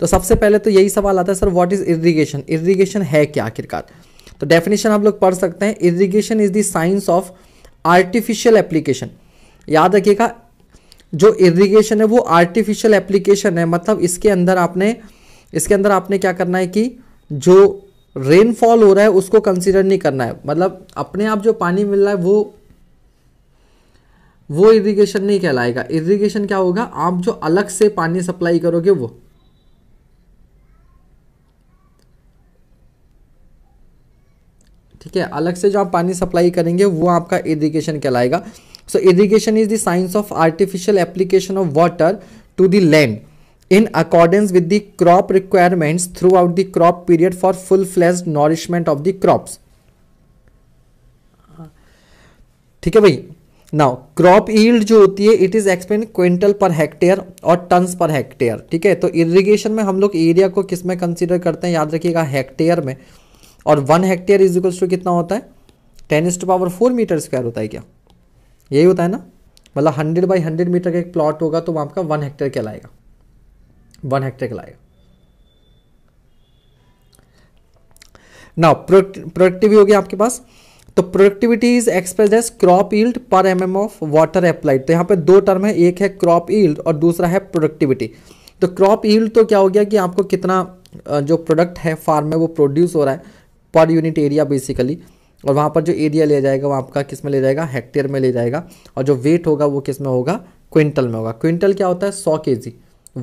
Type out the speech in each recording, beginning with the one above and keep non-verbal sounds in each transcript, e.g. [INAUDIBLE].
तो सबसे पहले तो यही सवाल आता है sir what is irrigation irrigation है क्या आखिरकार तो डेफिनेशन हम लोग पढ़ सकते हैं irrigation is the science of artificial application याद रखिएगा जो इरिगेशन है वो आर्टिफिशियल एप्लीकेशन है मतलब इसके अंदर आपने इसके अंदर आपने क्या करना है कि जो रेनफॉल हो रहा है उसको कंसिडर नहीं करना है मतलब अपने आप जो पानी मिल रहा है वो वो इरिगेशन नहीं कहलाएगा इरिगेशन क्या होगा आप जो अलग से पानी सप्लाई करोगे वो ठीक है अलग से जो आप पानी सप्लाई करेंगे वो आपका इरीगेशन कहलाएगा so irrigation is the science of artificial application of water to the land in accordance with the crop requirements throughout the crop period for full flash nourishment of the crop ठीक है भाई now crop yield जो होती है it is explain quintal per hectare और ton per hectare ठीक है तो इरीगेशन में हम लोग एरिया को किसमें कंसिडर करते हैं याद रखिएगा हेक्टेयर में और one hectare is equals to कितना होता है ten is to power four metre square होता है क्या यही होता है ना मतलब हंड्रेड बाई हंड्रेड मीटर का एक प्लॉट होगा तो वहाँ आपका वन हेक्टेयर कहलाएगा वन हेक्टेयर कहलाएगा ना प्रोडक्टिविटी हो गया आपके पास तो productivity is express as crop yield per M M of water applied तो यहाँ पे दो टर्म है एक है क्रॉप ईल्ड और दूसरा है प्रोडक्टिविटी तो क्रॉप ईल्ड तो क्या हो गया कि आपको कितना जो प्रोडक्ट है फार्म में वो प्रोड्यूस हो रहा है पर यूनिट एरिया बेसिकली और वहाँ पर जो एरिया ले जाएगा वो आपका किस में ले जाएगा हेक्टेयर में ले जाएगा और जो वेट होगा वो किस में होगा क्विंटल में होगा क्विंटल क्या होता है सौ के जी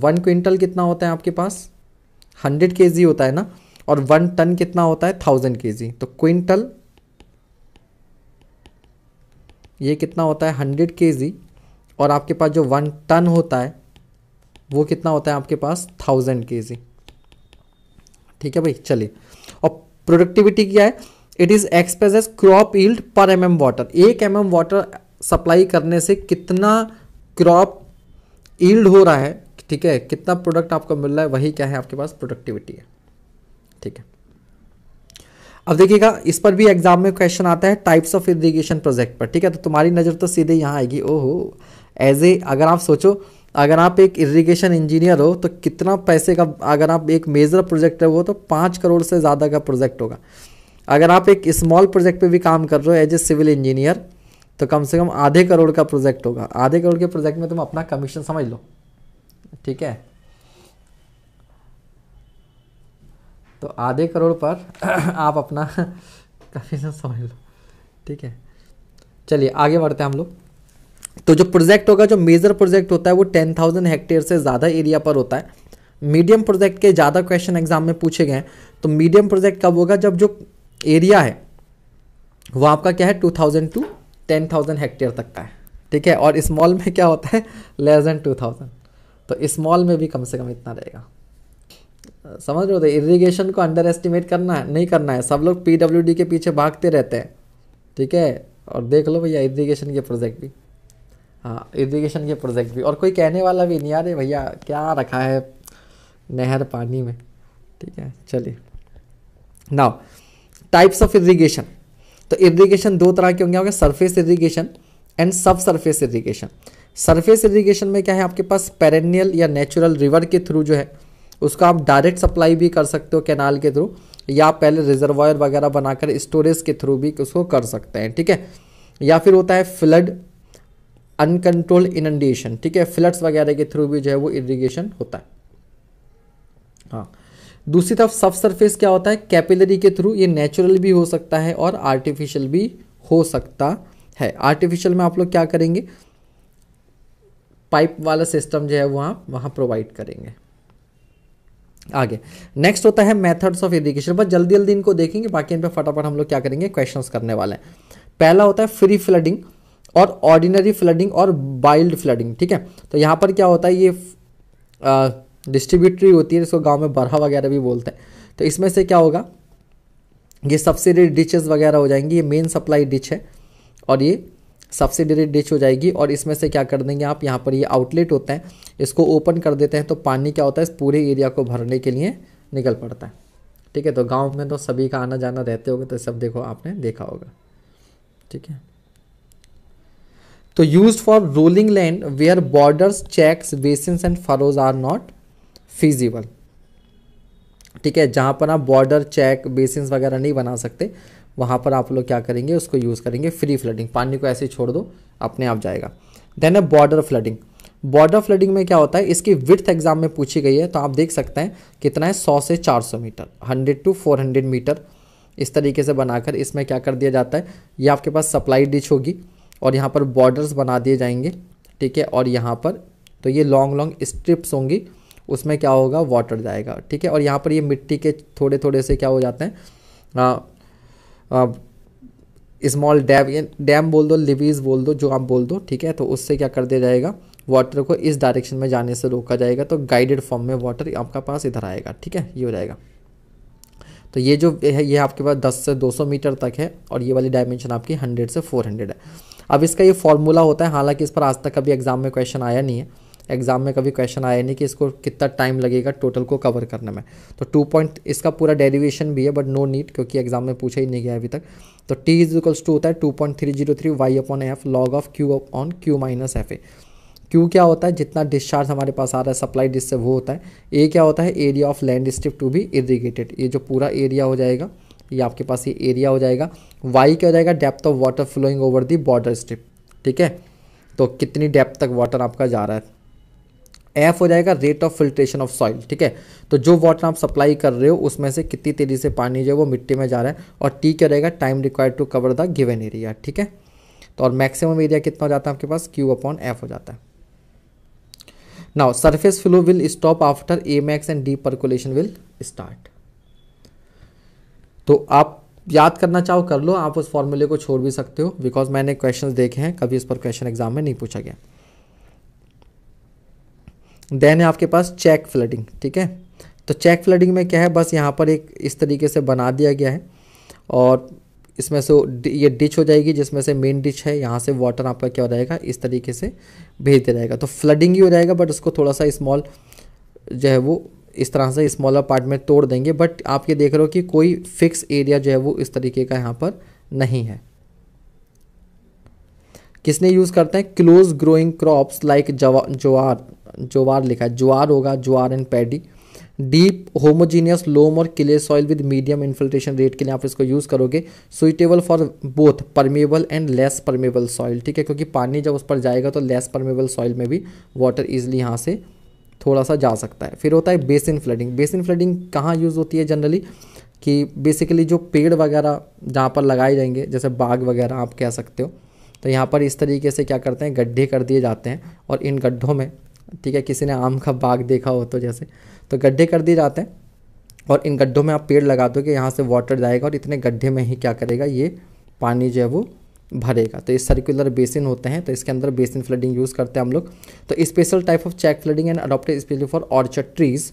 वन क्विंटल कितना होता है आपके पास हंड्रेड के जी होता है ना और वन टन कितना होता है थाउजेंड के जी तो क्विंटल ये कितना होता है हंड्रेड के जी और आपके पास जो वन टन होता है वो कितना होता है आपके पास थाउजेंड के जी ठीक है भाई चलिए प्रोडक्टिविटी क्या है it is express as crop yield per M M water एक एम एम वाटर सप्लाई करने से कितना क्रॉप ईल्ड हो रहा है ठीक है कितना प्रोडक्ट आपको मिल रहा है वही क्या है आपके पास प्रोडक्टिविटी है ठीक है अब देखिएगा इस पर भी एग्जाम में क्वेश्चन आता है टाइप्स ऑफ इरीगेशन प्रोजेक्ट पर ठीक है तो तुम्हारी नज़र तो सीधे यहां आएगी ओहो एज ए अगर आप सोचो अगर आप एक इरिगेशन इंजीनियर हो तो कितना पैसे का अगर आप एक मेजर प्रोजेक्ट हो तो पाँच करोड़ से ज़्यादा का प्रोजेक्ट होगा अगर आप एक स्मॉल प्रोजेक्ट पे भी काम कर रहे हो एज ए सिविल इंजीनियर तो कम से कम आधे करोड़ का प्रोजेक्ट होगा आधे करोड़ के प्रोजेक्ट में तुम अपना कमीशन समझ लो ठीक है तो आधे करोड़ पर [CLEARS THROAT] आप अपना कमीशन [LAUGHS] समझ लो ठीक है चलिए आगे बढ़ते हैं हम लोग तो जो प्रोजेक्ट होगा जो मेजर प्रोजेक्ट होता है वो टेन थाउजेंड हेक्टेयर से ज़्यादा एरिया पर होता है मीडियम प्रोजेक्ट के ज़्यादा क्वेश्चन एग्जाम में पूछे गए हैं तो मीडियम प्रोजेक्ट कब होगा जब जो एरिया है वो आपका क्या है two thousand to ten thousand hectare तक का है ठीक है और स्मॉल में क्या होता है लेस देन टू थाउजेंड तो स्मॉल में भी कम से कम इतना रहेगा समझ रहे हो तो इरीगेशन को अंडर एस्टिमेट करना है नहीं करना है सब लोग पी के पीछे भागते रहते हैं ठीक है और देख लो भैया इरीगेशन के प्रोजेक्ट भी हाँ इरीगेशन के प्रोजेक्ट भी और कोई कहने वाला भी नहीं अरे भैया क्या रखा है नहर पानी में ठीक है चलिए नाउ टाइप्स ऑफ इरीगेशन तो इरीगेशन दो तरह के होंगे होंगे सरफेस इरीगेशन एंड सब सरफेस इरीगेशन सरफेस इरीगेशन में क्या है आपके पास पेरेनियल या नेचुरल रिवर के थ्रू जो है उसका आप डायरेक्ट सप्लाई भी कर सकते हो कैनाल के थ्रू या पहले रिजर्वायर वगैरह बनाकर स्टोरेज के थ्रू भी उसको कर सकते हैं ठीक है या फिर होता है फ्लड अनकंट्रोल इनंडेशन ठीक है फ्लड्स वगैरह के थ्रू भी जो है वो इरीगेशन होता है हाँ दूसरी तरफ सब सरफेस क्या होता है कैपिलरी के थ्रू ये नेचुरल भी हो सकता है और आर्टिफिशियल भी हो सकता है आर्टिफिशियल में आप लोग क्या करेंगे पाइप वाला सिस्टम जो है वहाँ वहाँ प्रोवाइड करेंगे आगे नेक्स्ट होता है मेथड्स ऑफ इरीगेशन बस जल्दी जल्दी इनको देखेंगे बाकी इन पर फटाफट हम लोग क्या करेंगे क्वेश्चंस करने वाले हैं पहला होता है फ्री फ्लडिंग और ऑर्डिनरी फ्लडिंग और वाइल्ड फ्लडिंग ठीक है तो यहाँ पर क्या होता है ये डिस्ट्रीब्यूटरी होती है जिसको गाँव में बरहा वगैरह भी बोलते हैं तो इसमें से क्या होगा ये सब्सिडरी डिचेस वगैरह हो जाएंगी ये मेन सप्लाई डिच है और ये सब्सिडरी डिच हो जाएगी और इसमें से क्या कर देंगे आप यहाँ पर ये आउटलेट होता है इसको ओपन कर देते हैं तो पानी क्या होता है इस पूरे एरिया को भरने के लिए निकल पड़ता है ठीक है तो गांव में तो सभी का आना जाना रहते होगा तो सब देखो आपने देखा होगा ठीक है तो use for rolling land where borders checks basins and furrows are not feasible ठीक है जहाँ पर आप बॉर्डर चेक बेसिन्स वगैरह नहीं बना सकते वहाँ पर आप लोग क्या करेंगे उसको यूज़ करेंगे फ्री फ्लडिंग पानी को ऐसे छोड़ दो अपने आप जाएगा देन है बॉर्डर फ्लडिंग बॉर्डर फ्लडिंग में क्या होता है इसकी विथ एग्जाम में पूछी गई है तो आप देख सकते हैं कितना है सौ से चार सौ metre hundred to four hundred metre इस तरीके से बनाकर इसमें क्या कर दिया जाता है ये आपके पास सप्लाई डिच होगी और यहाँ पर बॉर्डर्स बना दिए जाएंगे ठीक है और यहाँ पर तो ये लॉन्ग लॉन्ग स्ट्रिप्स होंगी उसमें क्या होगा वाटर जाएगा ठीक है और यहाँ पर ये मिट्टी के थोड़े थोड़े से क्या हो जाते हैं स्मॉल डैम डैम बोल दो लिवीज बोल दो जो आप बोल दो ठीक है तो उससे क्या कर दिया जाएगा वाटर को इस डायरेक्शन में जाने से रोका जाएगा तो गाइडेड फॉर्म में वाटर आपका पास इधर आएगा ठीक है ये हो जाएगा तो ये जो है ये आपके पास 10 से 200 मीटर तक है और ये वाली डायमेंशन आपकी 100 से 400 है अब इसका ये फॉर्मूला होता है हालांकि इस पर आज तक कभी एग्ज़ाम में क्वेश्चन आया नहीं है एग्ज़ाम में कभी क्वेश्चन आया नहीं कि इसको कितना टाइम लगेगा टोटल को कवर करने में तो टू पॉइंट इसका पूरा डेरिवेशन भी है बट नो नीट क्योंकि एग्जाम में पूछा ही नहीं गया अभी तक तो टी इज इक्वल्स टू होता है two point three zero three Y upon F log of Q on Q minus F A Q क्या होता है जितना डिस्चार्ज हमारे पास आ रहा है सप्लाई डिस्से से वो होता है ए क्या होता है area of land strip to be irrigated ये जो पूरा एरिया हो जाएगा ये आपके पास ये एरिया हो जाएगा वाई क्या हो जाएगा depth of water flowing over the border strip ठीक है तो कितनी डेप्थ तक वाटर आपका जा रहा है एफ हो जाएगा rate of filtration of soil ठीक है तो जो वाटर आप सप्लाई कर रहे हो उसमें से कितनी तेज़ी से पानी जो है वो मिट्टी में जा रहा है और टी क्या रहेगा time required to cover the given area ठीक है तो और मैक्सिमम एरिया कितना हो जाता है आपके पास क्यू अपॉन एफ हो जाता है now surface flow will stop after a max and the percolation will start तो आप याद करना चाहो कर लो आप उस फॉर्मूले को छोड़ भी सकते हो बिकॉज मैंने क्वेश्चन देखे हैं कभी इस पर क्वेश्चन एग्जाम में नहीं पूछा गया देन है आपके पास चेक फ्लडिंग ठीक है तो चेक फ्लडिंग में क्या है बस यहाँ पर एक इस तरीके से बना दिया गया है और इसमें से ये डिच हो जाएगी जिसमें से मेन डिच है यहाँ से वाटर आपका क्या हो जाएगा इस तरीके से भेज दिया जाएगा तो फ्लडिंग ही हो जाएगा बट उसको थोड़ा सा स्मॉल जो है वो इस तरह से स्मॉलर पार्ट में तोड़ देंगे बट आप ये देख रहे हो कि कोई फिक्स एरिया जो है वो इस तरीके का यहाँ पर नहीं है किसने यूज़ करते हैं क्लोज ग्रोइंग क्रॉप्स लाइक जवार ज्वार लिखा है ज्वार होगा jowar and paddy deep homogeneous loam और clay soil with medium infiltration rate के लिए आप इसको यूज़ करोगे suitable for both permeable and less permeable soil ठीक है क्योंकि पानी जब उस पर जाएगा तो लेस परमेबल सॉइल में भी वाटर ईजिली यहाँ से थोड़ा सा जा सकता है फिर होता है बेसिन फ्लडिंग बेसिन फ्लडिंग कहाँ यूज़ होती है जनरली कि बेसिकली जो पेड़ वगैरह जहाँ पर लगाए जाएंगे जैसे बाग वगैरह आप कह सकते हो तो यहाँ पर इस तरीके से क्या करते हैं गड्ढे कर दिए जाते हैं और इन गड्ढों में ठीक है किसी ने आम का बाग देखा हो तो जैसे तो गड्ढे कर दिए जाते हैं और इन गड्ढों में आप पेड़ लगा दो कि यहाँ से वाटर जाएगा और इतने गड्ढे में ही क्या करेगा ये पानी जो है वो भरेगा तो ये सर्कुलर बेसिन होते हैं तो इसके अंदर बेसिन फ्लडिंग यूज़ करते हैं हम लोग तो special type of check flooding and adopted specially for orchard trees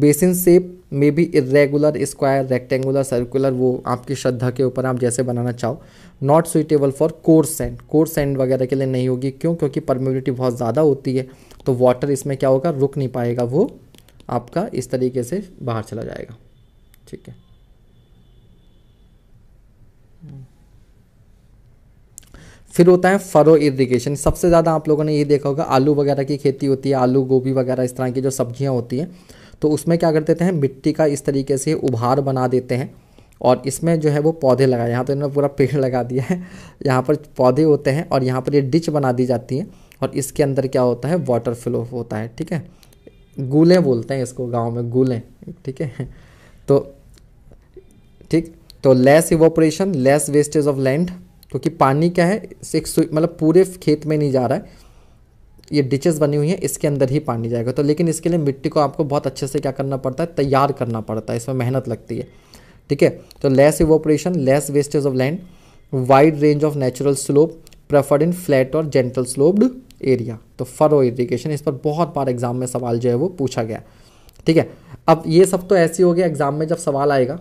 basin shape may be irregular square rectangular circular वो आपकी श्रद्धा के ऊपर आप जैसे बनाना चाहो not suitable for coarse sand coarse sand वगैरह के लिए नहीं होगी क्यों क्योंकि परमिबिलिटी बहुत ज़्यादा होती है तो वाटर इसमें क्या होगा रुक नहीं पाएगा वो आपका इस तरीके से बाहर चला जाएगा ठीक है फिर होता है फरो इरीगेशन सबसे ज़्यादा आप लोगों ने ये देखा होगा आलू वगैरह की खेती होती है आलू गोभी वगैरह इस तरह की जो सब्जियाँ होती हैं तो उसमें क्या कर देते हैं मिट्टी का इस तरीके से उभार बना देते हैं और इसमें जो है वो पौधे लगाए यहाँ तो इन्होंने पूरा पेड़ लगा दिया है यहाँ पर पौधे होते हैं और यहाँ पर ये डिच बना दी जाती है और इसके अंदर क्या होता है वाटर फ्लो होता है ठीक है गूले बोलते हैं इसको गाँव में गूले ठीक है तो ठीक तो less evaporation less wastage of land क्योंकि पानी क्या है एक मतलब पूरे खेत में नहीं जा रहा है ये डिचेस बनी हुई हैं इसके अंदर ही पानी जाएगा तो लेकिन इसके लिए मिट्टी को आपको बहुत अच्छे से क्या करना पड़ता है तैयार करना पड़ता है इसमें मेहनत लगती है ठीक है तो less evaporation less wastage of land wide range of natural slope preferred in flat और जेंटल स्लोब्ड एरिया तो फरो इरीगेशन इस पर बहुत बार एग्जाम में सवाल जो है वो पूछा गया ठीक है अब ये सब तो ऐसे हो गया एग्जाम में जब सवाल आएगा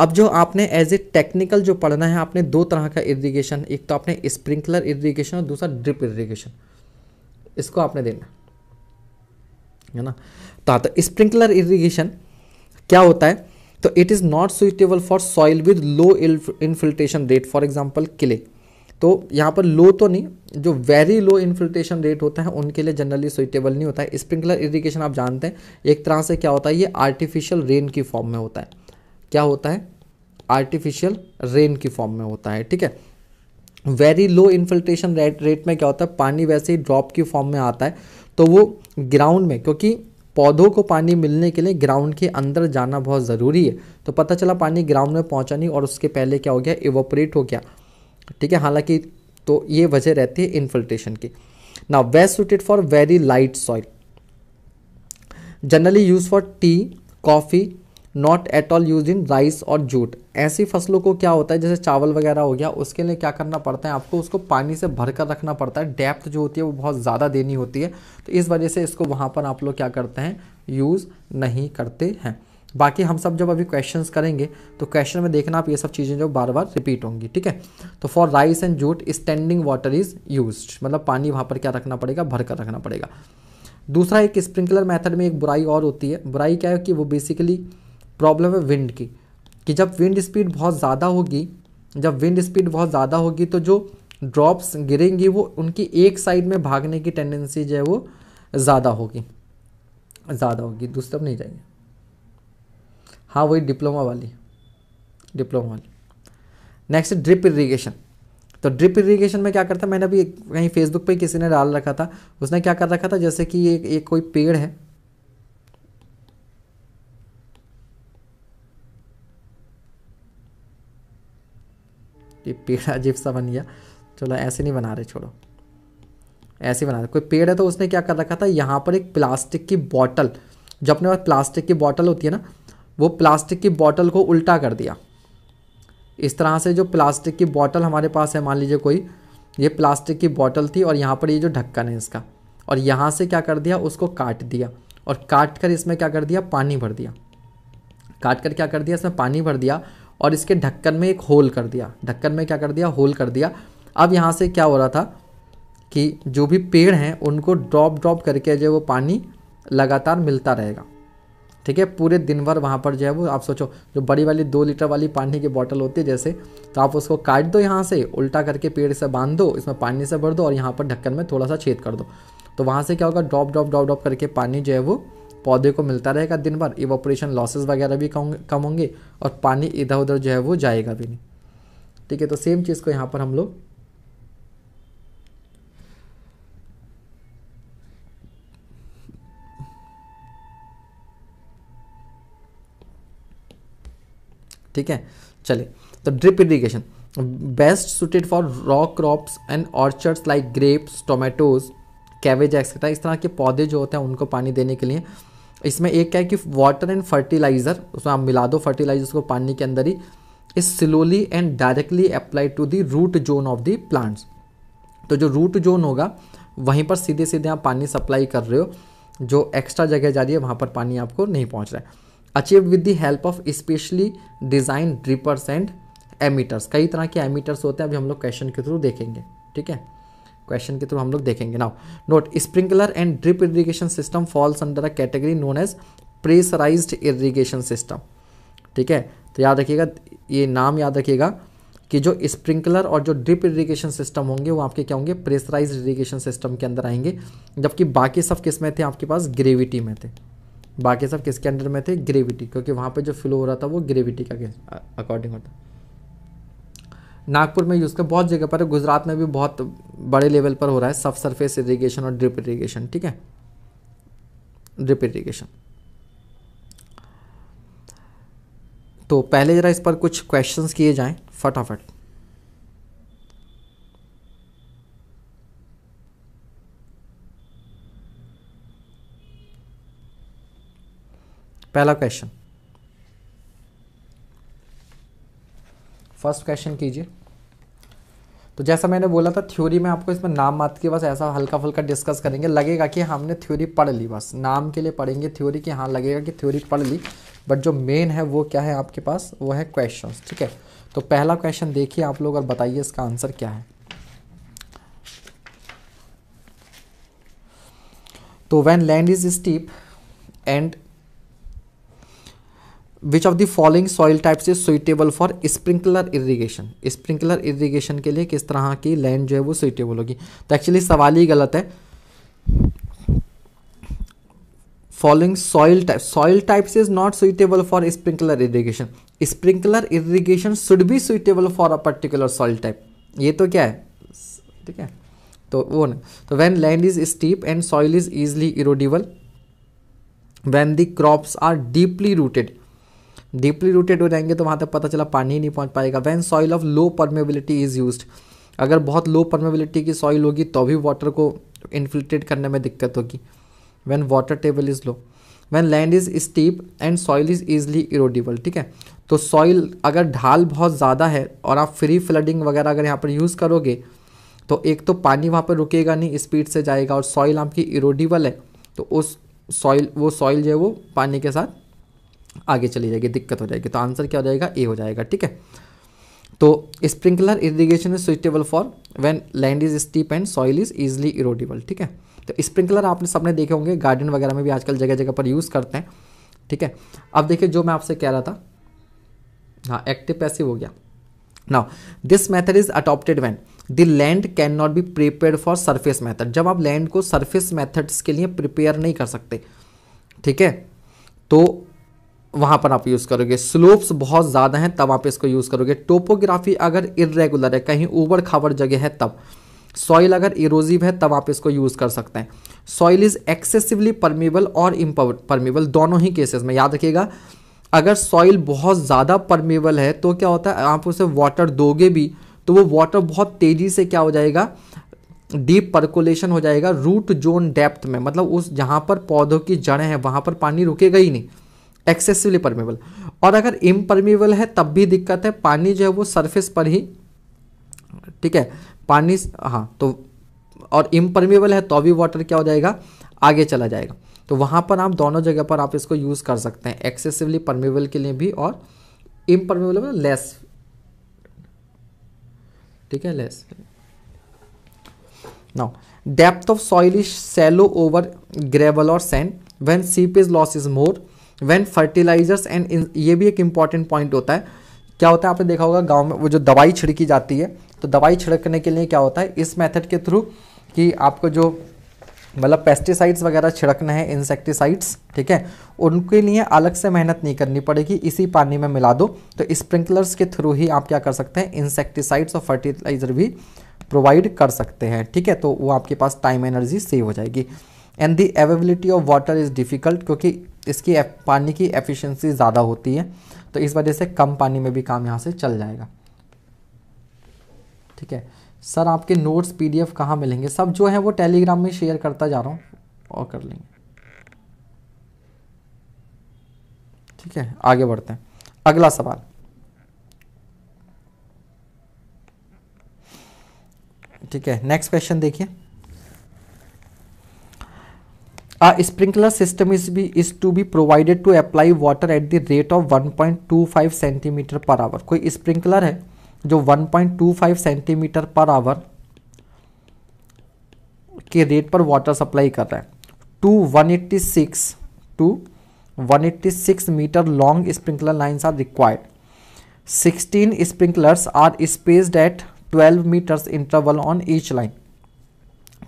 अब जो आपने एज ए टेक्निकल जो पढ़ना है आपने दो तरह का इरीगेशन एक तो आपने स्प्रिंकलर इरीगेशन और दूसरा ड्रिप इरीगेशन इसको आपने देना है ना तो आता स्प्रिंकलर इरीगेशन क्या होता है तो it is not suitable for soil with low infiltration rate for example clay तो यहाँ पर लो तो नहीं जो वेरी लो इन्फिल्ट्रेशन रेट होता है उनके लिए जनरली सुइटेबल नहीं होता है स्प्रिंकलर इरीगेशन आप जानते हैं एक तरह से क्या होता है ये आर्टिफिशियल रेन की फॉर्म में होता है क्या होता है आर्टिफिशियल रेन की फॉर्म में होता है ठीक है very low infiltration rate rate में क्या होता है पानी वैसे ही ड्रॉप की फॉर्म में आता है तो वो ग्राउंड में क्योंकि पौधों को पानी मिलने के लिए ग्राउंड के अंदर जाना बहुत ज़रूरी है तो पता चला पानी ग्राउंड में पहुंचा नहीं और उसके पहले क्या हो गया इवोपरेट हो गया ठीक है हालांकि तो ये वजह रहती है इन्फिल्ट्रेशन की ना best suited for very light soil generally use for tea coffee not at all use in rice और जूट ऐसी फसलों को क्या होता है जैसे चावल वगैरह हो गया उसके लिए क्या करना पड़ता है आपको उसको पानी से भर कर रखना पड़ता है डेप्थ जो होती है वो बहुत ज़्यादा देनी होती है तो इस वजह से इसको वहाँ पर आप लोग क्या करते हैं यूज़ नहीं करते हैं बाकी हम सब जब अभी क्वेश्चंस करेंगे तो क्वेश्चन में देखना आप ये सब चीज़ें जो बार बार रिपीट होंगी ठीक है तो for rice and jute standing water is use मतलब पानी वहाँ पर क्या रखना पड़ेगा भर कर रखना पड़ेगा दूसरा एक स्प्रिंकलर मेथड में एक बुराई और होती है बुराई क्या है कि वो बेसिकली प्रॉब्लम है विंड की कि जब विंड स्पीड बहुत ज़्यादा होगी जब विंड स्पीड बहुत ज़्यादा होगी तो जो ड्रॉप्स गिरेंगी वो उनकी एक साइड में भागने की टेंडेंसी जो है वो ज़्यादा होगी ज़्यादा होगी दूसरी तरफ नहीं जाएंगे हाँ वही डिप्लोमा वाली डिप्लोमा वाली नेक्स्ट ड्रिप इरीगेशन तो ड्रिप इरीगेशन में क्या करता मैंने अभी कहीं फेसबुक पे किसी ने डाल रखा था उसने क्या कर रखा था जैसे कि एक, एक कोई पेड़ है ये पेड़ अजीब सा बन गया चलो ऐसे नहीं बना रहे छोड़ो ऐसे बना रहे कोई पेड़ है तो उसने क्या कर रखा था यहाँ पर एक प्लास्टिक की बॉटल जो अपने पास प्लास्टिक की बॉटल होती है ना वो प्लास्टिक की बॉटल को उल्टा कर दिया इस तरह से जो प्लास्टिक की बॉटल हमारे पास है मान लीजिए कोई ये प्लास्टिक की बॉटल थी और यहाँ पर ये जो ढक्कन है इसका और यहाँ से क्या कर दिया उसको काट दिया और काट कर इसमें क्या कर दिया पानी भर दिया काट कर क्या कर दिया इसमें पानी भर दिया और इसके ढक्कन में एक होल कर दिया ढक्कन में क्या कर दिया होल कर दिया अब यहाँ से क्या हो रहा था कि जो भी पेड़ हैं उनको ड्रॉप ड्रॉप करके जो वो पानी लगातार मिलता रहेगा ठीक है पूरे दिन भर वहाँ पर जो है वो आप सोचो जो बड़ी वाली दो लीटर वाली पानी की बॉटल होती है जैसे तो आप उसको काट दो यहाँ से उल्टा करके पेड़ से बांध दो इसमें पानी से भर दो और यहाँ पर ढक्कन में थोड़ा सा छेद कर दो तो वहाँ से क्या होगा ड्रॉप ड्रॉप ड्रॉप ड्रॉप करके पानी जो है वो पौधे को मिलता रहेगा दिन भर इवोपरेशन लॉसेस वगैरह भी कम होंगे और पानी इधर उधर जो है वो जाएगा भी नहीं ठीक है तो सेम चीज़ को यहाँ पर हम लोग ठीक है चलिए तो drip irrigation best suited for raw crops and orchards like grapes tomatoes cabbage etcetera इस तरह के पौधे जो होते हैं उनको पानी देने के लिए इसमें एक क्या है कि वाटर एंड फर्टिलाइज़र उसमें आप मिला दो फर्टिलाइजर को पानी के अंदर ही is slowly and directly apply to the root zone of the plants तो जो रूट जोन होगा वहीं पर सीधे सीधे आप पानी सप्लाई कर रहे हो जो एक्स्ट्रा जगह जा रही है वहाँ पर पानी आपको नहीं पहुँच रहा है achieve with the help of specially design drippers and emitters कई तरह के एमीटर्स होते हैं अभी हम लोग क्वेश्चन के थ्रू देखेंगे ठीक है क्वेश्चन के थ्रू हम लोग देखेंगे now note sprinkler and drip irrigation system falls under a category known as pressurise irrigation system ठीक है तो याद रखिएगा ये नाम याद रखिएगा कि जो स्प्रिंकलर और जो ड्रिप इरीगेशन सिस्टम होंगे वो आपके क्या होंगे प्रेसराइज इरीगेशन सिस्टम के अंदर आएंगे जबकि बाकी सब किस में थे आपके पास ग्रेविटी में थे बाकी सब किसके अंडर में थे ग्रेविटी क्योंकि वहाँ पे जो फ्लो हो रहा था वो ग्रेविटी का अकॉर्डिंग होता है नागपुर में यूज़ कर बहुत जगह पर गुजरात में भी बहुत बड़े लेवल पर हो रहा है सब सरफेस इरीगेशन और ड्रिप इरीगेशन ठीक है ड्रिप इरीगेशन तो पहले ज़रा इस पर कुछ क्वेश्चंस किए जाएं फटाफट पहला क्वेश्चन फर्स्ट क्वेश्चन कीजिए तो जैसा मैंने बोला था थ्योरी में आपको इसमें नाम मात्र के बस ऐसा हल्का फुल्का डिस्कस करेंगे लगेगा कि हमने थ्योरी पढ़ ली बस नाम के लिए पढ़ेंगे थ्योरी की हाँ लगेगा कि थ्योरी पढ़ ली बट जो मेन है वो क्या है आपके पास वो है क्वेश्चंस ठीक है तो पहला क्वेश्चन देखिए आप लोग और बताइए इसका आंसर क्या है तो when land is steep and which of the following soil types is suitable for sprinkler irrigation sprinkler irrigation के लिए किस तरह की लैंड जो है वो सुइटेबल होगी तो एक्चुअली सवाल ही गलत है following soil type soil types is not suitable for sprinkler irrigation sprinkler irrigation should be suitable for a particular soil type ये तो क्या है ठीक है तो वो ना तो when land is steep and soil is easily erodible when the crops are deeply rooted deeply rooted हो जाएंगे तो वहाँ तक पता चला पानी ही नहीं पहुँच पाएगा when soil of low permeability is use अगर बहुत लो परमेबिलिटी की सॉइल होगी तो भी वाटर को इन्फिल्ट्रेट करने में दिक्कत होगी when water table is low when land is steep and soil is easily erodible ठीक है तो सॉइल अगर ढाल बहुत ज़्यादा है और आप फ्री फ्लडिंग वगैरह अगर यहाँ पर यूज़ करोगे तो एक तो पानी वहाँ पर रुकेगा नहीं स्पीड से जाएगा और सॉइल आपकी इरोडिबल है तो उस सॉइल वो सॉइल जो है वो पानी के साथ आगे चली जाएगी दिक्कत हो जाएगी तो आंसर क्या हो जाएगा ए हो जाएगा ठीक है तो sprinkler irrigation is suitable for when land is steep and soil is easily erodible ठीक है तो स्प्रिंकलर आपने सबने देखे होंगे गार्डन वगैरह में भी आजकल जगह जगह पर यूज़ करते हैं ठीक है अब देखिए जो मैं आपसे कह रहा था हाँ एक्टिव पैसिव हो गया now this method is adopted when the land can not be prepare for surface method जब आप लैंड को सर्फेस मैथड्स के लिए प्रिपेयर नहीं कर सकते ठीक है तो वहाँ पर आप यूज़ करोगे स्लोप्स बहुत ज़्यादा हैं तब आप इसको यूज़ करोगे टोपोग्राफी अगर इरेगुलर है कहीं ऊबड़ खाबड़ जगह है तब सॉइल अगर इरोजिव है तब आप इसको यूज़ कर सकते हैं सॉइल इज़ एक्सेसिवली परमेबल और परमीबल दोनों ही केसेस में याद रखिएगा अगर सॉइल बहुत ज़्यादा परमेबल है तो क्या होता है आप उसे वाटर दोगे भी तो वो वाटर बहुत तेज़ी से क्या हो जाएगा डीप परकोलेशन हो जाएगा रूट जोन डेप्थ में मतलब उस जहाँ पर पौधों की जड़ें हैं वहाँ पर पानी रुकेगा ही नहीं एक्सेसिवली परमेबल और अगर इम्परमेबल है तब भी दिक्कत है पानी जो है वो सरफेस पर ही ठीक है पानी हाँ तो और इम्परमेबल है तो भी वाटर क्या हो जाएगा आगे चला जाएगा तो वहाँ पर आप दोनों जगह पर आप इसको यूज़ कर सकते हैं एक्सेसिवली परमेबल के लिए भी और इम्परमेबल लेस ठीक है less now depth of soil is shallow over gravel और sand when seep is loss is more when fertilisers and ये भी एक इंपॉर्टेंट पॉइंट होता है क्या होता है आपने देखा होगा गाँव में वो जो दवाई छिड़की जाती है तो दवाई छिड़कने के लिए क्या होता है इस मेथड के थ्रू कि आपको जो मतलब पेस्टिसाइड्स वगैरह छिड़कना है इंसेक्टिसाइड्स ठीक है उनके लिए अलग से मेहनत नहीं करनी पड़ेगी इसी पानी में मिला दो तो स्प्रिंकलर्स के थ्रू ही आप क्या कर सकते हैं इंसेक्टिसाइड्स और फर्टिलाइज़र भी प्रोवाइड कर सकते हैं ठीक है तो वो आपके पास टाइम एनर्जी सेव हो जाएगी and the availability of water is difficult क्योंकि इसकी पानी की एफिशिएंसी ज़्यादा होती है तो इस वजह से कम पानी में भी काम यहाँ से चल जाएगा ठीक है सर आपके नोट्स पीडीएफ कहाँ मिलेंगे सब जो है वो टेलीग्राम में शेयर करता जा रहा हूँ और कर लेंगे ठीक है आगे बढ़ते हैं अगला सवाल ठीक है नेक्स्ट क्वेश्चन देखिए a sprinkler system is be is to be provided to apply water at the rate of 1.25 centimetre per hour कोई स्प्रिंकलर है जो 1.25 सेंटीमीटर पर आवर के रेट पर वाटर सप्लाई कर रहा है to 186 to 186 metre long sprinkler lines are required 16 sprinklers are spaced at 12 metres interval on each line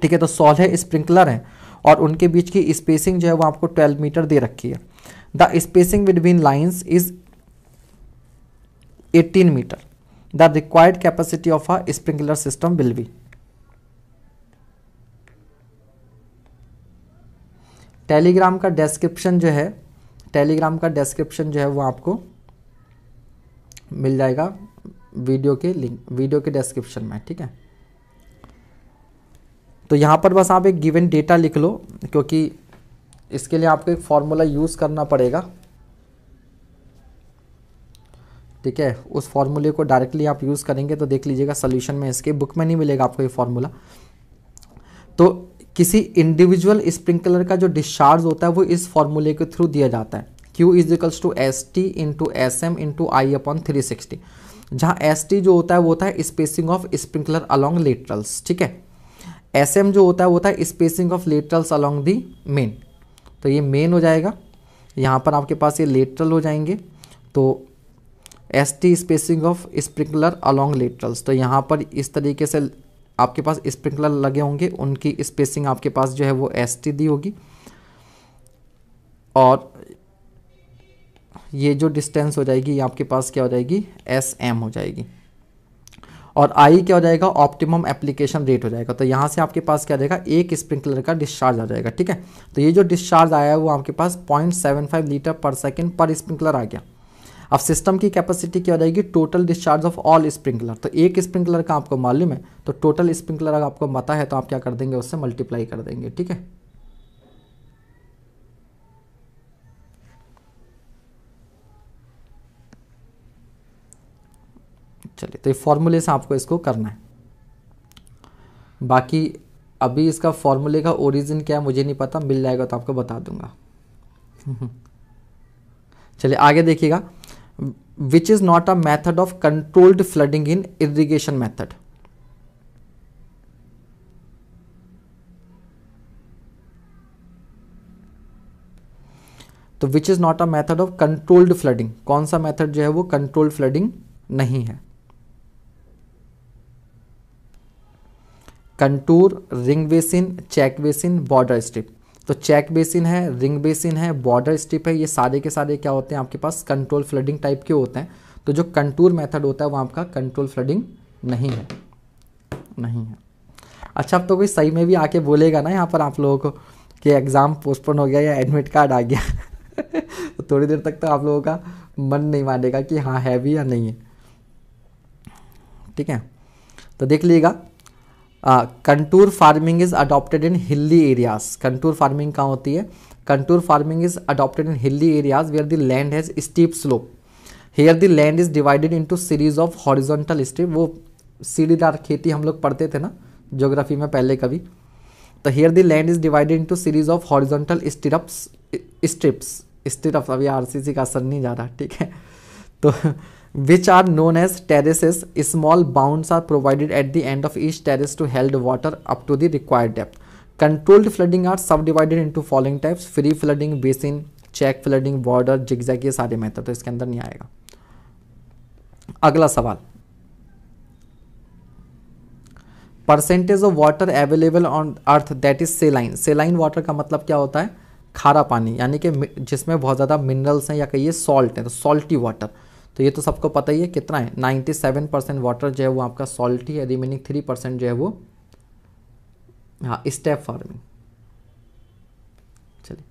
ठीक है तो सोलह स्प्रिंकलर हैं और उनके बीच की स्पेसिंग जो है वो आपको ट्वेल्व मीटर दे रखी है the spacing between lines is eighteen metre the required capacity of a sprinkler system will be telegram का डेस्क्रिप्शन जो है टेलीग्राम का डेस्क्रिप्शन जो है वो आपको मिल जाएगा वीडियो के लिंक वीडियो के डेस्क्रिप्शन में ठीक है तो यहाँ पर बस आप एक गिवन डेटा लिख लो क्योंकि इसके लिए आपको एक फार्मूला यूज़ करना पड़ेगा ठीक है उस फॉर्मूले को डायरेक्टली आप यूज़ करेंगे तो देख लीजिएगा सोल्यूशन में इसके बुक में नहीं मिलेगा आपको ये फार्मूला तो किसी इंडिविजुअल स्प्रिंकलर का जो डिस्चार्ज होता है वो इस फॉर्मूले के थ्रू दिया जाता है Q is equals to S T into S M into I upon three sixty जहाँ एस टी जो होता है वो होता है spacing of sprinkler along laterals ठीक है एस एम जो होता है वो होता है spacing of laterals along the main तो ये मेन हो जाएगा यहाँ पर आपके पास ये लेटरल हो जाएंगे तो S T spacing of sprinkler along laterals तो यहाँ पर इस तरीके से आपके पास स्प्रिंकलर लगे होंगे उनकी स्पेसिंग आपके पास जो है वो एस टी दी होगी और ये जो डिस्टेंस हो जाएगी ये आपके पास क्या हो जाएगी एस एम हो जाएगी और आई क्या हो जाएगा ऑप्टिमम एप्लीकेशन रेट हो जाएगा तो यहाँ से आपके पास क्या जाएगा एक स्प्रिंकलर का डिस्चार्ज आ जाएगा ठीक है तो ये जो डिस्चार्ज आया है वो आपके पास point seven five litre per second per sprinkler आ गया अब सिस्टम की कैपेसिटी क्या हो जाएगी total discharge of all sprinkler तो एक स्प्रिंकलर का आपको मालूम है तो टोटल स्प्रिंकलर अगर आपको पता है तो आप क्या कर देंगे उससे मल्टीप्लाई कर देंगे ठीक है चलिए तो ये फॉर्मूले से आपको इसको करना है बाकी अभी इसका फॉर्मूले का ओरिजिन क्या है मुझे नहीं पता मिल जाएगा तो आपको बता दूंगा [LAUGHS] चलिए आगे देखिएगा which is not a method of controlled flooding in irrigation method तो which is not a method of controlled flooding कौन सा मैथड जो है वो कंट्रोल्ड फ्लडिंग नहीं है contour ring basin check basin border strip तो चेक बेसिन है रिंग बेसिन है बॉर्डर स्ट्रिप है ये सारे के सारे क्या होते हैं आपके पास कंट्रोल फ्लडिंग टाइप के होते हैं तो जो कंटूर मेथड होता है वो आपका कंट्रोल फ्लडिंग नहीं है नहीं है अच्छा अब तो कोई सही में भी आके बोलेगा ना यहाँ पर आप लोगों को कि एग्ज़ाम पोस्टपोन हो गया या एडमिट कार्ड आ गया [LAUGHS] तो थोड़ी देर तक तो आप लोगों का मन नहीं मानेगा कि हाँ है भी या नहीं है ठीक है तो देख लीजिएगा contour farming is adopted in hilly areas contour farming कहाँ होती है contour farming is adopted in hilly areas where the land has steep slope here the land is divided into series of horizontal steep वो सीढ़ीदार खेती हम लोग पढ़ते थे ना ज्योग्राफी में पहले कभी तो here the land is divided into series of horizontal strips strips strips अभी सी का असर नहीं जा रहा ठीक है तो which are known as terraces. Small bounds are provided at the end of each terrace to hold water up to the required depth. Controlled flooding are subdivided into following types free flooding, basin, check flooding border zigzag ये सारे method तो इसके अंदर नहीं आएगा अगला सवाल percentage of water available on earth that is saline saline water का मतलब क्या होता है खारा पानी यानी कि जिसमें बहुत ज़्यादा मिनरल्स हैं या कहिए सॉल्ट है तो सॉल्टी वाटर तो ये तो सबको पता ही है कितना है 97 परसेंट वाटर जो है वो आपका सॉल्ट ही है रिमेनिंग थ्री परसेंट जो है वो हाँ स्टेप फार्मिंग चलिए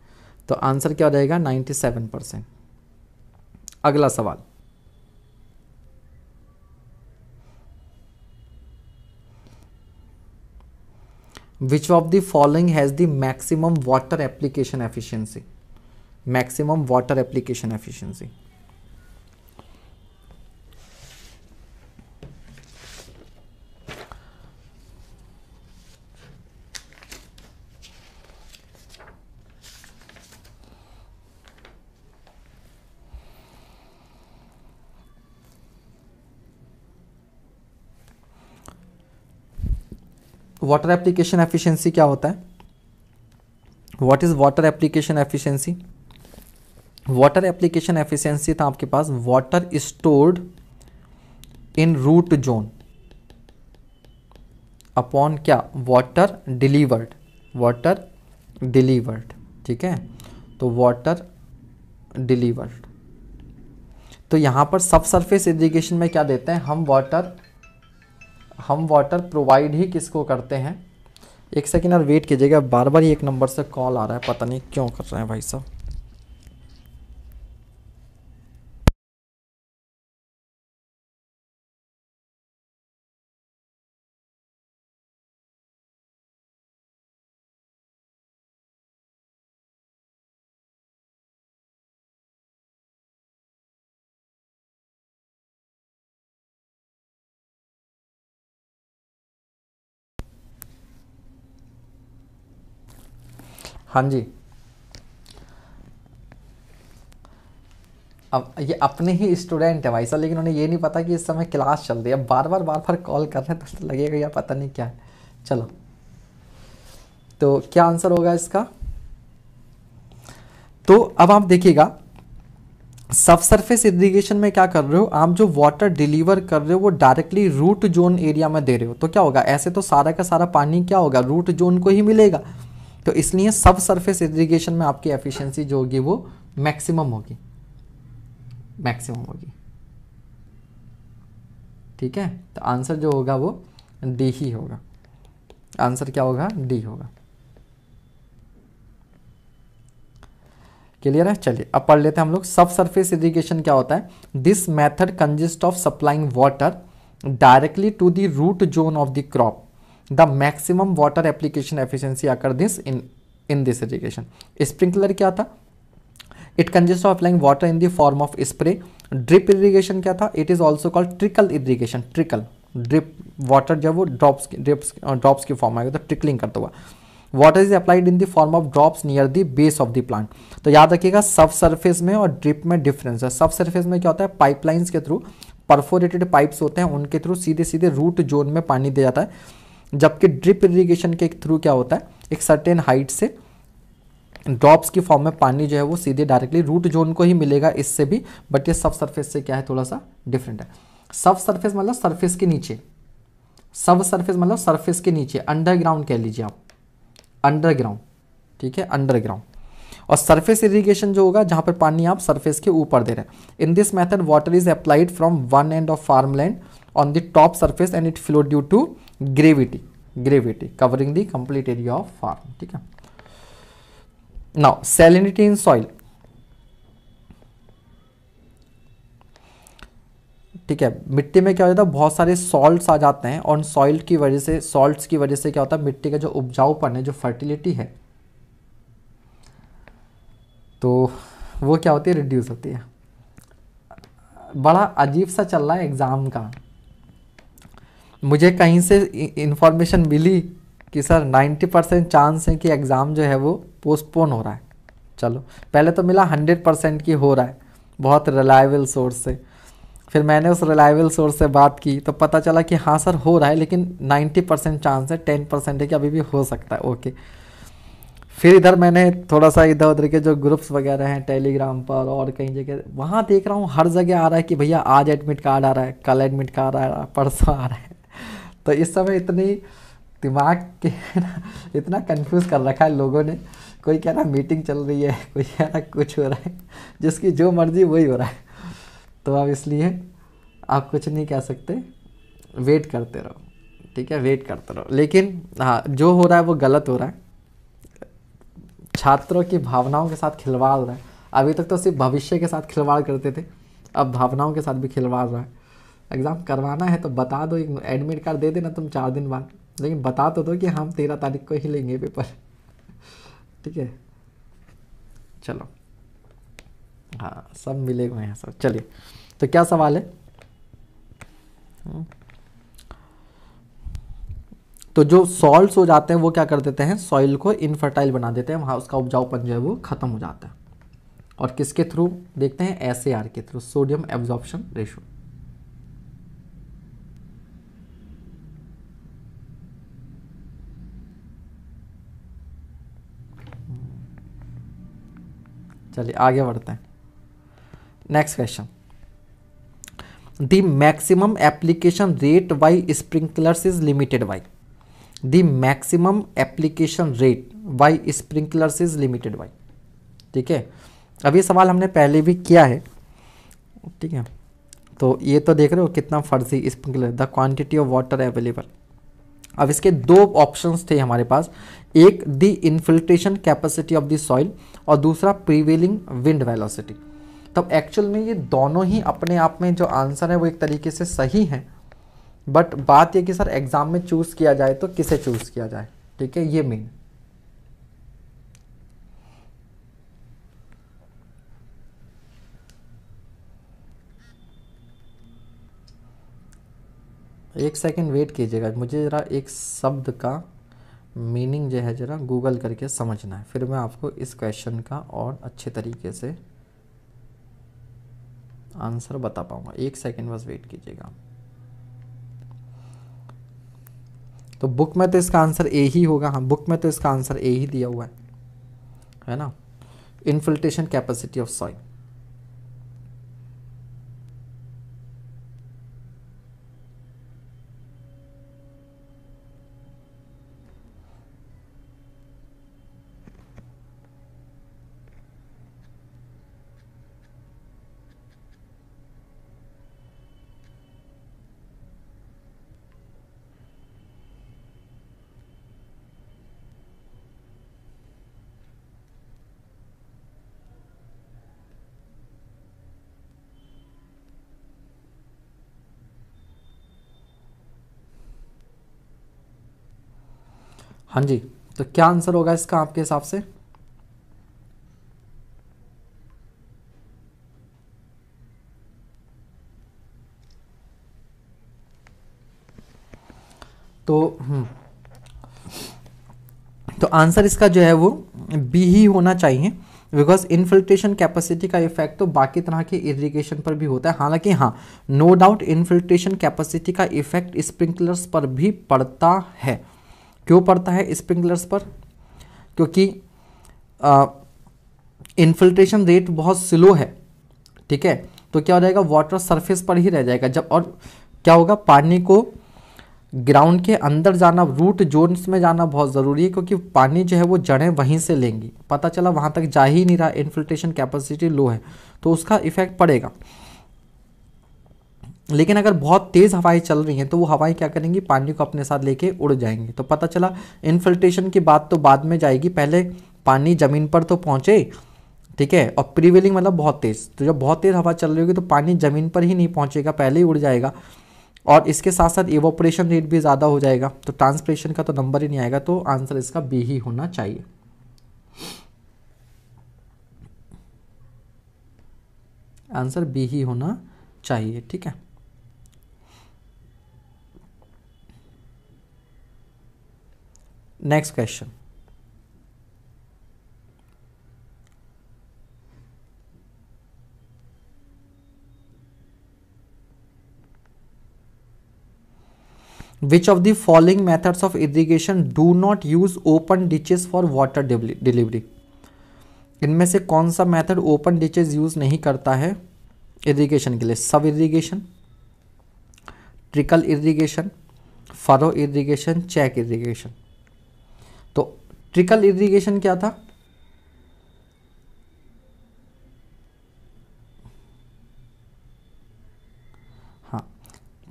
तो आंसर क्या हो जाएगा 97 परसेंट अगला सवाल which of the following has the maximum water application efficiency maximum water application efficiency water application efficiency क्या होता है what is water application efficiency water application efficiency था आपके पास water stored in root zone upon क्या water delivered water delivered ठीक है तो वाटर डिलीवर्ड तो यहां पर सब सरफेस इरीगेशन में क्या देते हैं हम वाटर हम वाटर प्रोवाइड ही किसको करते हैं एक सेकेंड और वेट कीजिएगा बार बार ही एक नंबर से कॉल आ रहा है पता नहीं क्यों कर रहे हैं भाई साहब हाँ जी अब ये अपने ही स्टूडेंट है भाई साहब लेकिन उन्हें ये नहीं पता कि इस समय क्लास चल रही है बार बार बार बार कॉल कर रहे हैं तो लगेगा या पता नहीं क्या है चलो तो क्या आंसर होगा इसका तो अब आप देखिएगा सब सरफेस इरीगेशन में क्या कर रहे हो आप जो वाटर डिलीवर कर रहे हो वो डायरेक्टली रूट जोन एरिया में दे रहे हो तो क्या होगा ऐसे तो सारा का सारा पानी क्या होगा रूट जोन को ही मिलेगा तो इसलिए सब सरफेस इरीगेशन में आपकी एफिशिएंसी जो होगी वो मैक्सिमम होगी मैक्सिमम होगी ठीक है तो आंसर जो होगा वो डी ही होगा आंसर क्या होगा डी होगा क्लियर है चलिए अब पढ़ लेते हैं हम लोग सब सरफेस इरीगेशन क्या होता है this method consist of supplying water directly to the root zone of the crop the maximum water application efficiency आकर this in in this education sprinkler क्या था it consist of lying water in the form of spray drip irrigation क्या था it is also called trickle irrigation trickle drip water जब वो drops drips drops की form uh, आएगा तो trickling करता हुआ water is applied in the form of drops near the base of the plant तो याद रखिएगा सब सरफेस में और ड्रिप में डिफरेंस है सब सर्फेस में क्या होता है पाइपलाइंस के थ्रू परफोरेटेड पाइप्स होते हैं उनके थ्रू सीधे सीधे रूट जोन में पानी दिया जाता है जबकि ड्रिप इरीगेशन के थ्रू क्या होता है एक सर्टेन हाइट से ड्रॉप्स की फॉर्म में पानी जो है वो सीधे डायरेक्टली रूट जोन को ही मिलेगा इससे भी बट ये सब सरफेस से क्या है थोड़ा सा डिफरेंट है सब सरफेस मतलब सरफेस के नीचे सब सरफेस मतलब सरफेस के नीचे अंडरग्राउंड कह लीजिए आप अंडरग्राउंड ठीक है अंडरग्राउंड और सरफेस इरिगेशन जो होगा जहां पर पानी आप सरफेस के ऊपर दे रहे हैं in this method water is applied from one end of farm land on the top surface and it flowed due to gravity gravity covering the complete area of farm ठीक है now salinity in soil ठीक है मिट्टी में क्या हो जाता है बहुत सारे सॉल्ट्स आ जाते हैं और सॉइल की वजह से सॉल्ट्स की वजह से क्या होता है मिट्टी का जो उपजाऊपन है जो फर्टिलिटी है तो वो क्या होती है रिड्यूस होती है बड़ा अजीब सा चल रहा है एग्ज़ाम का मुझे कहीं से इन्फॉर्मेशन मिली कि सर 90 परसेंट चांस है कि एग्ज़ाम जो है वो पोस्टपोन हो रहा है चलो पहले तो मिला 100 परसेंट की हो रहा है बहुत रिलायबल सोर्स से फिर मैंने उस रिलायबल सोर्स से बात की तो पता चला कि हाँ सर हो रहा है लेकिन 90 परसेंट चांस है 10 परसेंट है कि अभी भी हो सकता है ओके फिर इधर मैंने थोड़ा सा इधर उधर के जो ग्रुप्स वगैरह हैं टेलीग्राम पर और कहीं जगह वहाँ देख रहा हूँ हर जगह आ रहा है कि भैया आज एडमिट कार्ड आ रहा है कल एडमिट कार्ड आ रहा है परसों आ रहा है तो इस समय इतनी दिमाग के इतना कंफ्यूज कर रखा है लोगों ने कोई कह रहा मीटिंग चल रही है कोई कह रहा कुछ हो रहा है जिसकी जो मर्जी वही हो रहा है तो अब इसलिए आप कुछ नहीं कह सकते वेट करते रहो ठीक है वेट करते रहो लेकिन हाँ जो हो रहा है वो गलत हो रहा है छात्रों की भावनाओं के साथ खिलवाड़ रहा है अभी तक तो सिर्फ भविष्य के साथ खिलवाड़ करते थे अब भावनाओं के साथ भी खिलवाड़ रहा है एग्ज़ाम करवाना है तो बता दो एडमिट कार्ड दे देना तुम चार दिन बाद लेकिन बता तो दो कि हम तेरह तारीख को ही लेंगे पेपर ठीक है चलो हाँ सब मिले हुए हैं सब चलिए तो क्या सवाल है हम्म। तो जो सॉल्ट हो जाते हैं वो क्या कर देते हैं सॉइल को इनफर्टाइल बना देते हैं वहाँ उसका उपजाऊपन जो है वो ख़त्म हो जाता है और किसके थ्रू देखते हैं एस के थ्रू सोडियम एब्जॉर्प्शन रेशो चलिए आगे बढ़ते हैं next question the maximum application rate by sprinklers is limited by the maximum application rate by sprinklers is limited by ठीक है अब ये सवाल हमने पहले भी किया है ठीक है तो ये तो देख रहे हो कितना फर्जी sprinkler the quantity of water available अब इसके दो ऑप्शंस थे हमारे पास एक the infiltration capacity of the soil और दूसरा प्रीवेलिंग विंड वेलोसिटी तब एक्चुअल में ये दोनों ही अपने आप में जो आंसर है वो एक तरीके से सही हैं बट बात ये कि सर एग्ज़ाम में चूज़ किया जाए तो किसे चूज़ किया जाए ठीक है ये मेन एक सेकंड वेट कीजिएगा मुझे ज़रा एक शब्द का मीनिंग जो है ज़रा गूगल करके समझना है फिर मैं आपको इस क्वेश्चन का और अच्छे तरीके से आंसर बता पाऊंगा एक सेकेंड बस वेट कीजिएगा तो बुक में तो इसका आंसर ए ही होगा हाँ बुक में तो इसका आंसर ए ही दिया हुआ है है ना इन्फिल्ट्रेशन कैपेसिटी ऑफ सॉइल हाँ जी तो क्या आंसर होगा इसका आपके हिसाब से तो हम्म, तो आंसर इसका जो है वो बी ही होना चाहिए बिकॉज इनफिल्ट्रेशन कैपेसिटी का इफेक्ट तो बाकी तरह के इरिगेशन पर भी होता है हालांकि हाँ नो डाउट इनफिल्ट्रेशन कैपेसिटी का इफेक्ट स्प्रिंकलर्स पर भी पड़ता है क्यों पड़ता है स्प्रिंकलर्स पर क्योंकि इन्फिल्ट्रेशन रेट बहुत स्लो है ठीक है तो क्या हो जाएगा वाटर सरफेस पर ही रह जाएगा जब और क्या होगा पानी को ग्राउंड के अंदर जाना रूट जोन्स में जाना बहुत ज़रूरी है क्योंकि पानी जो है वो जड़ें वहीं से लेंगी पता चला वहाँ तक जा ही नहीं रहा इन्फिल्ट्रेशन कैपेसिटी लो है तो उसका इफेक्ट पड़ेगा लेकिन अगर बहुत तेज़ हवाएं चल रही हैं तो वो हवाएं क्या करेंगी पानी को अपने साथ लेके उड़ जाएंगी तो पता चला इनफिल्ट्रेशन की बात तो बाद में जाएगी पहले पानी ज़मीन पर तो पहुँचे ठीक है और प्रीवेलिंग मतलब बहुत तेज़ तो जब बहुत तेज़ हवा चल रही होगी तो पानी ज़मीन पर ही नहीं पहुँचेगा पहले ही उड़ जाएगा और इसके साथ साथ एवोपरेशन रेट भी ज़्यादा हो जाएगा तो ट्रांसप्रेशन का तो नंबर ही नहीं आएगा तो आंसर इसका बी ही होना चाहिए आंसर बी ही होना चाहिए ठीक है next question which of the following methods of irrigation do not use open ditches for water delivery इनमें से कौन सा मेथड ओपन डिचेज यूज नहीं करता है इरिगेशन के लिए सब irrigation trickle irrigation furrow irrigation check irrigation trickle irrigation क्या था हाँ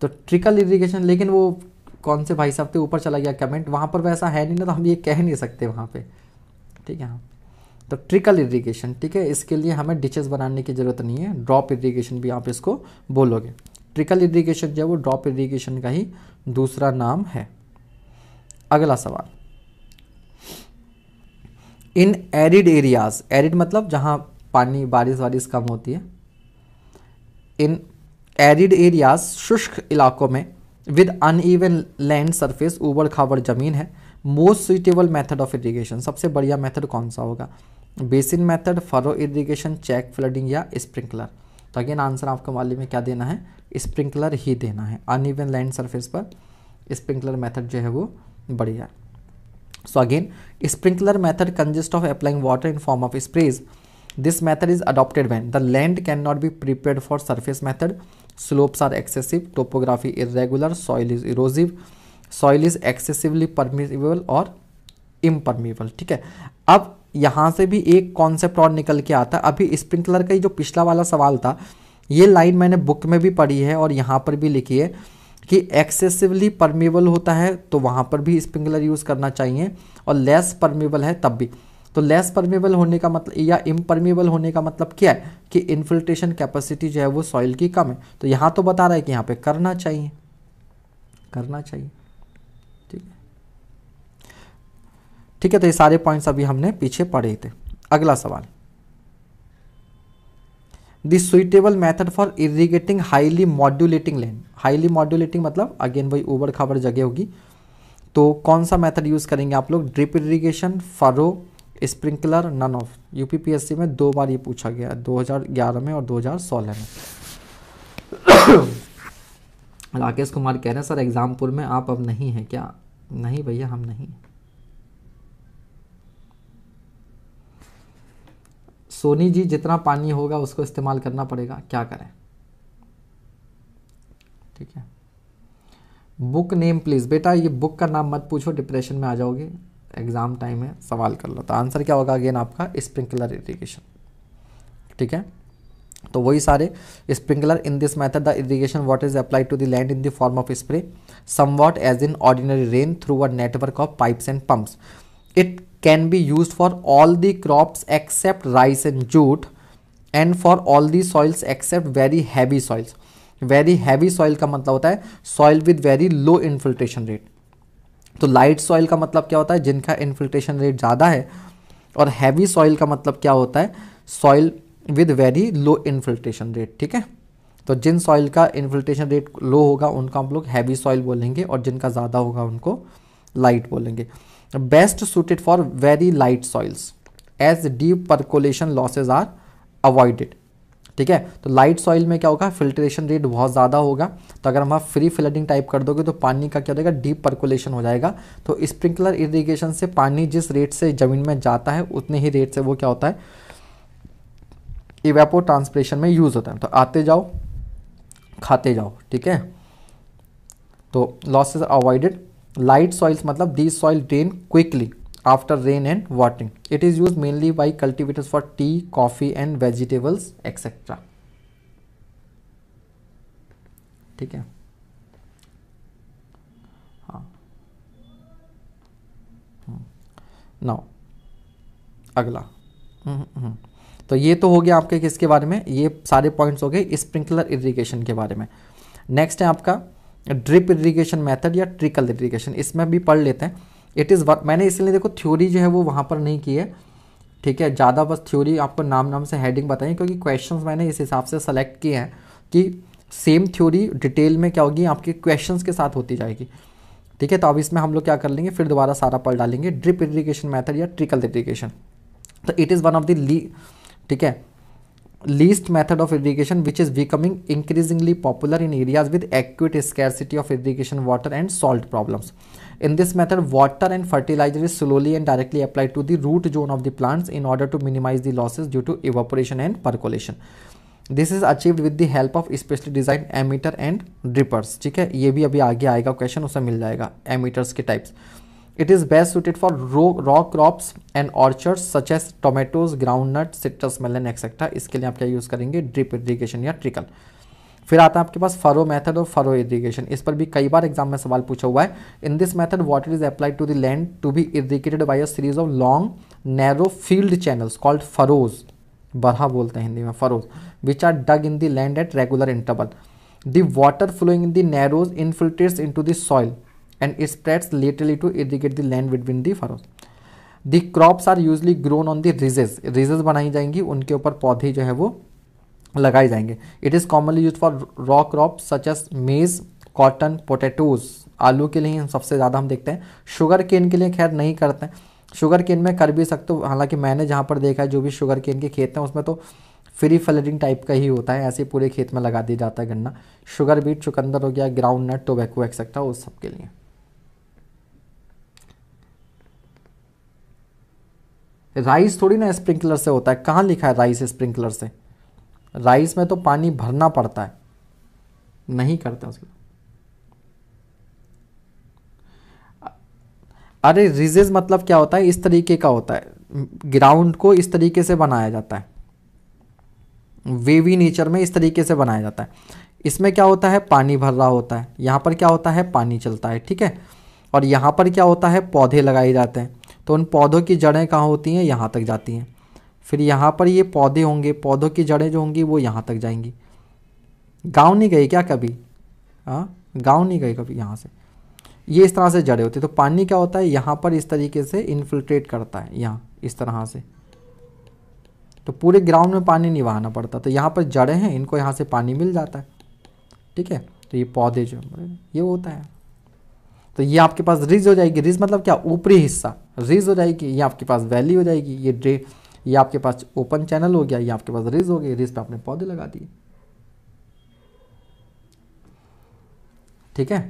तो ट्रिकल इरिगेशन लेकिन वो कौन से भाई साहब थे ऊपर चला गया कमेंट वहां पर वैसा है नहीं ना तो हम ये कह नहीं सकते वहां पे ठीक है हाँ तो ट्रिकल इरिगेशन ठीक है इसके लिए हमें डिचेस बनाने की ज़रूरत नहीं है ड्रॉप इरिगेशन भी आप इसको बोलोगे ट्रिकल इरिगेशन जो है वो ड्रॉप इरिगेशन का ही दूसरा नाम है अगला सवाल इन एरिड एरियाज एरिड मतलब जहाँ पानी बारिश वारिश कम होती है इन एरिड एरियाज शुष्क इलाकों में विद अनइवन लैंड सरफेस ऊबड़ खाबड़ ज़मीन है most suitable method of irrigation सबसे बढ़िया मेथड कौन सा होगा basin method furrow irrigation check flooding या स्प्रिंकलर तो अगेन आंसर आपको मालूम में क्या देना है स्प्रिंकलर ही देना है अनइवन लैंड सरफेस पर स्प्रिंकलर मेथड जो है वो बढ़िया है so again sprinkler method consist of applying water in form of sprays this method is adopted when the land can not be prepare for surface method slopes are excessive topography irregular soil is erosive soil is excessively permeable और impermeable ठीक है अब यहाँ से भी एक concept और निकल के आता है अभी स्प्रिंकलर का ही जो पिछला वाला सवाल था ये लाइन मैंने बुक में भी पढ़ी है और यहाँ पर भी लिखी है कि एक्सेसिवली परमेबल होता है तो वहाँ पर भी स्प्रिंकलर यूज़ करना चाहिए और लेस परमेबल है तब भी तो लेस परमेबल होने का मतलब या इम्परमेबल होने का मतलब क्या है कि इन्फिल्ट्रेशन कैपेसिटी जो है वो सॉइल की कम है तो यहाँ तो बता रहा है कि यहाँ पे करना चाहिए करना चाहिए ठीक है ठीक है तो ये सारे पॉइंट्स अभी हमने पीछे पढ़े थे अगला सवाल the suitable method for irrigating highly modulating land highly modulating मतलब अगेन वही ऊबड़ खाबर जगह होगी तो कौन सा मैथड यूज़ करेंगे आप लोग drip irrigation furrow sprinkler none of UPPSC में दो बार ये पूछा गया दो हजार ग्यारह में और दो हजार सोलह में राकेश कुमार कह रहे हैं सर एग्जामपुर में आप अब नहीं हैं क्या नहीं भैया हम नहीं हैं सोनी जी जितना पानी होगा उसको इस्तेमाल करना पड़ेगा क्या करें ठीक है बुक नेम प्लीज़ बेटा ये बुक का नाम मत पूछो डिप्रेशन में आ जाओगे एग्ज़ाम टाइम है सवाल कर लो तो आंसर क्या होगा अगेन आपका स्प्रिंकलर इरीगेशन ठीक है तो वही सारे sprinkler in this method the irrigation water is applied to the land in the form of spray somewhat as in ordinary rain through a network of pipes and pumps it can be use for all the crops except rice and jute and for all the soils except very heavy soils very heavy soil का मतलब होता है soil with very low infiltration rate तो light soil का मतलब क्या होता है जिनका इन्फिल्ट्रेशन रेट ज़्यादा है और हैवी सॉइल का मतलब क्या होता है soil with very low infiltration rate ठीक है तो जिन सॉइल का इन्फिल्ट्रेशन रेट लो होगा उनका हम लोग हैवी सॉइल बोलेंगे और जिनका ज़्यादा होगा उनको लाइट बोलेंगे best suited for very light soils as deep percolation losses are avoided ठीक है तो लाइट सॉइल में क्या होगा फिल्ट्रेशन रेट बहुत ज़्यादा होगा तो अगर हम फ्री फ्लडिंग टाइप कर दोगे तो पानी का क्या हो जाएगा डीप परकोलेशन हो जाएगा तो स्प्रिंकलर इरीगेशन से पानी जिस रेट से ज़मीन में जाता है उतने ही रेट से वो क्या होता है इवेपो ट्रांसप्रेशन में यूज़ होता है तो आते जाओ खाते जाओ ठीक है तो लॉसेज अवॉइडेड लाइट सॉइल्स मतलब this soil drain quickly after rain and watering it is use mainly by cultivators for tea coffee and vegetables etcetera ठीक है हाँ नौ हम्म। अगला हम्म, हम्म। तो ये तो हो गया आपके किसके बारे में ये सारे पॉइंट्स हो गए स्प्रिंकलर इरीगेशन के बारे में नेक्स्ट है आपका ड्रिप इरीगेशन मैथड या ट्रिकल इरीगेशन इसमें भी पढ़ लेते हैं इट इज़ मैंने इसलिए देखो थ्योरी जो है वो वहाँ पर नहीं की है ठीक है ज़्यादा बस थ्योरी आपको नाम नाम से हेडिंग बताइए क्योंकि क्वेश्चन मैंने इस हिसाब से सेलेक्ट किए हैं कि सेम थ्योरी डिटेल में क्या होगी आपके क्वेश्चन के साथ होती जाएगी ठीक है तो अब इसमें हम लोग क्या कर लेंगे फिर दोबारा सारा पढ़ डालेंगे ड्रिप इरीगेशन मैथड या ट्रिकल इरीगेशन तो it is one of the lea ठीक है least method of irrigation which is becoming increasingly popular in areas with acute scarcity of irrigation water and salt problems. In this method, water and fertilizer is slowly and directly applied to the root zone of the plants in order to minimize the losses due to evaporation and percolation. This is achieved with the help of specially design emitter and drippers ठीक है ये भी अभी आगे आएगा question उसमें मिल जाएगा emitters के types it is best suited for row raw crops and orchards such tomatoes groundnut citrus melon etcetera इसके लिए आप क्या यूज़ करेंगे ड्रिप इरीगेशन या ट्रिकल फिर आता है आपके पास फरो मेथड और फरो इरीगेशन इस पर भी कई बार एग्जाम में सवाल पूछा हुआ है in this method water is applied to the land to be irrigated by a series of long narrow field channels called furrows बरहा बोलते हैं हिंदी में furrows which are dug in the land at regular interval the water flowing in the narrows infiltrates into the soil and spreads laterally to irrigate the land between the furrows. The crops are usually grown on the ridges ridges बनाई जाएंगी उनके ऊपर पौधे जो है वो लगाए जाएंगे it is commonly use for row crop such as maize cotton potatoes आलू के लिए सबसे ज़्यादा हम देखते हैं शुगर केन के लिए खैर नहीं करते हैं शुगर केन में कर भी सकते हो हालांकि मैंने जहाँ पर देखा है जो भी शुगर केन के खेत हैं उसमें तो फ्री फ्लडिंग टाइप का ही होता है ऐसे पूरे खेत में लगा दिया जाता है गन्ना शुगर बीट चुकंदर हो गया ग्राउंड नट टोबैको एक्सेट्रा उस सब के लिए राइस थोड़ी ना स्प्रिंकलर से होता है कहाँ लिखा है राइस स्प्रिंकलर से राइस में तो पानी भरना पड़ता है नहीं करता उसको अरे रिजेज मतलब क्या होता है इस तरीके का होता है ग्राउंड को इस तरीके से बनाया जाता है वेवी नेचर में इस तरीके से बनाया जाता है इसमें क्या होता है पानी भर रहा होता है यहाँ पर क्या होता है पानी चलता है ठीक है और यहाँ पर क्या होता है पौधे लगाए जाते हैं तो उन पौधों की जड़ें कहाँ होती हैं यहाँ तक जाती हैं फिर यहाँ पर ये पौधे होंगे पौधों की जड़ें जो होंगी वो यहाँ तक जाएंगी गाँव नहीं गए क्या कभी हाँ गाँव नहीं गए कभी यहाँ से ये इस तरह से जड़े होती है तो पानी क्या होता है यहाँ पर इस तरीके से इन्फिल्ट्रेट करता है यहाँ इस तरह से तो पूरे ग्राउंड में पानी नहीं बहाना पड़ता तो यहाँ पर जड़ें हैं इनको यहाँ से पानी मिल जाता है ठीक है तो ये पौधे जो ये होता है तो ये आपके पास रिज हो जाएगी रिज मतलब क्या ऊपरी हिस्सा रिज हो जाएगी ये आपके पास वैली हो जाएगी ये ड्रे ये आपके पास ओपन चैनल हो गया ये आपके पास रिज हो गई रिज पे आपने पौधे लगा दिए ठीक है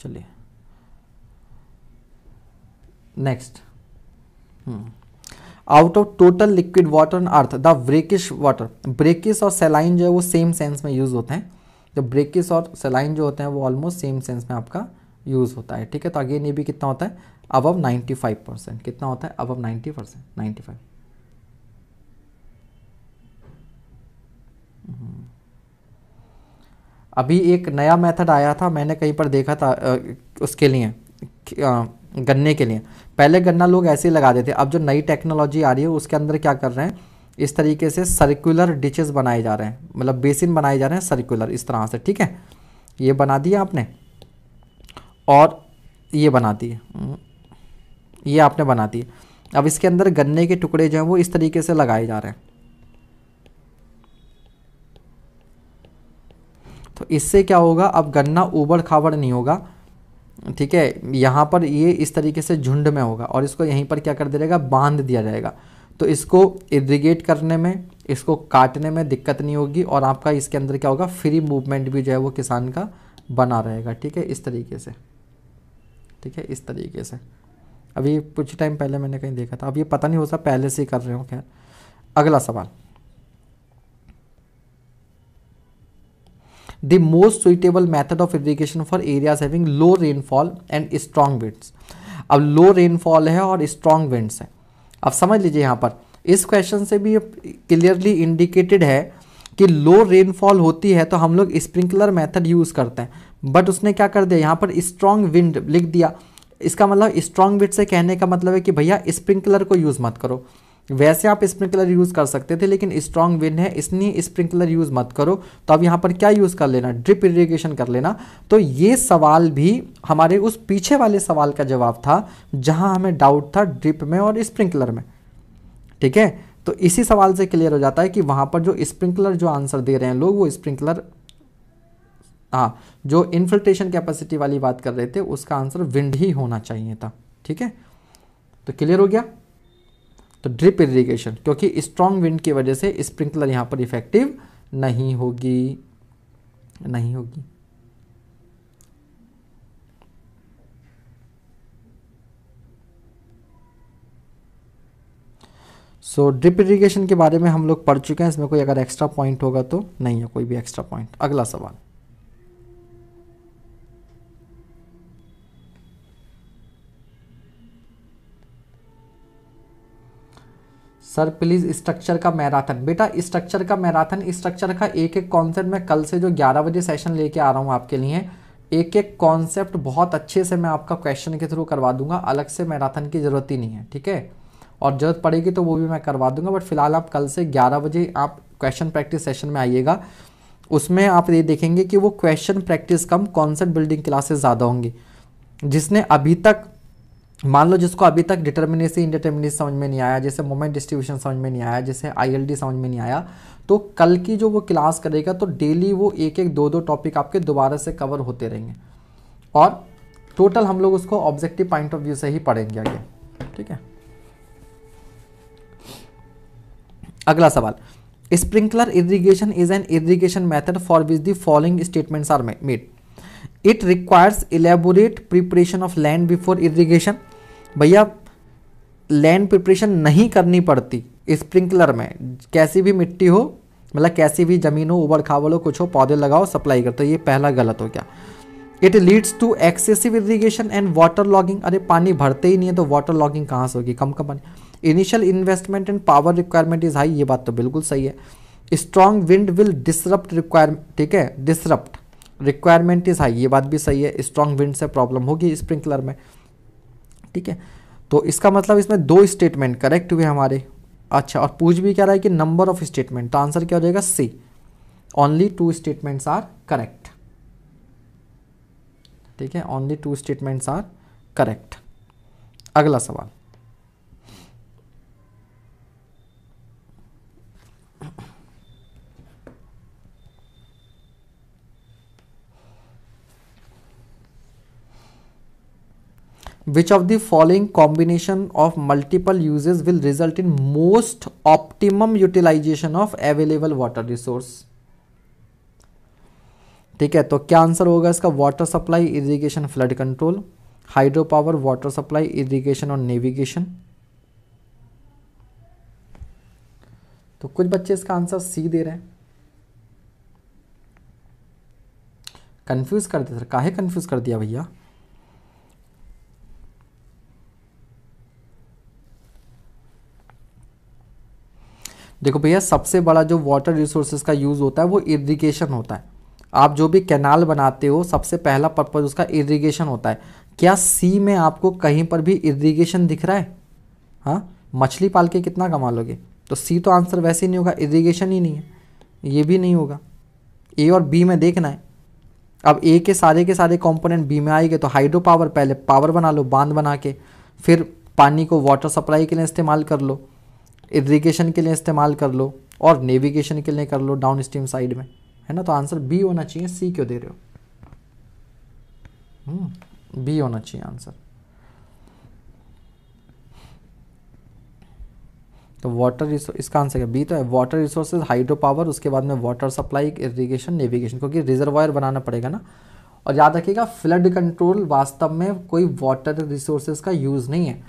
चलिए next hmm out of total liquid water on earth the brackish water brackish और सेलाइन जो है वो सेम सेंस में यूज होते हैं जब ब्रेकिस और सेलाइन जो होते हैं वो ऑलमोस्ट सेम सेंस में आपका यूज होता है ठीक है तो अगेन ये भी कितना होता है अबव 95 परसेंट कितना होता है अब अब नाइन्टी परसेंट नाइन्टी अभी एक नया मेथड आया था मैंने कहीं पर देखा था उसके लिए गन्ने के लिए पहले गन्ना लोग ऐसे ही लगा देते अब जो नई टेक्नोलॉजी आ रही है उसके अंदर क्या कर रहे हैं इस तरीके से सर्कुलर डिचेस बनाए जा रहे हैं मतलब बेसिन बनाए जा रहे हैं सर्कुलर इस तरह से ठीक है ये बना दिया आपने और ये बना दिए ये आपने बना दिए अब इसके अंदर गन्ने के टुकड़े जो हैं वो इस तरीके से लगाए जा रहे हैं तो इससे क्या होगा अब गन्ना उबड़ खाबड़ नहीं होगा ठीक है यहाँ पर ये इस तरीके से झुंड में होगा और इसको यहीं पर क्या कर दिया जाएगा बांध दिया जाएगा तो इसको इरीगेट करने में इसको काटने में दिक्कत नहीं होगी और आपका इसके अंदर क्या होगा फ्री मूवमेंट भी जो है वो किसान का बना रहेगा ठीक है इस तरीके से ठीक है इस तरीके से अभी कुछ टाइम पहले मैंने कहीं देखा था अब ये पता नहीं हो सकता पहले से ही कर रहे हो खैर अगला सवाल the most suitable method of irrigation for areas having low rainfall and strong winds अब लो रेनफॉल है और स्ट्रॉन्ग विंड्स हैं अब समझ लीजिए यहाँ पर इस क्वेश्चन से भी क्लियरली इंडिकेटेड है कि लो रेनफॉल होती है तो हम लोग स्प्रिंकलर मैथड यूज़ करते हैं बट उसने क्या कर दिया यहाँ पर स्ट्रॉन्ग विंड लिख दिया इसका मतलब स्ट्रॉन्ग विंड से कहने का मतलब है कि भैया स्प्रिंकलर को यूज़ मत करो वैसे आप स्प्रिंकलर यूज़ कर सकते थे लेकिन स्ट्रॉन्ग विंड है इसलिए स्प्रिंकलर यूज़ मत करो तो अब यहाँ पर क्या यूज़ कर लेना ड्रिप इरीगेशन कर लेना तो ये सवाल भी हमारे उस पीछे वाले सवाल का जवाब था जहां हमें डाउट था ड्रिप में और स्प्रिंकलर में ठीक है तो इसी सवाल से क्लियर हो जाता है कि वहां पर जो स्प्रिंकलर जो आंसर दे रहे हैं लोग वो स्प्रिंकलर हाँ जो इन्फिल्ट्रेशन कैपेसिटी वाली बात कर रहे थे उसका आंसर विंड ही होना चाहिए था ठीक है तो क्लियर हो गया तो ड्रिप इरिगेशन क्योंकि स्ट्रॉन्ग विंड की वजह से स्प्रिंकलर यहां पर इफेक्टिव नहीं होगी नहीं होगी सो ड्रिप इरिगेशन के बारे में हम लोग पढ़ चुके हैं इसमें कोई अगर एक्स्ट्रा पॉइंट होगा तो नहीं है कोई भी एक्स्ट्रा पॉइंट अगला सवाल सर प्लीज़ स्ट्रक्चर का मैराथन बेटा स्ट्रक्चर का मैराथन स्ट्रक्चर का एक एक कॉन्सेप्ट मैं कल से जो 11 बजे सेशन लेके आ रहा हूँ आपके लिए एक एक कॉन्सेप्ट बहुत अच्छे से मैं आपका क्वेश्चन के थ्रू करवा दूंगा अलग से मैराथन की ज़रूरत ही नहीं है ठीक है और ज़रूरत पड़ेगी तो वो भी मैं करवा दूंगा बट फिलहाल आप कल से ग्यारह बजे आप क्वेश्चन प्रैक्टिस सेशन में आइएगा उसमें आप ये देखेंगे कि वो क्वेश्चन प्रैक्टिस कम कॉन्सेप्ट बिल्डिंग क्लासेस ज़्यादा होंगी जिसने अभी तक मान लो जिसको अभी तक डिटर्मिनेसी इंडिटर्मिनेसी समझ में नहीं आया जैसे मोमेंट डिस्ट्रीब्यूशन समझ में नहीं आया जैसे आईएलडी समझ में नहीं आया तो कल की जो वो क्लास करेगा तो डेली वो एक एक दो दो टॉपिक आपके दोबारा से कवर होते रहेंगे और टोटल हम लोग उसको ऑब्जेक्टिव पॉइंट ऑफ व्यू से ही पढ़ेंगे आगे ठीक है अगला सवाल sprinkler irrigation is an irrigation method for which the following statements are made it requires elaborate preparation of land before irrigation भैया लैंड प्रिपरेशन नहीं करनी पड़ती स्प्रिंकलर में कैसी भी मिट्टी हो मतलब कैसी भी ज़मीन हो उबड़ खाबड़ हो कुछ हो पौधे लगाओ सप्लाई करते हो ये पहला गलत हो गया it leads to excessive irrigation and water logging अरे पानी भरते ही नहीं है तो वाटर लॉगिंग कहाँ से होगी कम कम पानी initial investment and power requirement is high ये बात तो बिल्कुल सही है strong wind will disrupt require ठीक है डिसरप्ट रिक्वायरमेंट इज़ हाई ये बात भी सही है स्ट्रॉन्ग विंड से प्रॉब्लम होगी स्प्रिंकलर में ठीक है तो इसका मतलब इसमें दो स्टेटमेंट करेक्ट हुए हमारे अच्छा और पूछ भी क्या रहा है कि नंबर ऑफ स्टेटमेंट तो आंसर क्या हो जाएगा C only two statements are correct ठीक है only two statements are correct अगला सवाल which of the following combination of multiple uses will result in most optimum utilization of available water resource ठीक है तो क्या आंसर होगा इसका water supply irrigation flood control hydro power water supply irrigation और navigation तो कुछ बच्चे इसका आंसर सी दे रहे हैं कंफ्यूज कर दिया सर काहे कंफ्यूज कर दिया भैया देखो भैया सबसे बड़ा जो वाटर रिसोर्सेज का यूज़ होता है वो इरीगेशन होता है आप जो भी कैनाल बनाते हो सबसे पहला पर्पज़ उसका इरीगेशन होता है क्या सी में आपको कहीं पर भी इरीगेशन दिख रहा है हाँ मछली पाल के कितना कमा लोगे तो सी तो आंसर वैसे ही नहीं होगा इरीगेशन ही नहीं है ये भी नहीं होगा ए और बी में देखना है अब ए के सारे के सारे कंपोनेंट बी में आएंगे तो हाइड्रो पावर पहले पावर बना लो बांध बना के फिर पानी को वाटर सप्लाई के लिए इस्तेमाल कर लो इरीगेशन के लिए इस्तेमाल कर लो और नेविगेशन के लिए कर लो डाउन स्ट्रीम साइड में है ना तो आंसर बी होना चाहिए सी क्यों दे रहे हो बी हम्म, होना चाहिए आंसर तो वाटर रिसोर्स इसका आंसर क्या बी तो है वाटर रिसोर्सेज हाइड्रो पावर उसके बाद में वाटर सप्लाई इरीगेशन नेविगेशन क्योंकि रिजर्वायर बनाना पड़ेगा ना और याद रखिएगा फ्लड कंट्रोल वास्तव में कोई वाटर रिसोर्सेज का यूज़ नहीं है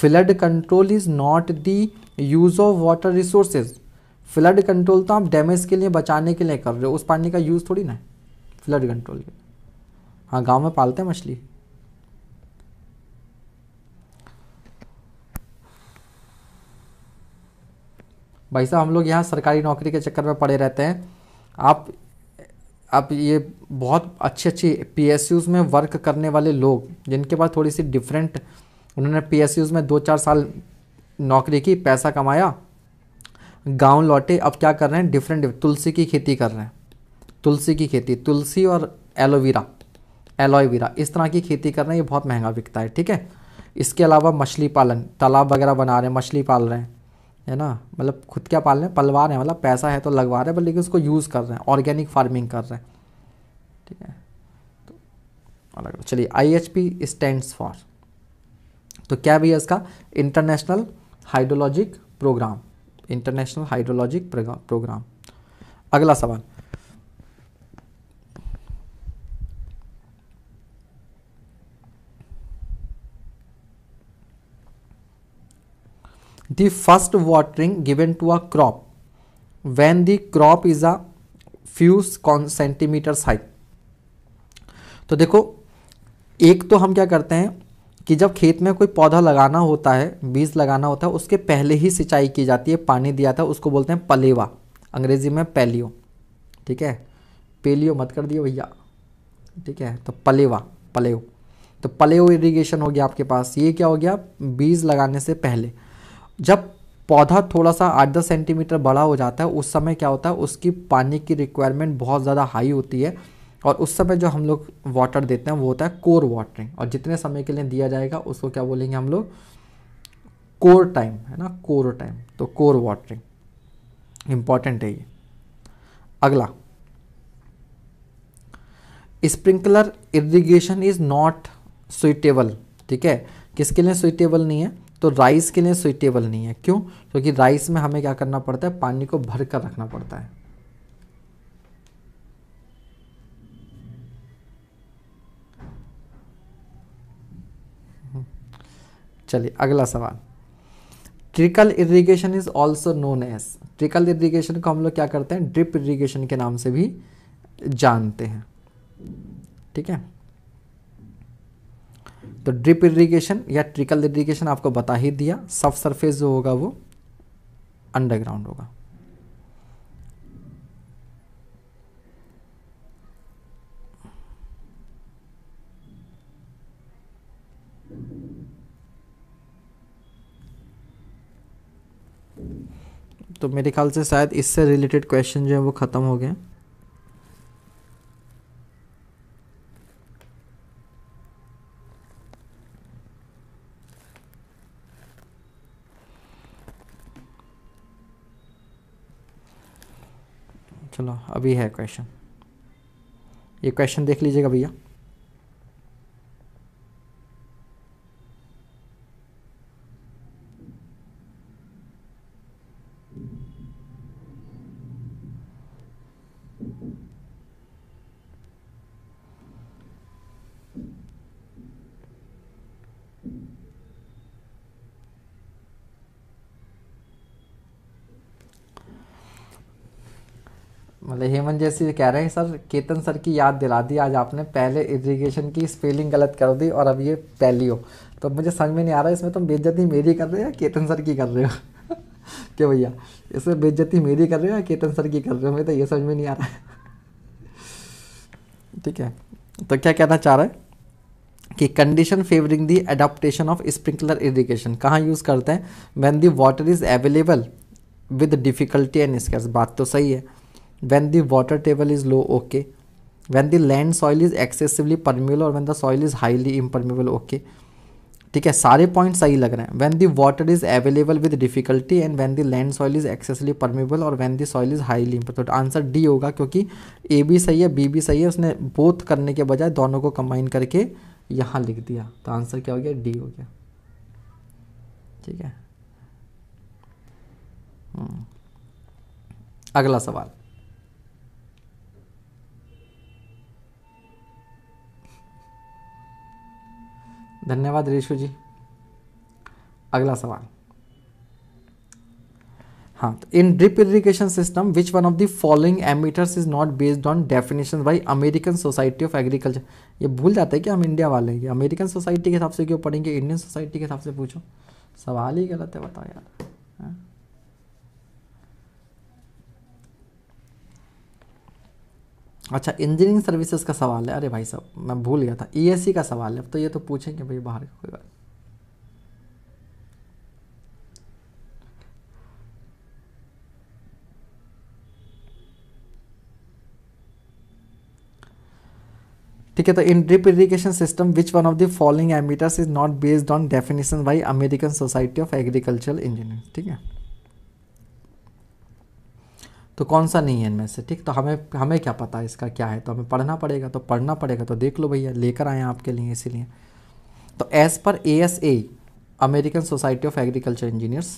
flood control is not the use of water resources flood control तो आप डैमेज के लिए बचाने के लिए कर रहे हो उस पानी का यूज़ थोड़ी ना फ्लड कंट्रोल के हाँ गांव में पालते हैं मछली भाई साहब हम लोग यहाँ सरकारी नौकरी के चक्कर में पड़े रहते हैं आप आप ये बहुत अच्छे अच्छे पी में वर्क करने वाले लोग जिनके पास थोड़ी सी डिफरेंट उन्होंने पी में दो चार साल नौकरी की पैसा कमाया गांव लौटे अब क्या कर रहे हैं डिफरेंट तुलसी की खेती कर रहे हैं तुलसी की खेती तुलसी और एलोवेरा एलोवेरा इस तरह की खेती कर रहे हैं ये बहुत महंगा बिकता है ठीक है इसके अलावा मछली पालन तालाब वगैरह बना रहे हैं मछली पाल रहे हैं है ना मतलब खुद क्या पाल रहे हैं पलवा रहे हैं मतलब पैसा है तो लगवा रहे हैं बट लेकिन उसको यूज़ कर रहे हैं ऑर्गेनिक फार्मिंग कर रहे हैं ठीक है तो अलग चलिए I H P stand for तो क्या भैया इसका international hydrologic program international hydrologic program अगला सवाल the first watering given to a crop when the crop is a few centimetre height तो देखो एक तो हम क्या करते हैं कि जब खेत में कोई पौधा लगाना होता है बीज लगाना होता है उसके पहले ही सिंचाई की जाती है पानी दिया था उसको बोलते हैं पलेवा अंग्रेजी में पेलियो ठीक है पेलियो मत कर दिए भैया ठीक है तो पलेवा पलेव तो पलेव इरीगेशन हो गया आपके पास ये क्या हो गया बीज लगाने से पहले जब पौधा थोड़ा सा आठ दस सेंटीमीटर बड़ा हो जाता है उस समय क्या होता है उसकी पानी की रिक्वायरमेंट बहुत ज़्यादा हाई होती है और उस समय जो हम लोग वाटर देते हैं वो होता है कोर वाटरिंग और जितने समय के लिए दिया जाएगा उसको क्या बोलेंगे हम लोग कोर टाइम है ना कोर टाइम तो कोर वाटरिंग इंपॉर्टेंट है ये अगला sprinkler irrigation is not suitable ठीक है किसके लिए सुइटेबल नहीं है तो राइस के लिए सुइटेबल नहीं है क्यों क्योंकि राइस में हमें क्या करना पड़ता है पानी को भर कर रखना पड़ता है चलिए अगला सवाल trickle irrigation is also known as trickle irrigation को हम लोग क्या करते हैं ड्रिप इरीगेशन के नाम से भी जानते हैं ठीक है तो ड्रिप इरीगेशन या ट्रिकल इरीगेशन आपको बता ही दिया सब सरफेस जो होगा वो अंडरग्राउंड होगा तो मेरे ख्याल से शायद इससे रिलेटेड क्वेश्चन जो है वो ख़त्म हो गए चलो अभी है क्वेश्चन ये क्वेश्चन देख लीजिएगा भैया मतलब हेमंत जैसे कह रहे हैं सर केतन सर की याद दिला दी आज आपने पहले इरीगेशन की स्पेलिंग गलत कर दी और अब ये पहली हो तो मुझे समझ में नहीं आ रहा इसमें तुम बेज्जती मेरी कर रहे हो या केतन सर की कर रहे हो [LAUGHS] क्या भैया इसमें बेज्जती मेरी कर रहे हो या केतन सर की कर रहे हो मुझे तो ये समझ में नहीं आ रहा है [LAUGHS] ठीक है तो क्या कहना चाह रहा है कि condition favouring the adaptation of sprinkler irrigation कहाँ यूज़ करते हैं when the water is available with difficulty and scarce बात तो सही है when the water table is low okay when the land soil is excessively permeable or when the soil is highly impermeable okay ठीक है सारे point सही लग रहे हैं when the water is available with difficulty and when the land soil is excessively permeable और when the soil is highly important answer D होगा क्योंकि ए भी सही है बी भी सही है उसने बोथ करने के बजाय दोनों को कंबाइन करके यहाँ लिख दिया तो आंसर क्या हो गया डी हो गया ठीक है हम्म। अगला सवाल धन्यवाद रेशु जी अगला सवाल हाँ तो in drip irrigation system which one of the following emitters is not based on definition by American society of agriculture ये भूल जाते हैं कि हम इंडिया वाले हैं अमेरिकन सोसाइटी के हिसाब से क्यों पढ़ेंगे इंडियन सोसाइटी के हिसाब से पूछो सवाल ही गलत है बताओ यार है? हाँ। अच्छा इंजीनियरिंग सर्विसेज का सवाल है अरे भाई साहब मैं भूल गया था ई e का सवाल है तो ये तो पूछेंगे भाई बाहर कोई बात ठीक है तो in drip irrigation system which one of the following emitters is not based on definition by American society of agricultural engineering ठीक है तो कौन सा नहीं है इनमें से ठीक तो हमें हमें क्या पता है इसका क्या है तो हमें पढ़ना पड़ेगा तो पढ़ना पड़ेगा तो देख लो भैया लेकर आए हैं आपके लिए इसीलिए तो as per A S A American society of agriculture engineers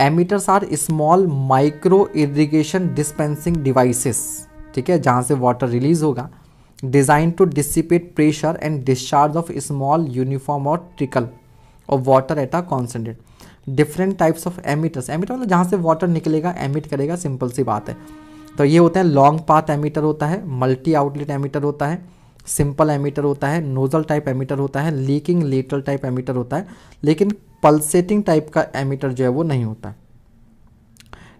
emitters are small micro irrigation dispensing devices ठीक है जहाँ से वाटर रिलीज होगा design to dissipate pressure and discharge of small uniform और trickle of water at a concentrate different types of emitters emitter मतलब जहाँ से water निकलेगा एमिट करेगा सिंपल सी बात है तो ये होते हैं लॉन्ग पाथ एमीटर होता है मल्टी आउटलेट एमीटर होता है सिंपल एमीटर होता है नोजल टाइप एमीटर होता है लीकिंग लेटल टाइप एमीटर होता है लेकिन पल्सेटिंग टाइप का एमीटर जो है वो नहीं होता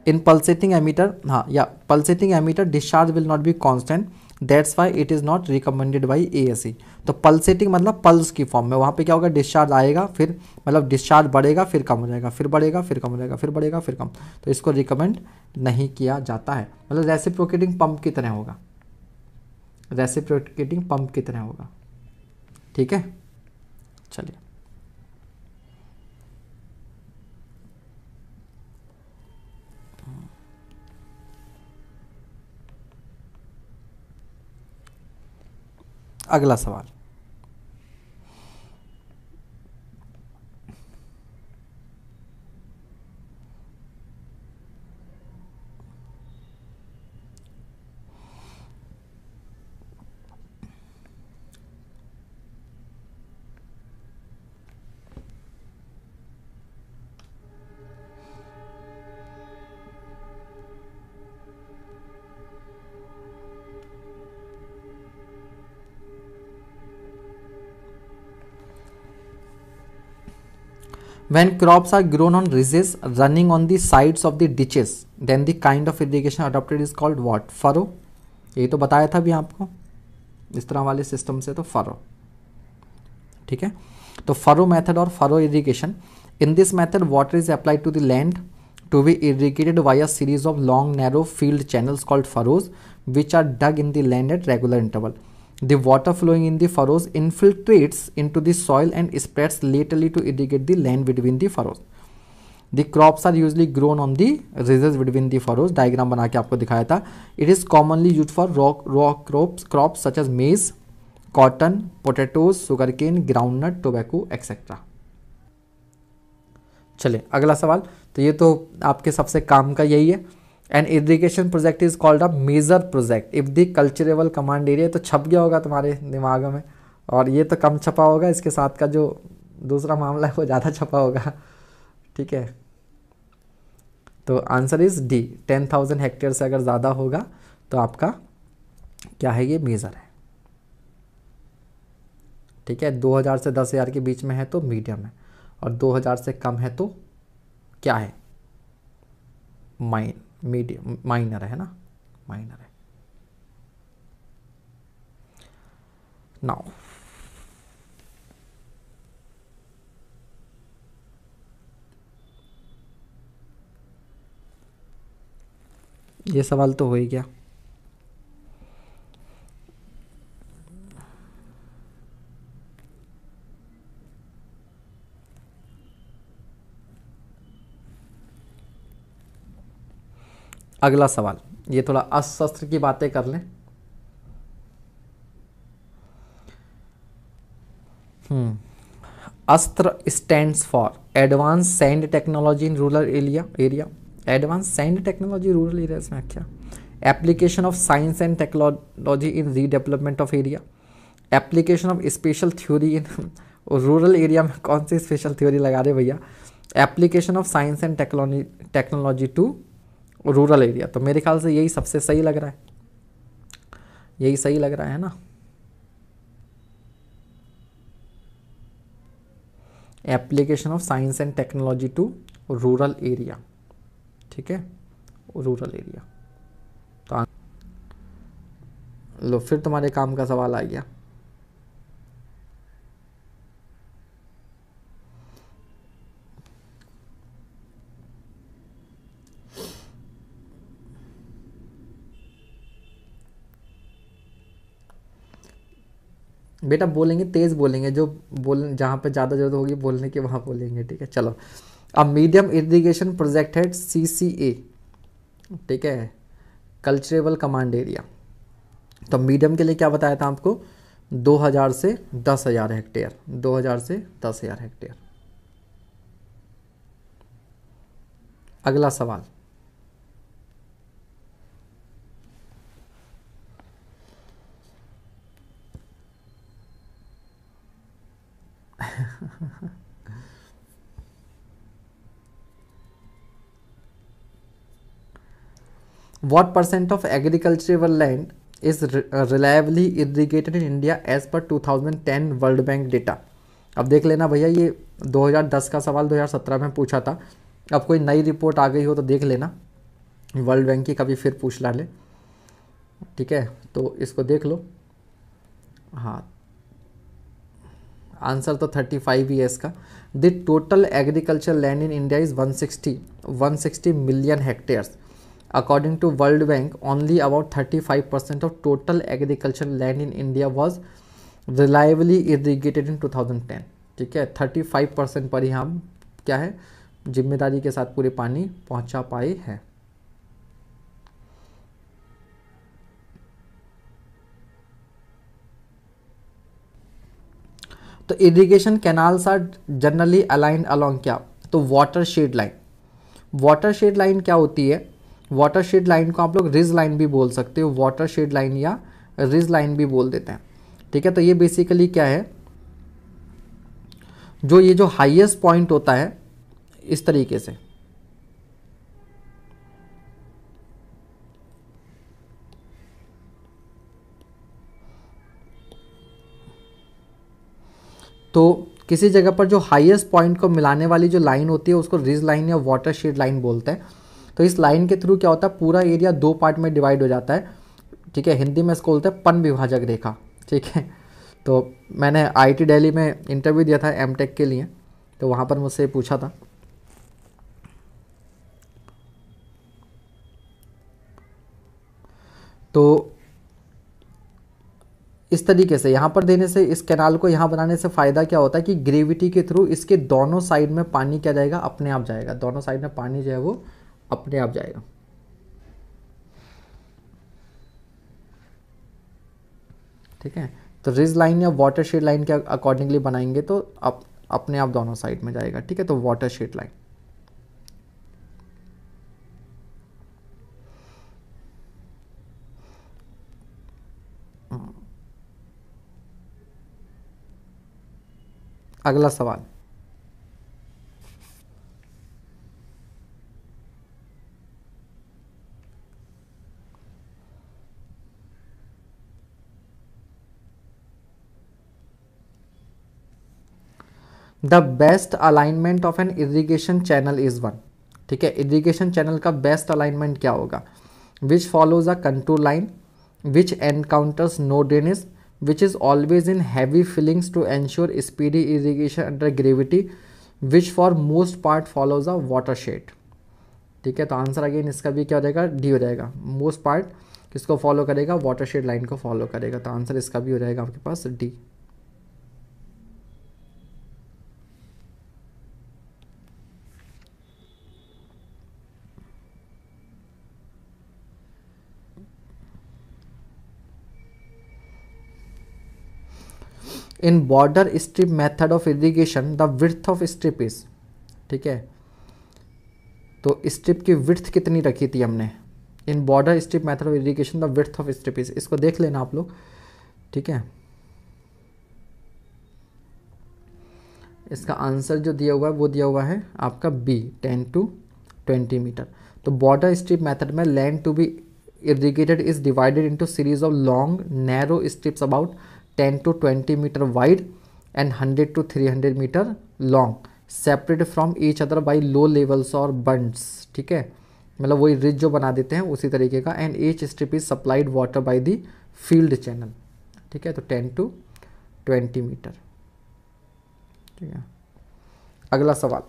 इन पल्सेटिंग एमिटर हाँ या pulsating emitter discharge will not be constant that's why it is not recommended by A तो पल्सेटिंग मतलब पल्स की फॉर्म में वहाँ पे क्या होगा डिस्चार्ज आएगा फिर मतलब डिस्चार्ज बढ़ेगा फिर कम हो जाएगा फिर बढ़ेगा फिर कम हो जाएगा फिर बढ़ेगा फिर कम तो इसको रिकमेंड नहीं किया जाता है मतलब रेसिप्रोकेटिंग पम्प की तरह होगा रेसिप्रोकेटिंग पम्प की तरह होगा ठीक है चलिए अगला सवाल when crops are grown on ridges running on the side of the ditches then the kind of irrigation adopted is called what furrow ये तो बताया था अभी आपको इस तरह वाले सिस्टम से तो फरो ठीक है तो फरो मैथड और furrow irrigation in this method water is applied to the land to be irrigated by a series of long narrow field channels called furrows which are dug in the land at regular interval The water flowing in the furrows infiltrates into the soil and spreads laterally to irrigate the land between the furrows. The crops are usually grown on the ridges between the furrows diagram बना के आपको दिखाया था it is commonly use for rock rock crops crops such as maize cotton potatoes sugar cane groundnut tobacco etcetera चले अगला सवाल तो ये तो आपके सबसे काम का यही है and irrigation project is called a major project if the culturable command area तो छप गया होगा तुम्हारे दिमाग में और ये तो कम छपा होगा इसके साथ का जो दूसरा मामला है वो ज़्यादा छपा होगा ठीक है तो answer is D ten thousand hectare से अगर ज़्यादा होगा तो आपका क्या है ये मेजर है ठीक है दो हज़ार से दस हज़ार के बीच में है तो मीडियम है और दो हज़ार से कम है तो क्या है माइन मीडियम माइनर है ना माइनर है नाउ ये सवाल तो हो ही गया अगला सवाल ये थोड़ा अस्त्र की बातें कर लें hmm, ASTRA stands for advance sand technology in rural area area advance sand technology rural area में क्या application of science and technology in redevelopment of area application of special theory in rural area में कौन सी special theory लगा रहे भैया application of science and technology to rural area तो मेरे ख्याल से यही सबसे सही लग रहा है यही सही लग रहा है ना application of science and technology to rural area ठीक है रूरल एरिया तो लो फिर तुम्हारे काम का सवाल आ गया बेटा बोलेंगे तेज़ बोलेंगे जो बोल जहाँ पर ज़्यादा ज़रूरत होगी बोलने की वहाँ बोलेंगे ठीक है चलो अब मीडियम इरीगेशन प्रोजेक्ट है सी सी ए ठीक है कल्चरेबल कमांड एरिया तो मीडियम के लिए क्या बताया था आपको 2000 से 10000 हेक्टेयर 2000 से 10000 हेक्टेयर अगला सवाल what percent of agricultural land is re uh, reliably irrigated in India as per 2010 world bank data अब देख लेना भैया ये 2010 का सवाल 2017 में पूछा था अब कोई नई रिपोर्ट आ गई हो तो देख लेना वर्ल्ड बैंक की कभी फिर पूछ ला ले ठीक है तो इसको देख लो हाँ आंसर तो 35 फाइव ही है इसका the total agriculture land in India is 160 160 million hectares According to World Bank, only about 35% of total agricultural land in India was reliably irrigated in 2010. ठीक है 35 परसेंट पर ही हम क्या है जिम्मेदारी के साथ पूरे पानी पहुंचा पाए हैं तो irrigation canals are generally aligned along क्या तो watershed line watershed line क्या होती है वाटर शेड लाइन को आप लोग रिज लाइन भी बोल सकते हो वाटर शेड लाइन या रिज लाइन भी बोल देते हैं ठीक है तो ये बेसिकली क्या है जो ये जो हाइएस्ट पॉइंट होता है इस तरीके से तो किसी जगह पर जो हाईएस्ट पॉइंट को मिलाने वाली जो लाइन होती है उसको रिज लाइन या वाटर शेड लाइन बोलते हैं तो इस लाइन के थ्रू क्या होता है पूरा एरिया दो पार्ट में डिवाइड हो जाता है ठीक है हिंदी में इसको बोलते हैं पन विभाजक रेखा ठीक है तो मैंने आई टी दिल्ली में इंटरव्यू दिया था एम टेक के लिए तो वहाँ पर मुझसे पूछा था तो इस तरीके से यहाँ पर देने से इस कैनाल को यहाँ बनाने से फ़ायदा क्या होता है कि ग्रेविटी के थ्रू इसके दोनों साइड में पानी क्या जाएगा अपने आप जाएगा दोनों साइड में पानी जो है वो अपने आप जाएगा ठीक है तो रिज लाइन या वाटर शेड लाइन के अकॉर्डिंगली बनाएंगे तो आप अपने आप दोनों साइड में जाएगा ठीक है तो वाटर शेड लाइन अगला सवाल the best alignment of an irrigation channel is one ठीक है इरीगेशन चैनल का बेस्ट अलाइनमेंट क्या होगा which follows a control line which encounters no drainages which is always in heavy fillings to ensure speedy irrigation under gravity which for most part follows a watershed ठीक है तो answer again इसका भी क्या हो जाएगा D हो जाएगा मोस्ट पार्ट किसको फॉलो करेगा वाटर शेड लाइन को फॉलो करेगा तो आंसर इसका भी हो जाएगा आपके पास D in border strip method of irrigation the width of strip is ठीक है तो स्ट्रिप की विर्थ कितनी रखी थी हमने in border strip method of irrigation the width of strip is इसको देख लेना आप लोग ठीक है इसका आंसर जो दिया हुआ है वो दिया हुआ है आपका B ten to twenty metre तो बॉर्डर स्ट्रिप मेथड में land to be irrigated is divided into series of long narrow strips about 10 to 20 meter wide and 100 to 300 meter long separate from each other by low levels और bunds ठीक है मतलब वही ridge जो बना देते हैं उसी तरीके का and each strip is supplied water by the field channel ठीक है तो 10 टू 20 मीटर ठीक है अगला सवाल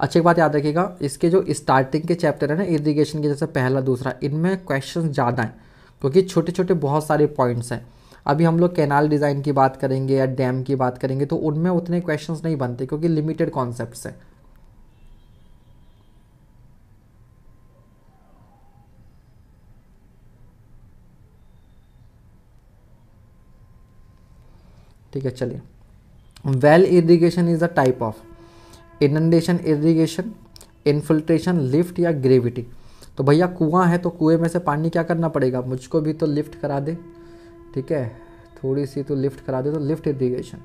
अच्छी बात याद रखिएगा इसके जो स्टार्टिंग के चैप्टर है ना इरिगेशन के जैसे पहला दूसरा इनमें क्वेश्चन ज़्यादा हैं क्योंकि छोटे छोटे बहुत सारे पॉइंट्स हैं अभी हम लोग कैनाल डिज़ाइन की बात करेंगे या डैम की बात करेंगे तो उनमें उतने क्वेश्चन नहीं बनते क्योंकि लिमिटेड कॉन्सेप्ट हैं ठीक है चलिए well irrigation is a type of inundation irrigation infiltration lift या ग्रेविटी तो भैया कुआं है तो कुएं में से पानी क्या करना पड़ेगा मुझको भी तो लिफ्ट करा दे ठीक है थोड़ी सी तो लिफ्ट करा दे तो लिफ्ट इरीगेशन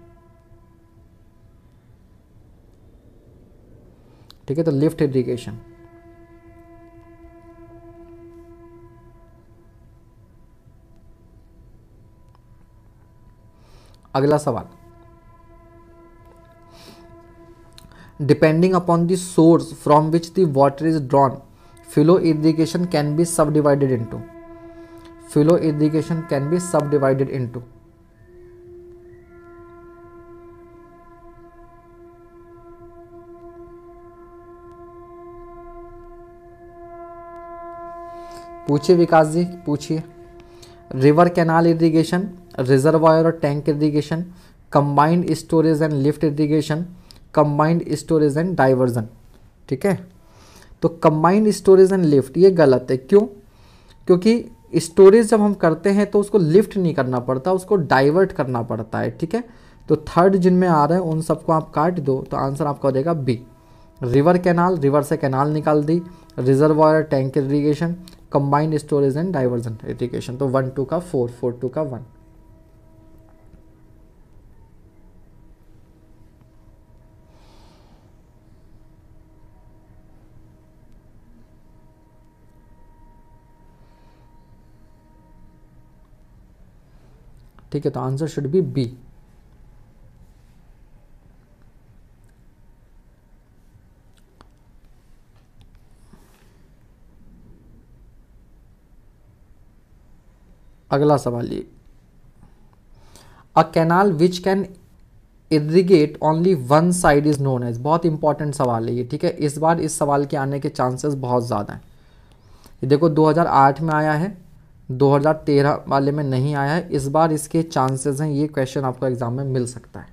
ठीक है तो लिफ्ट इरीगेशन अगला सवाल depending upon the source from which the water is drawn flow can be subdivided into flow irrigation can be subdivided into पूछिए विकास जी पूछिए रिवर कैनाल इरीगेशन रिजर्वायर और tank irrigation combined storage and lift irrigation combined storage and diversion ठीक है तो combined storage and lift ये गलत है क्यों क्योंकि स्टोरेज जब हम करते हैं तो उसको लिफ्ट नहीं करना पड़ता उसको डाइवर्ट करना पड़ता है ठीक है तो थर्ड जिनमें आ रहे हैं उन सबको आप काट दो तो आंसर आपका हो जाएगा बी रिवर कैनाल रिवर से कैनाल निकाल दी reservoir tank irrigation combined storage and diversion irrigation तो वन टू का फोर फोर टू का वन ठीक है तो आंसर शुड बी बी अगला सवाल ये a canal which can irrigate only one side is known as बहुत इंपॉर्टेंट सवाल है ये ठीक है इस बार इस सवाल के आने के चांसेस बहुत ज़्यादा हैं देखो 2008 में आया है 2013 वाले में नहीं आया है इस बार इसके चांसेस हैं ये क्वेश्चन आपको एग्जाम में मिल सकता है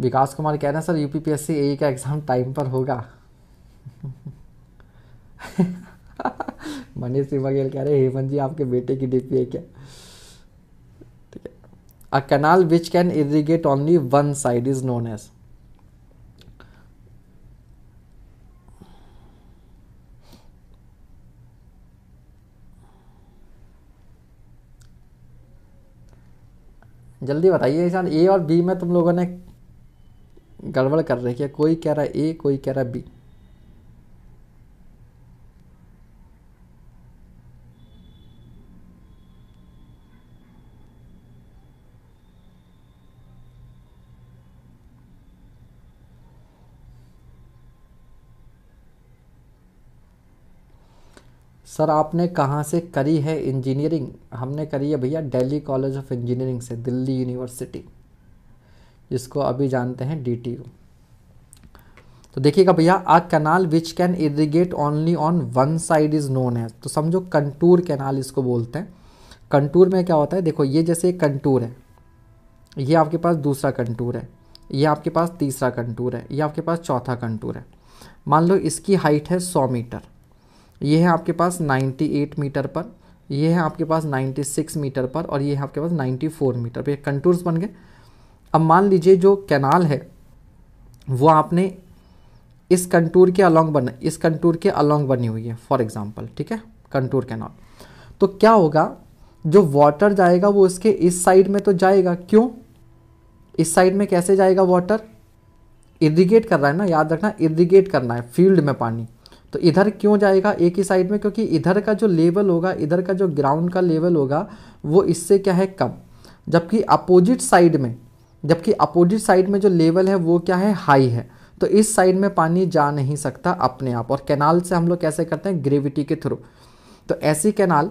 विकास कुमार कह रहे हैं सर यूपीपीएससी ए e का एग्ज़ाम टाइम पर होगा [LAUGHS] मनीष सिंह बघेल कह रहे हेमंत जी आपके बेटे की डीपी है क्या ठीक है a canal which can irrigate only one side is known as जल्दी बताइए ईशान ए और बी में तुम लोगों ने गड़बड़ कर रखी है कोई कह रहा है ए कोई कह रहा है बी सर आपने कहाँ से करी है इंजीनियरिंग हमने करी है भैया दिल्ली कॉलेज ऑफ इंजीनियरिंग से दिल्ली यूनिवर्सिटी जिसको अभी जानते हैं डी तो देखिएगा भैया a canal which can irrigate only on one side is known है तो समझो कंटूर कैनाल इसको बोलते हैं कंटूर में क्या होता है देखो ये जैसे कंटूर है ये आपके पास दूसरा कंटूर है ये आपके पास तीसरा कंटूर है ये आपके पास चौथा कंटूर है मान लो इसकी हाइट है सौ मीटर ये है आपके पास 98 मीटर पर ये है आपके पास 96 मीटर पर और ये है आपके पास 94 मीटर पर कंटूर्स बन गए अब मान लीजिए जो कैनाल है वो आपने इस कंटूर के अलोंग बना इस कंटूर के अलोंग बनी हुई है फॉर एग्जाम्पल ठीक है कंटूर कैनाल तो क्या होगा जो वाटर जाएगा वो इसके इस साइड में तो जाएगा क्यों इस साइड में कैसे जाएगा वाटर इरीगेट कर रहा है ना याद रखना इरीगेट करना है फील्ड में पानी तो इधर क्यों जाएगा एक ही साइड में क्योंकि इधर का जो लेवल होगा इधर का जो ग्राउंड का लेवल होगा वो इससे क्या है कम जबकि अपोजिट साइड में जबकि अपोजिट साइड में जो लेवल है वो क्या है हाई है तो इस साइड में पानी जा नहीं सकता अपने आप और कैनाल से हम लोग कैसे करते हैं ग्रेविटी के थ्रू तो ऐसी कैनाल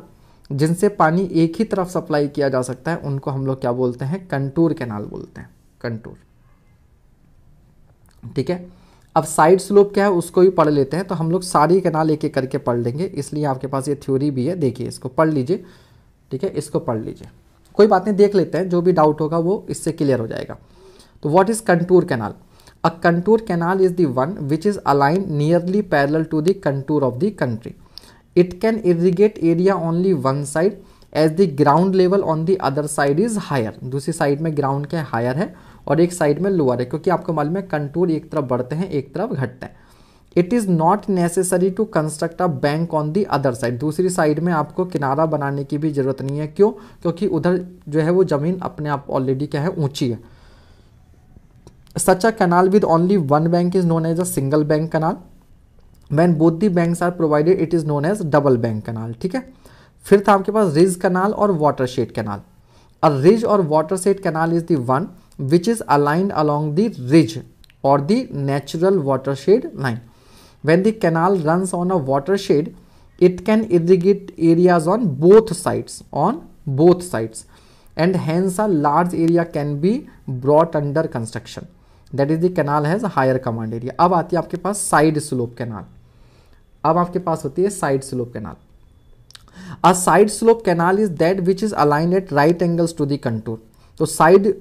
जिनसे पानी एक ही तरफ सप्लाई किया जा सकता है उनको हम लोग क्या बोलते हैं कंटूर कैनाल बोलते हैं कंटूर ठीक है अब साइड स्लोप क्या है उसको भी पढ़ लेते हैं तो हम लोग सारी कैनाल एक एक करके पढ़ लेंगे इसलिए आपके पास ये थ्योरी भी है देखिए इसको पढ़ लीजिए ठीक है इसको पढ़ लीजिए कोई बात नहीं देख लेते हैं जो भी डाउट होगा वो इससे क्लियर हो जाएगा तो what is contour canal a contour canal is the one which is align nearly parallel to the contour of the country it can irrigate area only one side as the ground level on the other side is higher दूसरी साइड में ground क्या higher है और एक side में lower है क्योंकि आपको मालूम है कंटूर एक तरफ बढ़ते हैं एक तरफ घटते हैं it is not necessary to construct a bank on the other side दूसरी साइड में आपको किनारा बनाने की भी ज़रूरत नहीं है क्यों क्योंकि उधर जो है वो ज़मीन अपने आप ऑलरेडी क्या है ऊंची है such a canal with only one bank is known as a single bank canal when both the bank are provided it is known as double bank canal ठीक है फिर था आपके पास रिज कनाल और watershed canal a ridge और watershed canal is the one which is aligned along the ridge और the natural watershed line when the canal runs on a water shade it can irrigate areas on both sides on both sides and hence a large area can be brought under construction that is the canal has higher command area अब आती है आपके पास side slope canal अब आपके पास होती है side slope canal a side slope canal is that which is aligned at right angles to the contour तो साइड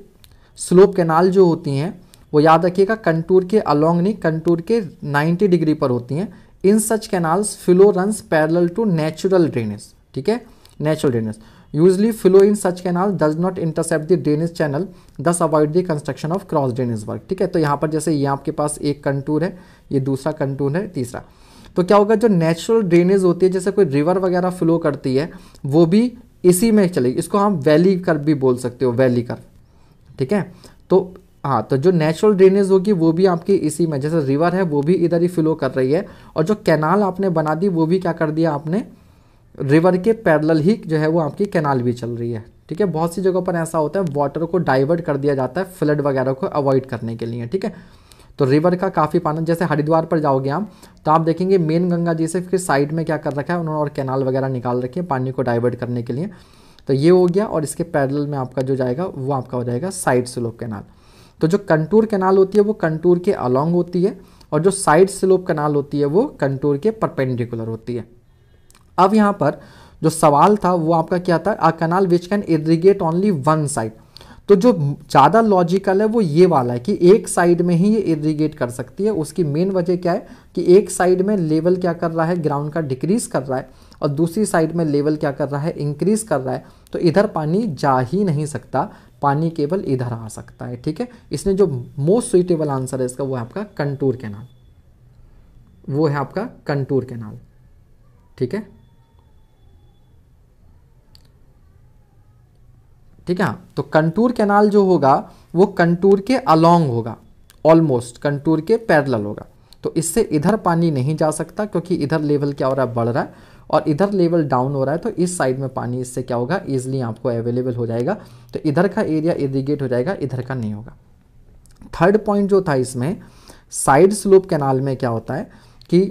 स्लोप कैनाल जो होती हैं वो याद रखिएगा कंटूर के अलोंग नहीं कंटूर के 90 डिग्री पर होती हैं in such canals flow runs parallel to natural drainage ठीक है natural drainage usually flow in such canal does not intercept the drainage channel thus avoid the construction of cross drainage work ठीक है तो यहाँ पर जैसे ये आपके पास एक कंटूर है ये दूसरा कंटूर है तीसरा तो क्या होगा जो नेचुरल ड्रेनेज होती है जैसे कोई रिवर वगैरह फ्लो करती है वो भी इसी में चलेगी इसको हम वैली कर भी बोल सकते हो वैली कर ठीक है तो हाँ तो जो नेचुरल ड्रेनेज होगी वो भी आपकी इसी में जैसे रिवर है वो भी इधर ही फ्लो कर रही है और जो कैनाल आपने बना दी वो भी क्या कर दिया आपने रिवर के पैरल ही जो है वो आपकी कैनाल भी चल रही है ठीक है बहुत सी जगहों पर ऐसा होता है वाटर को डाइवर्ट कर दिया जाता है फ्लड वगैरह को अवॉइड करने के लिए ठीक है तो रिवर का काफ़ी पानी जैसे हरिद्वार पर जाओगे आप तो आप देखेंगे मेन गंगा जी से फिर साइड में क्या कर रखा है उन्होंने और कैनाल वगैरह निकाल रखी है पानी को डाइवर्ट करने के लिए तो ये हो गया और इसके पैरल में आपका जो जाएगा वो आपका हो जाएगा साइड स्लोप कैनाल तो जो कंटूर कैनाल होती है वो कंटूर के अलॉन्ग होती है और जो साइड स्लोप कैनाल होती है वो कंटूर के परपेंडिकुलर होती है अब यहाँ पर जो सवाल था वो आपका क्या था a canal which can irrigate only one side तो जो ज़्यादा लॉजिकल है वो ये वाला है कि एक साइड में ही ये इरीगेट कर सकती है उसकी मेन वजह क्या है कि एक साइड में लेवल क्या कर रहा है ग्राउंड का डिक्रीज कर रहा है और दूसरी साइड में लेवल क्या कर रहा है इंक्रीज़ कर रहा है तो इधर पानी जा ही नहीं सकता पानी केवल इधर आ सकता है ठीक है इसने जो मोस्ट सुइटेबल आंसर है इसका वो है आपका कंटूर कैनाल वो है आपका कंटूर कैनाल ठीक है ठीक है तो कंटूर कैनाल जो होगा वो कंटूर के अलोंग होगा ऑलमोस्ट कंटूर के पैरल होगा तो इससे इधर पानी नहीं जा सकता क्योंकि इधर लेवल क्या हो रहा है बढ़ रहा है और इधर लेवल डाउन हो रहा है तो इस साइड में पानी इससे क्या होगा ईजिली आपको अवेलेबल हो जाएगा तो इधर का एरिया इरीगेट हो जाएगा इधर का नहीं होगा थर्ड पॉइंट जो था इसमें साइड स्लोप कैनाल में क्या होता है कि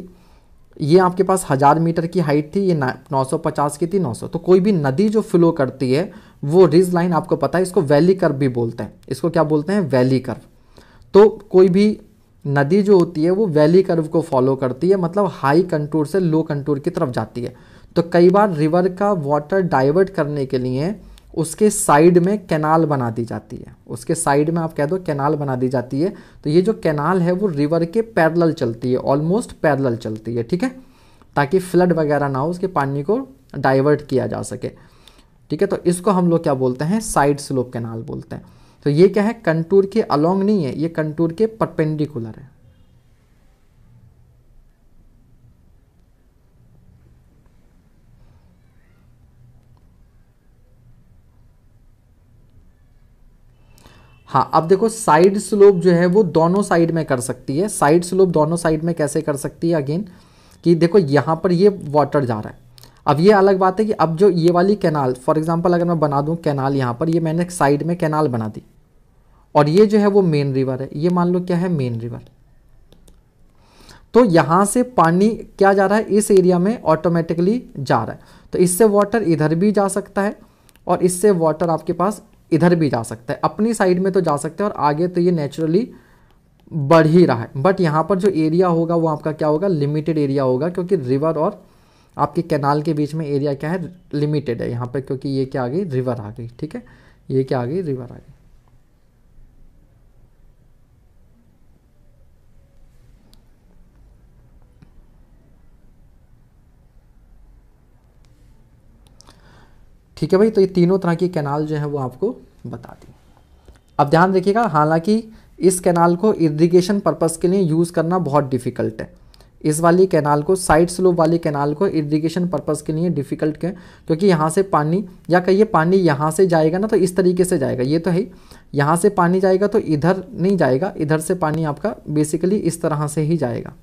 ये आपके पास हज़ार मीटर की हाइट थी ये नौ सौ पचास की थी नौ सौ तो कोई भी नदी जो फ्लो करती है वो रिज लाइन आपको पता है इसको वैली कर्व भी बोलते हैं इसको क्या बोलते हैं वैली कर्व तो कोई भी नदी जो होती है वो वैली कर्व को फॉलो करती है मतलब हाई कंटूर से लो कंटूर की तरफ जाती है तो कई बार रिवर का वाटर डाइवर्ट करने के लिए उसके साइड में कैनाल बना दी जाती है उसके साइड में आप कह दो कैनाल बना दी जाती है तो ये जो कैनाल है वो रिवर के पैरल चलती है ऑलमोस्ट पैरल चलती है ठीक है ताकि फ्लड वगैरह ना हो उसके पानी को डाइवर्ट किया जा सके ठीक है तो इसको हम लोग क्या बोलते हैं साइड स्लोप कैनाल बोलते हैं तो ये क्या है कंटूर के अलोंग नहीं है ये कंटूर के परपेंडिकुलर है हाँ अब देखो साइड स्लोप जो है वो दोनों साइड में कर सकती है साइड स्लोप दोनों साइड में कैसे कर सकती है अगेन कि देखो यहाँ पर ये वाटर जा रहा है अब ये अलग बात है कि अब जो ये वाली कैनाल फॉर एग्जांपल अगर मैं बना दूँ कैनाल यहाँ पर ये मैंने साइड में कैनाल बना दी और ये जो है वो मेन रिवर है ये मान लो क्या है मेन रिवर तो यहां से पानी क्या जा रहा है इस एरिया में ऑटोमेटिकली जा रहा है तो इससे वाटर इधर भी जा सकता है और इससे वाटर आपके पास इधर भी जा सकता है अपनी साइड में तो जा सकते हैं और आगे तो ये नेचुरली बढ़ ही रहा है बट यहाँ पर जो एरिया होगा वो आपका क्या होगा लिमिटेड एरिया होगा क्योंकि रिवर और आपके कैनाल के बीच में एरिया क्या है लिमिटेड है यहाँ पर क्योंकि ये क्या आ गई रिवर आ गई ठीक है ये क्या आ गई रिवर आ गई ठीक है भाई तो ये तीनों तरह की कैनाल जो है वो आपको बता दी अब ध्यान रखिएगा हालांकि इस कैनाल को इरीगेशन पर्पज़ के लिए यूज़ करना बहुत डिफ़िकल्ट है इस वाली कैनाल को साइड स्लोप वाली कैनाल को इरीगेशन पर्पज़ के लिए डिफ़िकल्ट है क्योंकि यहाँ से पानी या कहिए पानी यहाँ से जाएगा ना तो इस तरीके से जाएगा ये तो है यहाँ से पानी जाएगा तो इधर नहीं जाएगा इधर से पानी आपका बेसिकली इस तरह से ही जाएगा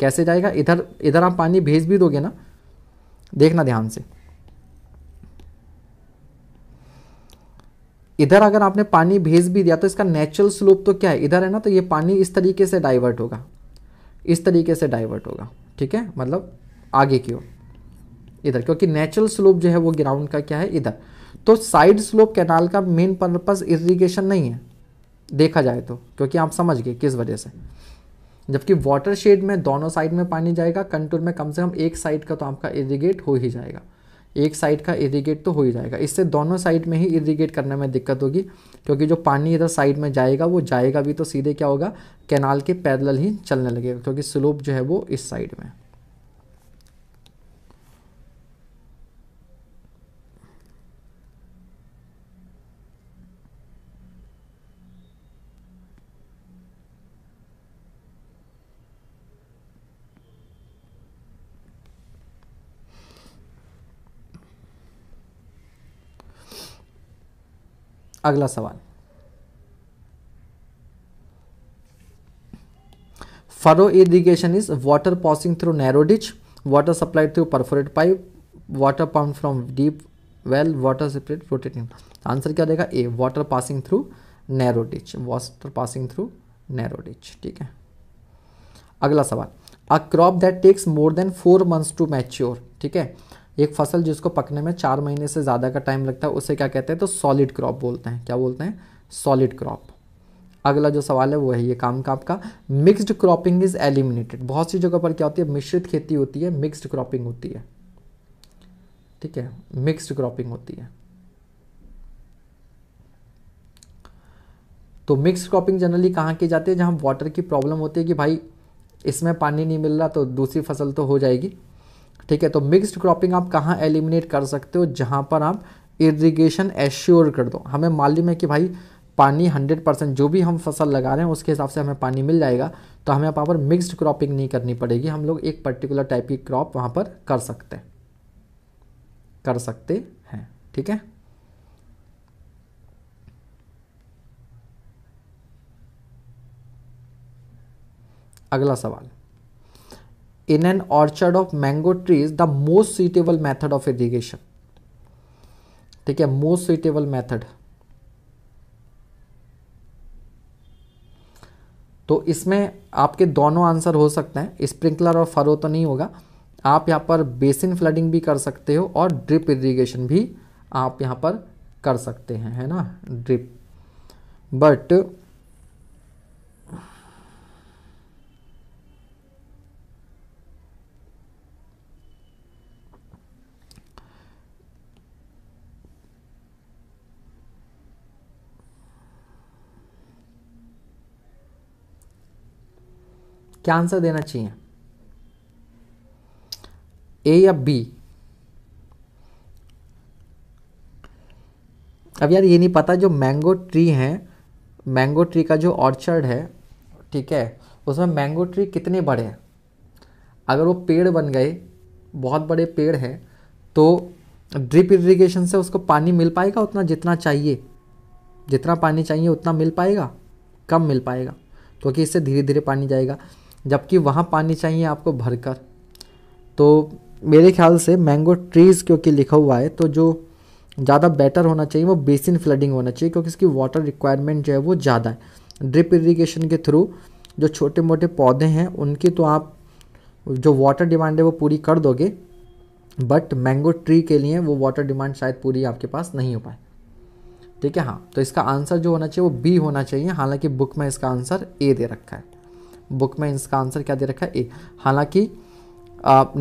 कैसे जाएगा इधर इधर आप पानी भेज भी दोगे ना देखना ध्यान से इधर अगर आपने पानी भेज भी दिया तो इसका नेचुरल स्लोप तो क्या है इधर है ना तो ये पानी इस तरीके से डाइवर्ट होगा इस तरीके से डाइवर्ट होगा ठीक है मतलब आगे की ओर इधर क्योंकि नेचुरल स्लोप जो है वो ग्राउंड का क्या है इधर तो साइड स्लोप कैनाल का मेन पर्पज इरीगेशन नहीं है देखा जाए तो क्योंकि आप समझ गए किस वजह से जबकि वाटर शेड में दोनों साइड में पानी जाएगा कंट्रोल में कम से कम एक साइड का तो आपका इरीगेट हो ही जाएगा एक साइड का इरीगेट तो हो ही जाएगा इससे दोनों साइड में ही इरीगेट करने में दिक्कत होगी क्योंकि जो पानी इधर साइड में जाएगा वो जाएगा भी तो सीधे क्या होगा कैनाल के पैदल ही चलने लगेगा क्योंकि स्लोप जो है वो इस साइड में अगला सवाल furrow irrigation is water passing through narrow ditch water supply through perforate pipe water pump from deep well water separate rotating answer क्या देगा A water passing through narrow ditch water passing through narrow ditch ठीक है अगला सवाल a crop that takes more than four months to mature ठीक है एक फसल जिसको पकने में चार महीने से ज़्यादा का टाइम लगता है उसे क्या कहते हैं तो सॉलिड क्रॉप बोलते हैं क्या बोलते हैं सॉलिड क्रॉप अगला जो सवाल है वो है ये काम का आपका मिक्स्ड क्रॉपिंग इज एलिमिनेटेड बहुत सी जगह पर क्या होती है मिश्रित खेती होती है मिक्स्ड क्रॉपिंग होती है ठीक है मिक्स्ड क्रॉपिंग होती है तो मिक्स क्रॉपिंग जनरली कहाँ की जाती है जहाँ वाटर की प्रॉब्लम होती है कि भाई इसमें पानी नहीं मिल रहा तो दूसरी फसल तो हो जाएगी ठीक है तो मिक्स्ड क्रॉपिंग आप कहाँ एलिमिनेट कर सकते हो जहाँ पर आप इरीगेशन एश्योर कर दो हमें मालूम है कि भाई पानी 100 परसेंट जो भी हम फसल लगा रहे हैं उसके हिसाब से हमें पानी मिल जाएगा तो हमें वहाँ पर मिक्स्ड क्रॉपिंग नहीं करनी पड़ेगी हम लोग एक पर्टिकुलर टाइप की क्रॉप वहाँ पर कर सकते हैं कर सकते हैं ठीक है अगला सवाल in an orchard of mango trees the most suitable method of irrigation ठीक है मोस्ट सुइटेबल मेथड तो इसमें आपके दोनों आंसर हो सकते हैं स्प्रिंकलर और फरो तो नहीं होगा आप यहाँ पर बेसिन फ्लडिंग भी कर सकते हो और ड्रिप इरिगेशन भी आप यहाँ पर कर सकते हैं है ना ड्रिप बट क्या आंसर देना चाहिए ए या बी अब यार ये नहीं पता जो मैंगो ट्री है मैंगो ट्री का जो ऑर्चर्ड है ठीक है उसमें मैंगो ट्री कितने बड़े हैं अगर वो पेड़ बन गए बहुत बड़े पेड़ हैं तो ड्रिप इरिगेशन से उसको पानी मिल पाएगा उतना जितना चाहिए जितना पानी चाहिए उतना मिल पाएगा कम मिल पाएगा क्योंकि इससे धीरे धीरे पानी जाएगा जबकि वहाँ पानी चाहिए आपको भरकर तो मेरे ख्याल से मैंगो ट्रीज़ क्योंकि लिखा हुआ है तो जो ज़्यादा बेटर होना चाहिए वो बेसिन फ्लडिंग होना चाहिए क्योंकि इसकी वाटर रिक्वायरमेंट जो है वो ज़्यादा है ड्रिप इरीगेशन के थ्रू जो छोटे मोटे पौधे हैं उनकी तो आप जो वाटर डिमांड है वो पूरी कर दोगे बट मैंगो ट्री के लिए वो वाटर डिमांड शायद पूरी आपके पास नहीं हो पाए ठीक है हाँ तो इसका आंसर जो होना चाहिए वो बी होना चाहिए हालांकि बुक में इसका आंसर ए दे रखा है बुक में इसका आंसर क्या दे रखा है ए हालांकि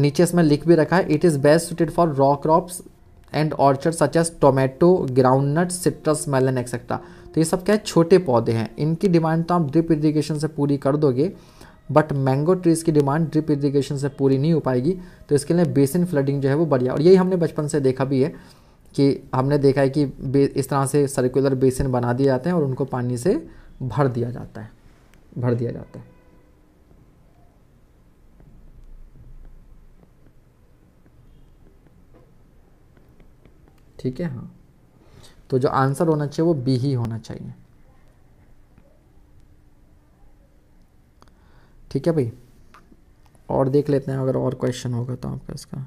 नीचे इसमें लिख भी रखा है it is best suited for raw crops and orchard such as tomato groundnut citrus melon etcetera तो ये सब क्या है छोटे पौधे हैं इनकी डिमांड तो आप ड्रिप इरीगेशन से पूरी कर दोगे बट मैंगो ट्रीज़ की डिमांड ड्रिप इरीगेशन से पूरी नहीं हो पाएगी तो इसके लिए बेसिन फ्लडिंग जो है वो बढ़िया और यही हमने बचपन से देखा भी है कि हमने देखा है कि इस तरह से सर्कुलर बेसिन बना दिए जाते हैं और उनको पानी से भर दिया जाता है भर दिया जाता है ठीक है हाँ तो जो आंसर होना चाहिए वो बी ही होना चाहिए ठीक है भाई और देख लेते हैं अगर और क्वेश्चन होगा तो आपका इसका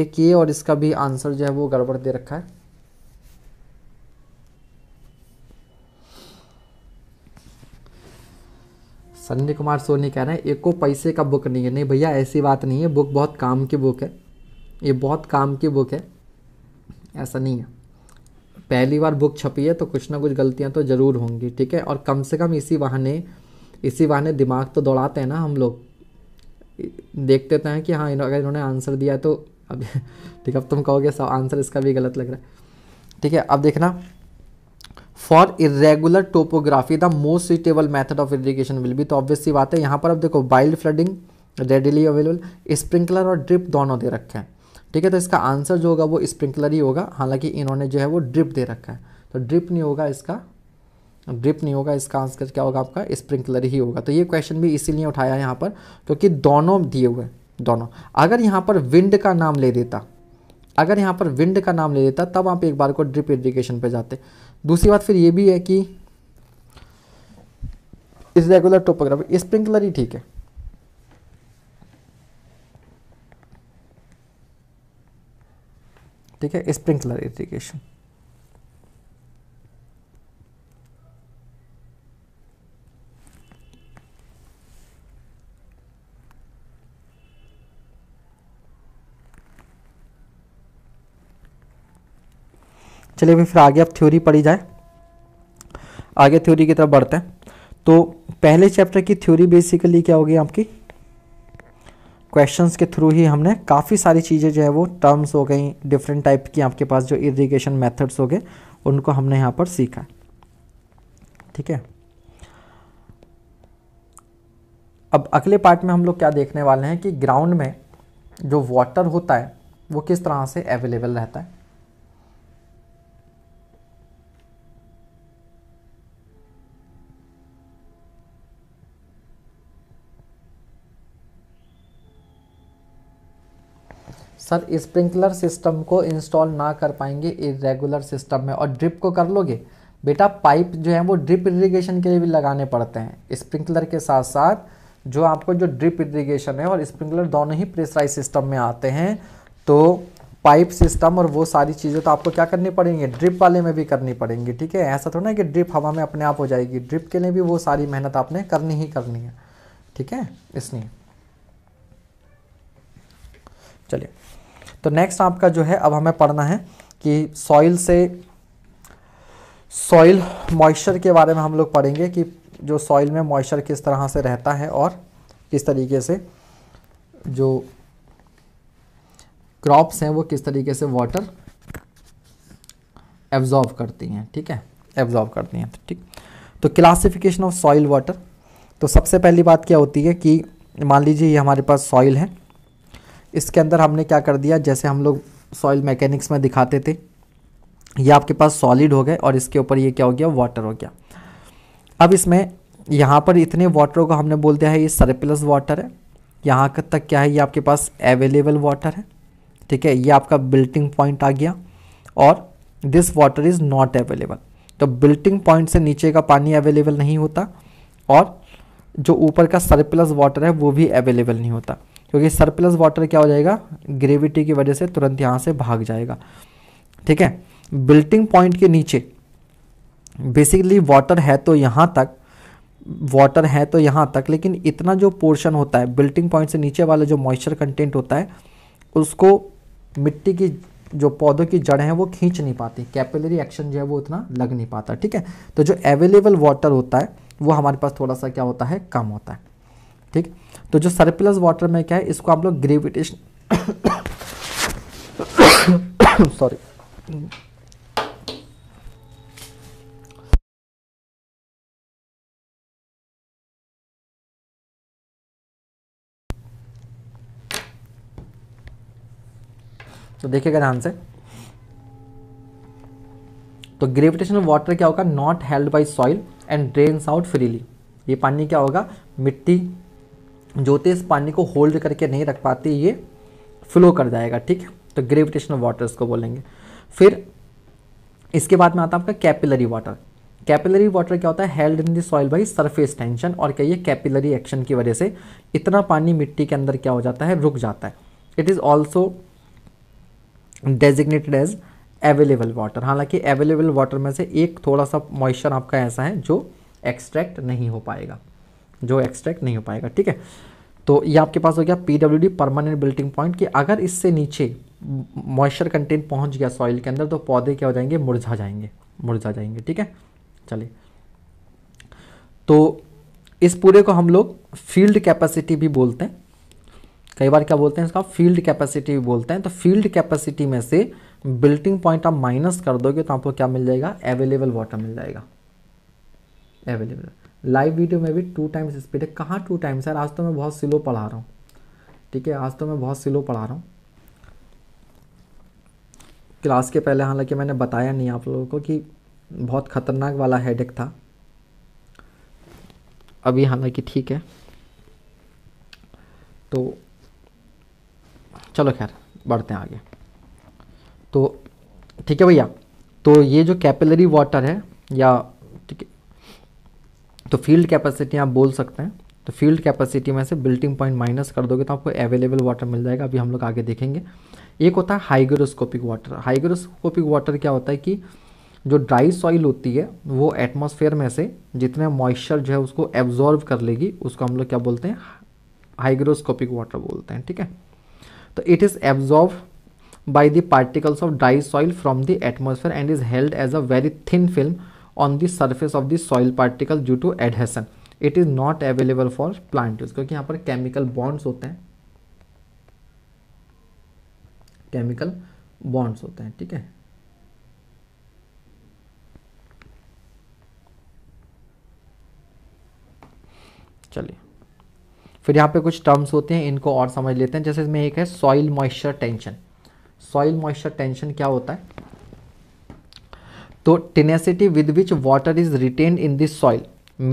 एक ये और इसका भी आंसर जो है वो गड़बड़ दे रखा है संजय कुमार सोनी कह रहे हैं एक को पैसे का बुक नहीं है नहीं भैया ऐसी बात नहीं है बुक बहुत काम की बुक है ये बहुत काम की बुक है ऐसा नहीं है पहली बार बुक छपी है तो कुछ ना कुछ गलतियाँ तो ज़रूर होंगी ठीक है और कम से कम इसी बहाने इसी बहाने दिमाग तो दौड़ाते हैं ना हम लोग देखते तो हैं कि हाँ अगर इन्होंने आंसर दिया तो अब [LAUGHS] ठीक है अब तुम कहोगे सब आंसर इसका भी गलत लग रहा है ठीक है अब देखना for irregular topography the most suitable method of irrigation will be तो ऑब्वियसली बात है यहाँ पर अब देखो wild flooding readily available sprinkler और ड्रिप दोनों दे रखे हैं ठीक है तो इसका आंसर जो होगा वो स्प्रिंकलर ही होगा हालांकि इन्होंने जो है वो ड्रिप दे रखा है तो ड्रिप नहीं होगा इसका ड्रिप नहीं होगा इसका आंसर क्या होगा आपका स्प्रिंकलर ही होगा तो ये क्वेश्चन भी इसीलिए उठाया यहाँ पर क्योंकि दोनों दिए हुए दोनों अगर यहाँ पर विंड का नाम ले देता अगर यहाँ पर विंड का नाम ले देता तब आप एक बार को ड्रिप इरीगेशन पर जाते दूसरी बात फिर ये भी है कि इस रेगुलर टोपोग्राफी स्प्रिंकलर ही ठीक है ठीक है स्प्रिंकलर इरीगेशन चलिए अभी फिर आगे आप थ्योरी पढ़ी जाए आगे थ्योरी की तरफ बढ़ते हैं तो पहले चैप्टर की थ्योरी बेसिकली क्या होगी आपकी क्वेश्चंस के थ्रू ही हमने काफ़ी सारी चीज़ें जो है वो टर्म्स हो गई डिफरेंट टाइप की आपके पास जो इरीगेशन मेथड्स हो गए उनको हमने यहाँ पर सीखा ठीक है अब अगले पार्ट में हम लोग क्या देखने वाले हैं कि ग्राउंड में जो वाटर होता है वो किस तरह से अवेलेबल रहता है सर स्प्रिंकलर सिस्टम को इंस्टॉल ना कर पाएंगे इरेगुलर सिस्टम में और ड्रिप को कर लोगे बेटा पाइप जो है वो ड्रिप इरीगेशन के लिए भी लगाने पड़ते हैं स्प्रिंकलर के साथ साथ जो आपको जो ड्रिप इरीगेशन है और स्प्रिंकलर दोनों ही प्रेसराइज सिस्टम में आते हैं तो पाइप सिस्टम और वो सारी चीज़ें तो आपको क्या करनी पड़ेंगी ड्रिप वाले में भी करनी पड़ेंगी ठीक है ऐसा थोड़ा ना कि ड्रिप हवा में अपने आप हो जाएगी ड्रिप के लिए भी वो सारी मेहनत आपने करनी ही करनी है ठीक है इसलिए चलिए तो नेक्स्ट आपका जो है अब हमें पढ़ना है कि सॉइल से सॉइल मॉइस्चर के बारे में हम लोग पढ़ेंगे कि जो सॉइल में मॉइस्चर किस तरह से रहता है और किस तरीके से जो क्रॉप्स हैं वो किस तरीके से वाटर एब्जॉर्व करती हैं ठीक है एब्जॉर्व करती हैं ठीक तो क्लासिफिकेशन ऑफ सॉइल वाटर तो सबसे पहली बात क्या होती है कि मान लीजिए ये हमारे पास सॉइल है इसके अंदर हमने क्या कर दिया जैसे हम लोग सॉइल मैकेनिक्स में दिखाते थे ये आपके पास सॉलिड हो गए और इसके ऊपर ये क्या हो गया वाटर हो गया अब इसमें यहाँ पर इतने वाटरों को हमने बोल दिया है ये सरप्लस वाटर है यहाँ तक क्या है ये आपके पास अवेलेबल वाटर है ठीक है ये आपका बिल्टिंग पॉइंट आ गया और this water is not available तो बिल्टिंग पॉइंट से नीचे का पानी अवेलेबल नहीं होता और जो ऊपर का सरप्लस वाटर है वो भी अवेलेबल नहीं होता क्योंकि सरप्लस वाटर क्या हो जाएगा ग्रेविटी की वजह से तुरंत यहाँ से भाग जाएगा ठीक है बिल्टिंग पॉइंट के नीचे बेसिकली वाटर है तो यहाँ तक वाटर है तो यहाँ तक लेकिन इतना जो पोर्शन होता है बिल्टिंग पॉइंट से नीचे वाला जो मॉइस्चर कंटेंट होता है उसको मिट्टी की जो पौधों की जड़ हैं वो खींच नहीं पाती कैपिलरी एक्शन जो है वो उतना लग नहीं पाता ठीक है तो जो अवेलेबल वाटर होता है वो हमारे पास थोड़ा सा क्या होता है कम होता है ठीक तो जो सरप्लस वाटर में क्या है इसको आप लोग ग्रेविटेशन सॉरी [COUGHS] तो देखिएगा ध्यान से तो ग्रेविटेशन वाटर क्या होगा not held by soil and drains out freely ये पानी क्या होगा मिट्टी इस पानी को होल्ड करके नहीं रख पाते ये फ्लो कर जाएगा ठीक है तो ग्रेविटेशनल वाटर इसको बोलेंगे फिर इसके बाद में आता है आपका कैपिलरी वाटर कैपिलरी वाटर क्या होता है held in the soil by surface tension और क्या ये कैपिलरी एक्शन की वजह से इतना पानी मिट्टी के अंदर क्या हो जाता है रुक जाता है it is also designated as available water हालांकि अवेलेबल वाटर में से एक थोड़ा सा मॉइस्चर आपका ऐसा है जो एक्सट्रैक्ट नहीं हो पाएगा जो एक्सट्रैक्ट नहीं हो पाएगा ठीक है तो ये आपके पास हो गया P W D permanent wilting point कि अगर इससे नीचे मॉइस्चर कंटेंट पहुंच गया सॉइल के अंदर तो पौधे क्या हो जाएंगे मुरझा जाएंगे मुरझा जाएंगे ठीक है चलिए तो इस पूरे को हम लोग फील्ड कैपेसिटी भी बोलते हैं कई बार क्या बोलते हैं इसका फील्ड कैपेसिटी भी बोलते हैं तो फील्ड कैपेसिटी में से बिल्टिंग पॉइंट आप माइनस कर दोगे तो आपको क्या मिल जाएगा अवेलेबल वाटर मिल जाएगा अवेलेबल लाइव वीडियो में भी टू टाइम्स स्पीड है कहाँ टू टाइम्स सर आज तो मैं बहुत स्लो पढ़ा रहा हूँ ठीक है आज तो मैं बहुत स्लो पढ़ा रहा हूँ क्लास के पहले हालांकि मैंने बताया नहीं आप लोगों को कि बहुत ख़तरनाक वाला हेडेक था अभी हालांकि ठीक है तो चलो खैर बढ़ते हैं आगे तो ठीक है भैया तो ये जो कैपिलरी वाटर है या तो फील्ड कैपेसिटी आप बोल सकते हैं तो फील्ड कैपेसिटी में से बिल्टिंग पॉइंट माइनस कर दोगे तो आपको अवेलेबल वाटर मिल जाएगा अभी हम लोग आगे देखेंगे एक होता है हाइग्रोस्कोपिक वाटर हाइग्रोस्कोपिक वाटर क्या होता है कि जो ड्राई सॉइल होती है वो एटमोसफेयर में से जितने मॉइस्चर जो है उसको एब्जॉर्व कर लेगी उसको हम लोग क्या बोलते हैं हाइग्रोस्कोपिक वाटर बोलते हैं ठीक है तो it is absorbed by the particles of dry soil from the atmosphere and is held as a very thin film on this surface of this soil particle due to adhesion it is not available for plant use क्योंकि यहां पर chemical bonds होते हैं chemical bonds होते हैं ठीक है चलिए फिर यहां पे कुछ टर्म्स होते हैं इनको और समझ लेते हैं जैसे इसमें एक है soil moisture tension soil moisture tension क्या होता है तो tenacity with which water is retain in this soil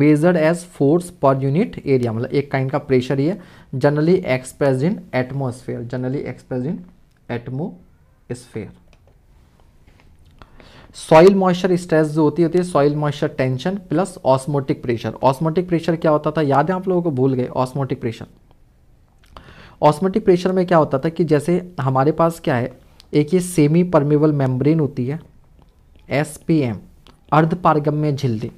measured as force per unit area मतलब एक काइंड का प्रेशर ही है generally express in atmosphere generally express in atmosphere soil moisture stress जो होती होती है soil moisture tension plus osmotic pressure osmotic pressure क्या होता था याद है आप लोगों को भूल गए ऑस्मोटिक प्रेशर ऑस्मोटिक प्रेशर में क्या होता था कि जैसे हमारे पास क्या है एक ये सेमी परमेबल मेम्ब्रेन होती है एस पी एम अर्धपारगम्य झिल्ली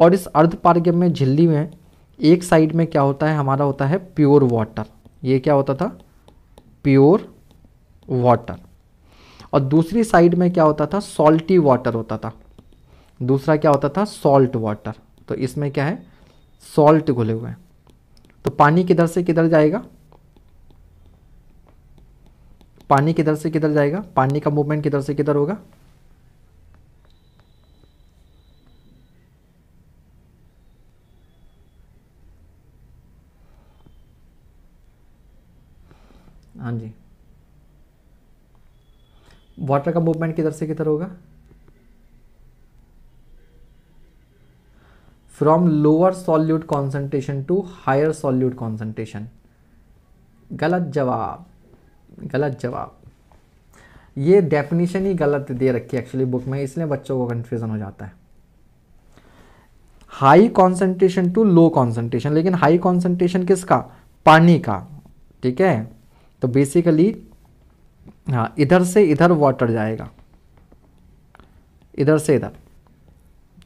और इस अर्धपारगम्य झिल्ली में एक साइड में क्या होता है हमारा होता है प्योर वाटर ये क्या होता था प्योर वाटर और दूसरी साइड में क्या होता था सॉल्टी वाटर होता था दूसरा क्या होता था सॉल्ट वाटर तो इसमें क्या है सॉल्ट घुले हुए हैं तो पानी किधर से किधर जाएगा पानी किधर से किधर जाएगा पानी का मूवमेंट किधर से किधर होगा हाँ जी वाटर का मूवमेंट किधर से किधर होगा from lower solute concentration to higher solute concentration गलत जवाब गलत जवाब ये डेफिनेशन ही गलत दे रखी है एक्चुअली बुक में इसलिए बच्चों को कंफ्यूजन हो जाता है high concentration to low concentration लेकिन हाई कॉन्सेंट्रेशन किसका पानी का ठीक है तो बेसिकली हाँ इधर से इधर वाटर जाएगा इधर से इधर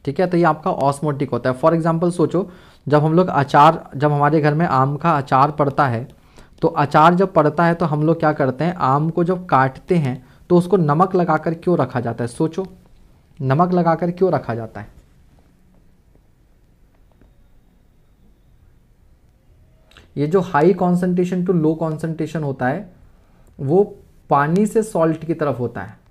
ठीक है तो ये आपका ऑस्मोटिक होता है फॉर एग्जाम्पल सोचो जब हम लोग अचार जब हमारे घर में आम का अचार पड़ता है तो अचार जब पड़ता है तो हम लोग क्या करते हैं आम को जब काटते हैं तो उसको नमक लगा कर क्यों रखा जाता है सोचो नमक लगा कर क्यों रखा जाता है ये जो high concentration to low concentration होता है वो पानी से सॉल्ट की तरफ होता है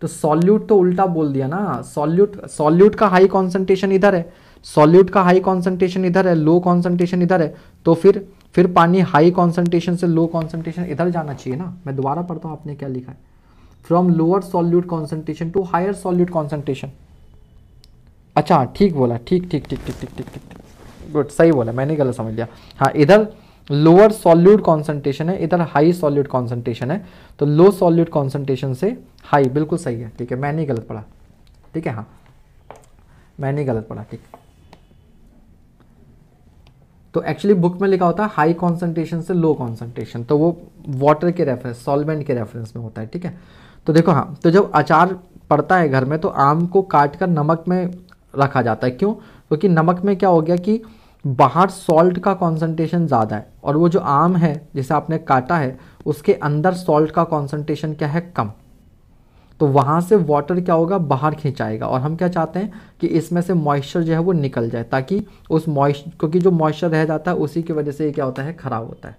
तो सॉल्यूट तो उल्टा बोल दिया ना सॉल्यूट सॉल्यूट का हाई कॉन्सेंट्रेशन इधर है सॉल्यूट का हाई कॉन्सेंट्रेशन इधर है लो कॉन्सेंट्रेशन इधर है तो फिर फिर पानी हाई कॉन्सेंट्रेशन से लो कॉन्सेंट्रेशन इधर जाना चाहिए ना मैं दोबारा पढ़ता हूँ आपने क्या लिखा है from lower solute concentration to higher solute concentration अच्छा ठीक बोला ठीक ठीक ठीक ठीक ठीक ठीक ठीक गुड सही बोला मैंने गलत समझ लिया हाँ इधर लोअर सॉल्यूट कॉन्सेंट्रेशन है इधर हाई सॉल्यूट कॉन्सेंट्रेशन है तो लो सॉल्यूट कॉन्सेंट्रेशन से हाई बिल्कुल सही है ठीक है मैंने गलत पढ़ा ठीक है हाँ मैंने गलत पढ़ा ठीक तो एक्चुअली बुक में लिखा होता है हाई कॉन्सेंट्रेशन से लो कॉन्सेंट्रेशन तो वो वाटर के रेफरेंस सॉल्वेंट के रेफरेंस में होता है ठीक है तो देखो हाँ तो जब अचार पड़ता है घर में तो आम को काट कर नमक में रखा जाता है क्यों क्योंकि तो नमक में क्या हो गया कि बाहर सॉल्ट का कॉन्सेंट्रेशन ज़्यादा है और वो जो आम है जिसे आपने काटा है उसके अंदर सॉल्ट का कॉन्सेंट्रेशन क्या है कम तो वहाँ से वाटर क्या होगा बाहर खींचाएगा और हम क्या चाहते हैं कि इसमें से मॉइस्चर जो है वो निकल जाए ताकि उस मॉइस्चर क्योंकि जो मॉइस्चर रह जाता है उसी की वजह से ये क्या होता है ख़राब होता है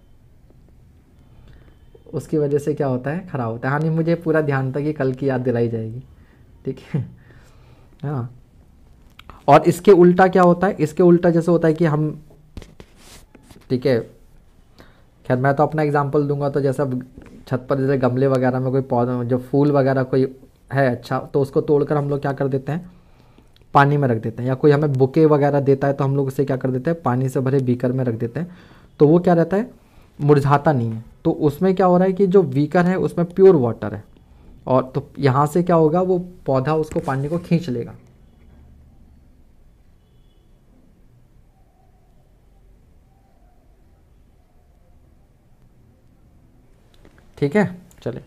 उसकी वजह से क्या होता है ख़राब होता है हाँ नहीं मुझे पूरा ध्यान था कि कल की याद दिलाई जाएगी ठीक है हाँ और इसके उल्टा क्या होता है इसके उल्टा जैसे होता है कि हम ठीक है खैर मैं तो अपना एग्जाम्पल दूंगा तो जैसे छत पर जैसे गमले वगैरह में कोई पौधा जो फूल वगैरह कोई है अच्छा तो उसको तोड़कर हम लोग क्या कर देते हैं पानी में रख देते हैं या कोई हमें बुके वगैरह देता है तो हम लोग उसे क्या कर देते हैं पानी से भरे बीकर में रख देते हैं तो वो क्या रहता है मुरझाता नहीं है तो उसमें क्या हो रहा है कि जो बीकर है उसमें प्योर वाटर है और तो यहाँ से क्या होगा वो पौधा उसको पानी को खींच लेगा ठीक है चले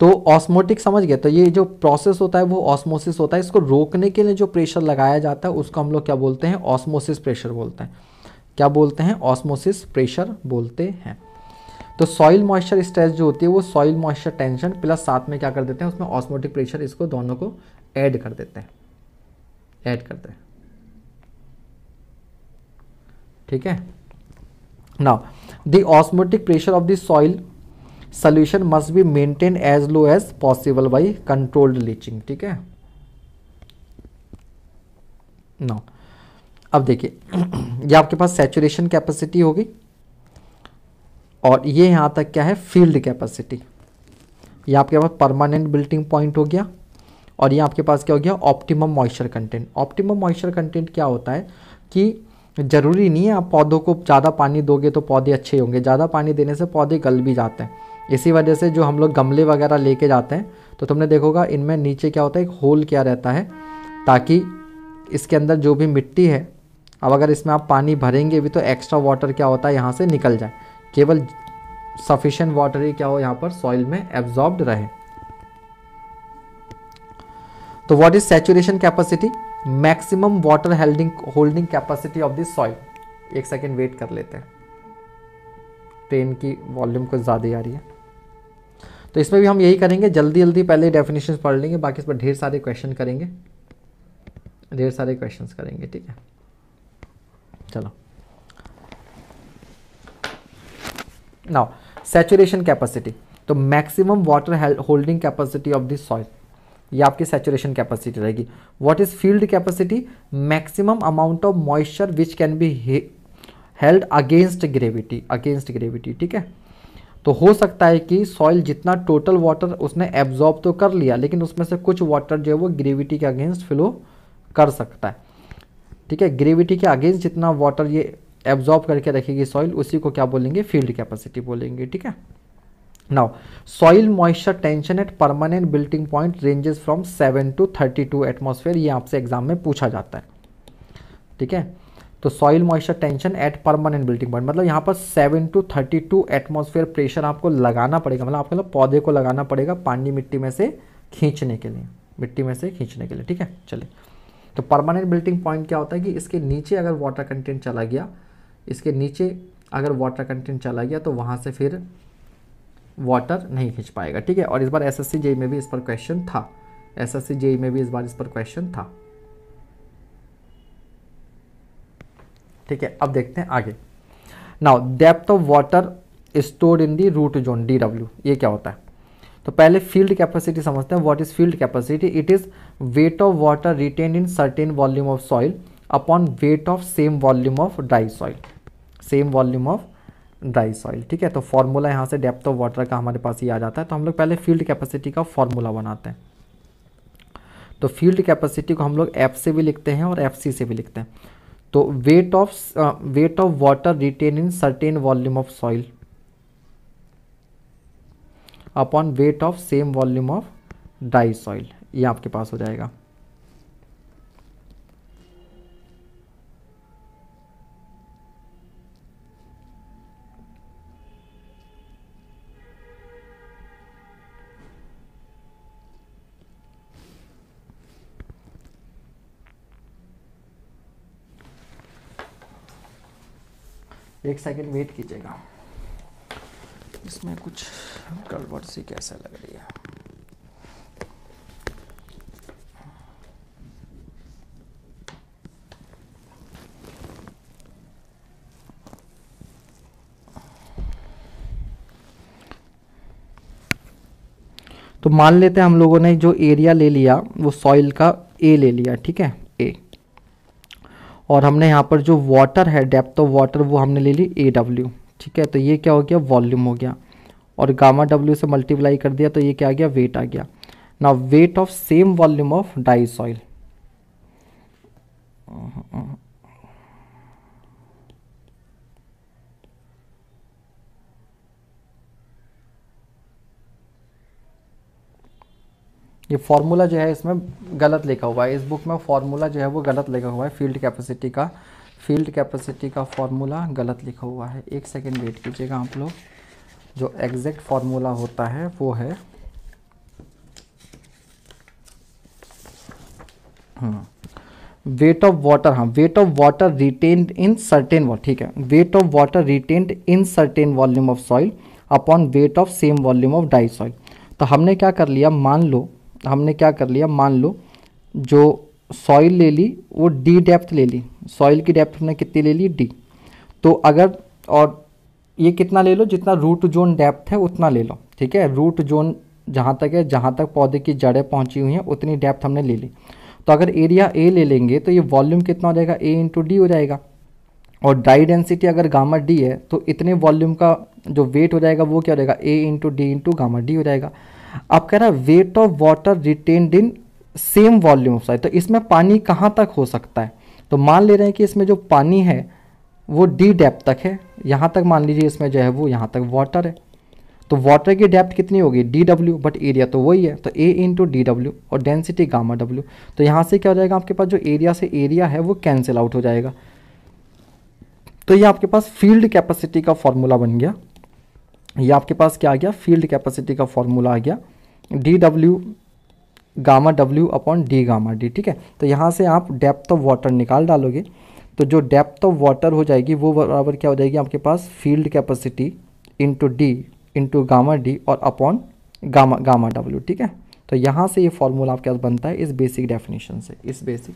तो ऑस्मोटिक समझ गए तो ये जो प्रोसेस होता है वो ऑस्मोसिस होता है इसको रोकने के लिए जो प्रेशर लगाया जाता है उसको हम लोग क्या बोलते हैं ऑस्मोसिस प्रेशर बोलते हैं क्या बोलते हैं ऑस्मोसिस प्रेशर बोलते हैं तो सॉइल मॉइस्चर स्ट्रेस जो होती है वो सॉइल मॉइस्चर टेंशन प्लस साथ में क्या कर देते हैं उसमें ऑस्मोटिक प्रेशर इसको दोनों को ऐड कर देते हैं ऐड करते हैं ठीक है ना the osmotic pressure of the soil solution must be maintained as low as possible by controlled leaching ठीक है नो अब देखिए [CLEARS THROAT] ये आपके पास सेचुरेशन कैपेसिटी होगी और ये यहां तक क्या है फील्ड कैपेसिटी ये आपके पास परमानेंट बिल्टिंग पॉइंट हो गया और ये आपके पास क्या हो गया optimum moisture content optimum moisture content क्या होता है कि ज़रूरी नहीं है आप पौधों को ज़्यादा पानी दोगे तो पौधे अच्छे होंगे ज़्यादा पानी देने से पौधे गल भी जाते हैं इसी वजह से जो हम लोग गमले वगैरह लेके जाते हैं तो तुमने देखोगा इनमें नीचे क्या होता है एक होल क्या रहता है ताकि इसके अंदर जो भी मिट्टी है अब अगर इसमें आप पानी भरेंगे भी तो एक्स्ट्रा वाटर क्या होता है यहाँ से निकल जाए केवल सफिशेंट वाटर ही क्या हो यहाँ पर सॉइल में एब्जॉर्ब रहे तो what is saturation capacity maximum water holding holding capacity of this soil एक सेकेंड वेट कर लेते हैं ट्रेन की वॉल्यूम कुछ ज़्यादा आ रही है तो इसमें भी हम यही करेंगे जल्दी जल्दी पहले डेफिनेशन पढ़ लेंगे बाकी इस पर ढेर सारे क्वेश्चन करेंगे ढेर सारे क्वेश्चन करेंगे ठीक है चलो नाउ सेचुरेशन कैपेसिटी तो maximum water holding capacity of this soil ये आपकी सेचुरेशन कैपेसिटी रहेगी what is field capacity maximum amount of moisture which can be held against gravity against gravity ठीक है तो हो सकता है कि सॉइल जितना टोटल वाटर उसने एब्जॉर्ब तो कर लिया लेकिन उसमें से कुछ वाटर जो है वो ग्रेविटी के अगेंस्ट फ्लो कर सकता है ठीक है ग्रेविटी के अगेंस्ट जितना वाटर ये एब्जॉर्ब करके रखेगी सॉइल उसी को क्या बोलेंगे फील्ड कैपेसिटी बोलेंगे ठीक है Now, soil moisture tension at permanent melting point ranges from 7 to 32 atmosphere ये आपसे एग्जाम में पूछा जाता है ठीक है तो soil moisture tension at permanent wilting point मतलब यहाँ पर 7 टू 32 एटमोसफेयर प्रेशर आपको लगाना पड़ेगा मतलब आपको मतलब पौधे को लगाना पड़ेगा पानी मिट्टी में से खींचने के लिए मिट्टी में से खींचने के लिए ठीक है चलिए तो परमानेंट बिल्टिंग पॉइंट क्या होता है कि इसके नीचे अगर वाटर कंटेंट चला गया इसके नीचे अगर वाटर कंटेंट चला गया तो वहाँ से फिर वाटर नहीं खींच पाएगा ठीक है और इस बार एस एस में भी इस पर क्वेश्चन था एस एस में भी इस बार इस पर क्वेश्चन था ठीक है अब देखते हैं आगे now depth of water stored in the root zone D W ये क्या होता है तो पहले फील्ड कैपेसिटी समझते हैं what is field capacity it is weight of water retain in certain volume of soil upon weight of same volume of dry soil same volume of dry soil ठीक है तो फॉर्मूला यहाँ से depth of water का हमारे पास ये आ जाता है तो हम लोग पहले फील्ड कैपेसिटी का फॉर्मूला बनाते हैं तो फील्ड कैपेसिटी को हम लोग एफ से भी लिखते हैं और एफ सी से भी लिखते हैं तो weight of weight of water retain in certain volume of soil upon weight of same volume of dry soil ये आपके पास हो जाएगा एक सेकेंड वेट कीजिएगा इसमें कुछ गड़बड़ सी कैसे लग रही है तो मान लेते हैं हम लोगों ने जो एरिया ले लिया वो सॉइल का ए ले लिया ठीक है और हमने यहाँ पर जो वाटर है डेप्थ ऑफ वाटर वो हमने ले ली ए डब्ल्यू ठीक है तो ये क्या हो गया वॉल्यूम हो गया और गामा डब्ल्यू से मल्टीप्लाई कर दिया तो ये क्या आ गया वेट आ गया ना weight of same volume of dry soil ये फार्मूला जो है इसमें गलत लिखा हुआ है इस बुक में फार्मूला जो है वो गलत लिखा हुआ है फील्ड कैपेसिटी का फील्ड कैपेसिटी का फार्मूला गलत लिखा हुआ है एक सेकेंड वेट कीजिएगा आप लोग जो एग्जैक्ट फार्मूला होता है वो है वेट ऑफ वाटर हाँ weight of water retained in certain वॉल ठीक है weight of water retained in certain volume of soil upon weight of same volume of dry soil तो हमने क्या कर लिया मान लो हमने क्या कर लिया मान लो जो सॉइल ले ली वो डी डेप्थ ले ली सॉइल की डेप्थ हमने कितनी ले ली डी तो अगर और ये कितना ले लो जितना रूट जोन डेप्थ है उतना ले लो ठीक है रूट जोन जहाँ तक है जहाँ तक पौधे की जड़ें पहुँची हुई हैं उतनी डेप्थ हमने ले ली तो अगर एरिया ए ले लेंगे तो ये वॉल्यूम कितना हो जाएगा ए इंटू डी हो जाएगा और ड्राई डेंसिटी अगर गामा डी है तो इतने वॉल्यूम का जो वेट हो जाएगा वो क्या हो जाएगा A into D into gamma D हो जाएगा आप कह रहा है weight of water retained in same volume size तो इसमें पानी कहाँ तक हो सकता है तो मान ले रहे हैं कि इसमें जो पानी है वो डी डेप्थ तक है यहाँ तक मान लीजिए इसमें जो है वो यहाँ तक वाटर है तो वाटर की डेप्थ कितनी होगी डी डब्ल्यू बट एरिया तो वही है तो ए इंटू डी डब्ल्यू और डेंसिटी गामा डब्ल्यू तो यहाँ से क्या हो जाएगा आपके पास जो एरिया से एरिया है वो कैंसिल आउट हो जाएगा तो ये आपके पास फील्ड कैपेसिटी का फॉर्मूला बन गया ये आपके पास क्या आ गया फील्ड कैपेसिटी का फॉर्मूला आ गया D W gamma W upon D gamma D ठीक है तो यहाँ से आप डेप्थ ऑफ वाटर निकाल डालोगे तो जो डेप्थ ऑफ वाटर हो जाएगी वो बराबर क्या हो जाएगी आपके पास field capacity into D into gamma D और अपॉन गामा गामा डब्ल्यू ठीक है तो यहाँ से ये यह फॉर्मूला आपके पास बनता है इस बेसिक डेफिनेशन से इस बेसिक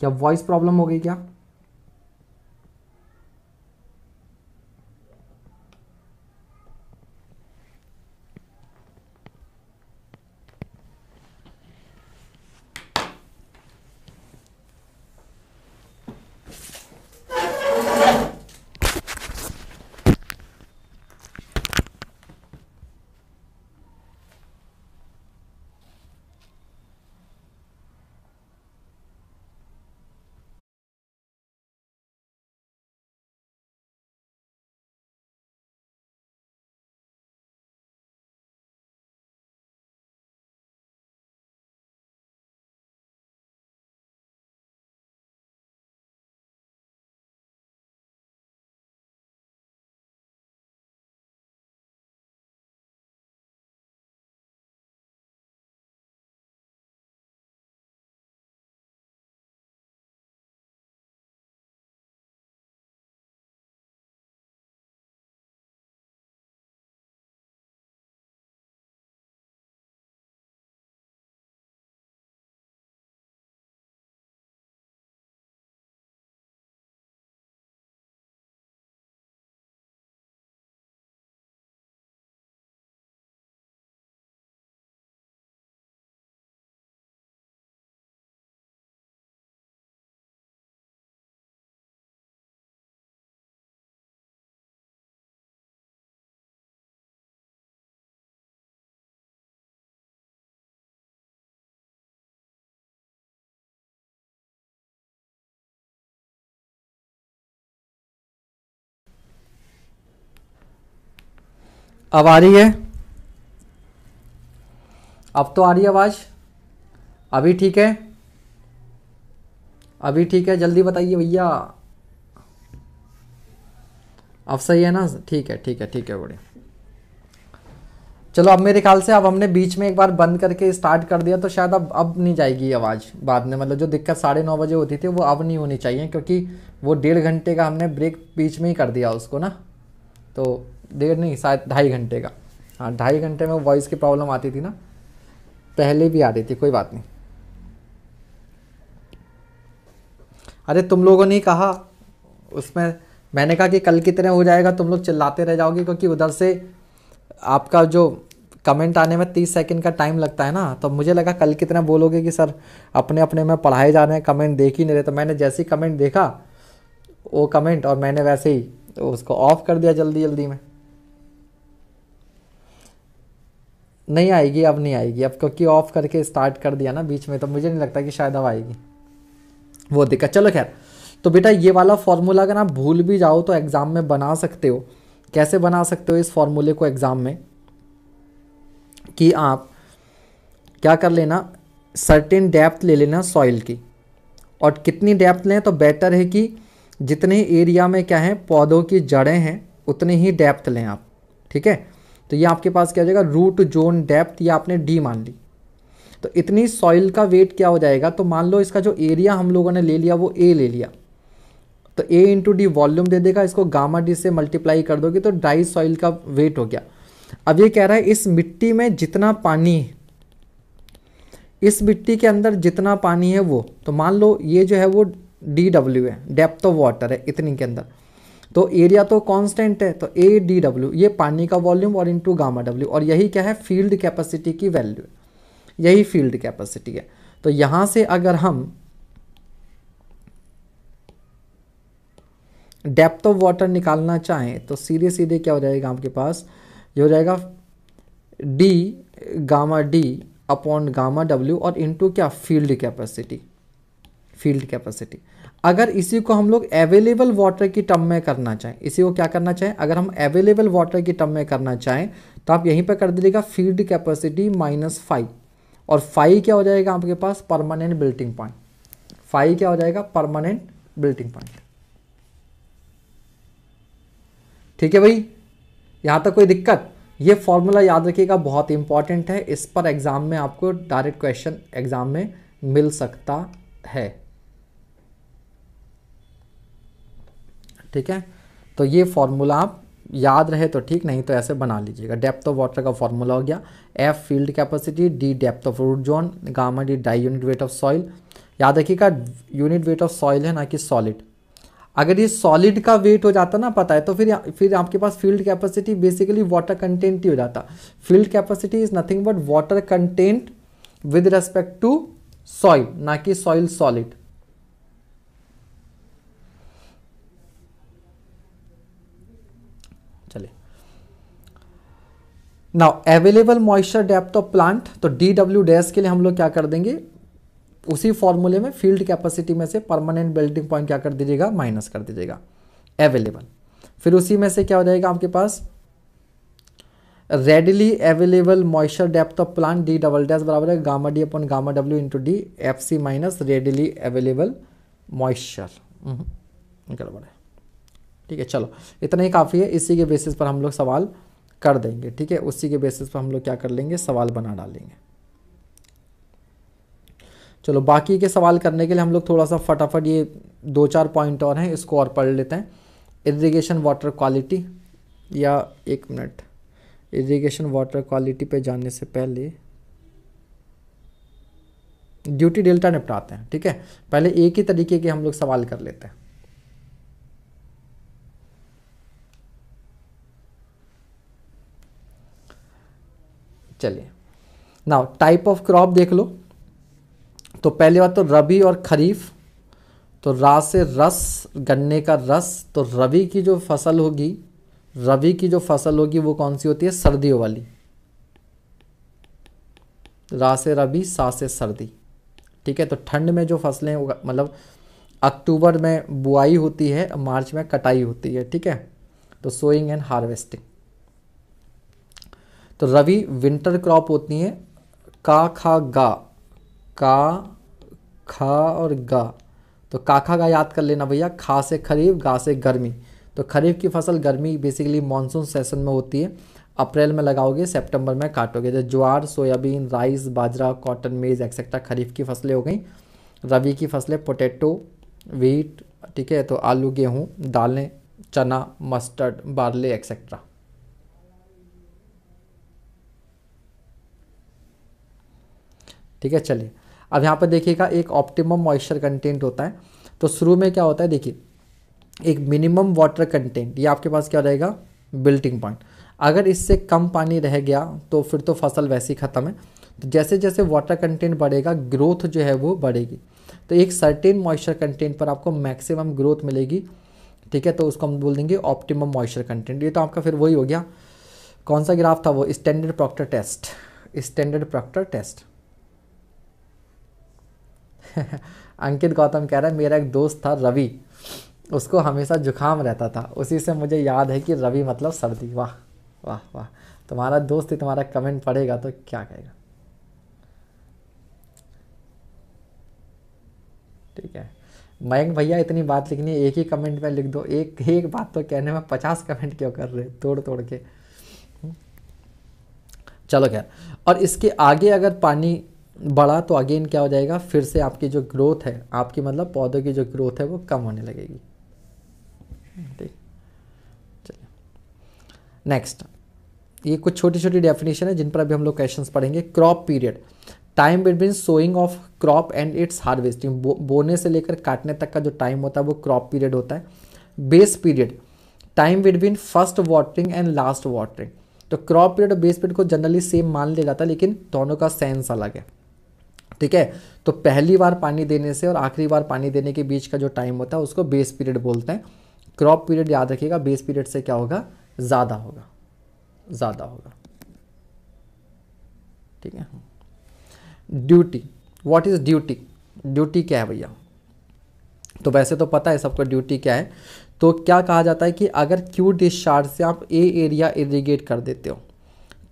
क्या वॉइस प्रॉब्लम हो गई क्या अब आ रही है अब तो आ रही है आवाज़ अभी ठीक है अभी ठीक है जल्दी बताइए भैया अब सही है ना ठीक है ठीक है ठीक है बढ़िया चलो अब मेरे ख्याल से अब हमने बीच में एक बार बंद करके स्टार्ट कर दिया तो शायद अब अब नहीं जाएगी आवाज़ बाद में मतलब जो दिक्कत साढ़े नौ बजे होती थी वो अब नहीं होनी चाहिए क्योंकि वो डेढ़ घंटे का हमने ब्रेक बीच में ही कर दिया उसको ना तो डेढ़ नहीं शायद ढाई घंटे का हाँ ढाई घंटे में वॉइस की प्रॉब्लम आती थी ना पहले भी आती थी कोई बात नहीं अरे तुम लोगों ने कहा उसमें मैंने कहा कि कल की तरह हो जाएगा तुम लोग चिल्लाते रह जाओगे क्योंकि उधर से आपका जो कमेंट आने में तीस सेकंड का टाइम लगता है ना तो मुझे लगा कल कितने बोलोगे कि सर अपने अपने में पढ़ाए जा रहे हैं कमेंट देख ही नहीं रहे तो मैंने जैसे ही कमेंट देखा वो कमेंट और मैंने वैसे ही उसको ऑफ कर दिया जल्दी जल्दी में नहीं आएगी अब नहीं आएगी अब क्योंकि ऑफ करके स्टार्ट कर दिया ना बीच में तो मुझे नहीं लगता कि शायद अब आएगी वो दिक्कत चलो खैर तो बेटा ये वाला फॉर्मूला अगर आप भूल भी जाओ तो एग्ज़ाम में बना सकते हो कैसे बना सकते हो इस फॉर्मूले को एग्ज़ाम में कि आप क्या कर लेना सर्टेन डेप्थ ले लेना सॉइल की और कितनी डेप्थ लें तो बेटर है कि जितने एरिया में क्या है पौधों की जड़ें हैं उतनी ही डेप्थ लें आप ठीक है तो ये आपके पास क्या हो जाएगा रूट जोन डेप्थ ये आपने डी मान ली तो इतनी सॉइल का वेट क्या हो जाएगा तो मान लो इसका जो एरिया हम लोगों ने ले लिया वो ए ले लिया तो ए इंटू डी वॉल्यूम दे देगा इसको गामा डी से मल्टीप्लाई कर दोगे तो ड्राई सॉइल का वेट हो गया अब ये कह रहा है इस मिट्टी में जितना पानी इस मिट्टी के अंदर जितना पानी है वो तो मान लो ये जो है वो डी डब्ल्यू है डेप्थ ऑफ वाटर है इतनी के अंदर तो एरिया तो कांस्टेंट है तो ए डी डब्ल्यू ये पानी का वॉल्यूम और टू गामा डब्ल्यू और यही क्या है फील्ड कैपेसिटी की वैल्यू यही फील्ड कैपेसिटी है तो यहां से अगर हम डेप्थ ऑफ वाटर निकालना चाहें तो सीधे सीधे क्या हो जाएगा आपके पास ये हो जाएगा D gamma D upon gamma W और इनटू क्या फील्ड कैपेसिटी फील्ड कैपेसिटी अगर इसी को हम लोग अवेलेबल वाटर की टम में करना चाहें इसी को क्या करना चाहें अगर हम अवेलेबल वाटर की टम में करना चाहें तो आप यहीं पर कर दीजिएगा फीड कैपेसिटी माइनस फाइव और फाइव क्या हो जाएगा आपके पास परमानेंट बिल्टिंग पॉइंट फाइव क्या हो जाएगा परमानेंट बिल्टिंग पॉइंट ठीक है भाई यहाँ तक कोई दिक्कत ये फॉर्मूला याद रखिएगा बहुत इंपॉर्टेंट है इस पर एग्ज़ाम में आपको डायरेक्ट क्वेश्चन एग्ज़ाम में मिल सकता है ठीक है तो ये फॉर्मूला आप याद रहे तो ठीक नहीं तो ऐसे बना लीजिएगा डेप्थ ऑफ वाटर का फॉर्मूला हो गया F field capacity D depth of root zone gamma D dry unit weight of soil याद रखिएगा यूनिट वेट ऑफ सॉइल है ना कि सॉलिड अगर ये सॉलिड का वेट हो जाता ना पता है तो फिर फिर आपके पास field capacity basically water content ही हो जाता field capacity is nothing but water content with respect to soil ना कि soil solid now available moisture depth of plant तो डी डब्ल्यू डैश के लिए हम लोग क्या कर देंगे उसी फॉर्मूले में फील्ड कैपेसिटी में से परमानेंट मेल्टिंग पॉइंट क्या कर दीजिएगा माइनस कर दीजिएगा अवेलेबल फिर उसी में से क्या हो जाएगा आपके पास readily available moisture depth of plant D double dash बराबर है gamma D upon gamma W into D F C minus readily available moisture गड़बड़ है ठीक है चलो इतना ही काफ़ी है इसी के बेसिस पर हम लोग सवाल कर देंगे ठीक है उसी के बेसिस पर हम लोग क्या कर लेंगे सवाल बना डालेंगे चलो बाकी के सवाल करने के लिए हम लोग थोड़ा सा फटाफट ये दो चार पॉइंट और हैं इसको और पढ़ लेते हैं इरीगेशन वाटर क्वालिटी या एक मिनट इरीगेशन वाटर क्वालिटी पे जाने से पहले ड्यूटी डेल्टा निपटाते हैं ठीक है पहले एक ही तरीके के हम लोग सवाल कर लेते हैं चलिए ना टाइप ऑफ क्रॉप देख लो तो पहली बात तो रबी और खरीफ तो रा से रस गन्ने का रस तो रबी की जो फसल होगी रबी की जो फसल होगी वो कौन सी होती है सर्दियों वाली रा से रबी सा से सर्दी ठीक है तो ठंड में जो फसलें मतलब अक्टूबर में बुआई होती है मार्च में कटाई होती है ठीक है तो सोइंग एंड हार्वेस्टिंग तो रवि विंटर क्रॉप होती है का खा गा का खा और गा तो काखा का याद कर लेना भैया खा से खरीफ गा से गर्मी तो खरीफ की फसल गर्मी बेसिकली मानसून सेशन में होती है अप्रैल में लगाओगे सितंबर में काटोगे जैसे तो jowar soybean rice bajra cotton maize etcetera kharif की फसलें हो गई रवि की फसलें पोटैटो वीट ठीक है तो आलू गेहूँ दालें चना मस्टर्ड बार्ले एक्सेट्रा ठीक है चलिए अब यहाँ पर देखिएगा एक ऑप्टिमम मॉइस्चर कंटेंट होता है तो शुरू में क्या होता है देखिए एक मिनिमम वाटर कंटेंट ये आपके पास क्या रहेगा बिल्टिंग पॉइंट अगर इससे कम पानी रह गया तो फिर तो फसल वैसे ही ख़त्म है तो जैसे जैसे वाटर कंटेंट बढ़ेगा ग्रोथ जो है वो बढ़ेगी तो एक सर्टेन मॉइस्चर कंटेंट पर आपको मैक्सिमम ग्रोथ मिलेगी ठीक है तो उसको हम बोल देंगे ऑप्टिमम मॉइस्चर कंटेंट ये तो आपका फिर वही हो गया कौन सा ग्राफ था वो standard Proctor test standard Proctor test [LAUGHS] Ankit Gautam कह रहा है मेरा एक दोस्त था रवि उसको हमेशा जुखाम रहता था उसी से मुझे याद है कि रवि मतलब सर्दी वाह वाह वाह तुम्हारा दोस्त ही तुम्हारा कमेंट पढ़ेगा तो क्या कहेगा ठीक है मयंक भैया इतनी बात लिखनी है एक ही कमेंट में लिख दो एक एक बात तो कहने में पचास कमेंट क्यों कर रहे तोड़ तोड़ के चलो खैर और इसके आगे अगर पानी बढ़ा तो अगेन क्या हो जाएगा फिर से आपकी जो ग्रोथ है आपकी मतलब पौधों की जो ग्रोथ है वो कम होने लगेगी ठीक चलिए नेक्स्ट ये कुछ छोटी छोटी डेफिनेशन है जिन पर अभी हम लोग क्वेश्चन पढ़ेंगे crop period time between sowing of crop and its harvesting बोने से लेकर काटने तक का जो टाइम होता है वो क्रॉप पीरियड होता है base period time between first watering and last watering तो क्रॉप पीरियड और बेस पीरियड को जनरली सेम मान लिया जाता है लेकिन दोनों का सेंस अलग है ठीक है तो पहली बार पानी देने से और आखिरी बार पानी देने के बीच का जो टाइम होता है उसको बेस पीरियड बोलते हैं क्रॉप पीरियड याद रखिएगा बेस पीरियड से क्या होगा ज़्यादा होगा ज़्यादा होगा ठीक है duty what is duty duty क्या है भैया तो वैसे तो पता है सबको ड्यूटी क्या है तो क्या कहा जाता है कि अगर क्यू डिस्चार्ज से आप ए एरिया इरीगेट कर देते हो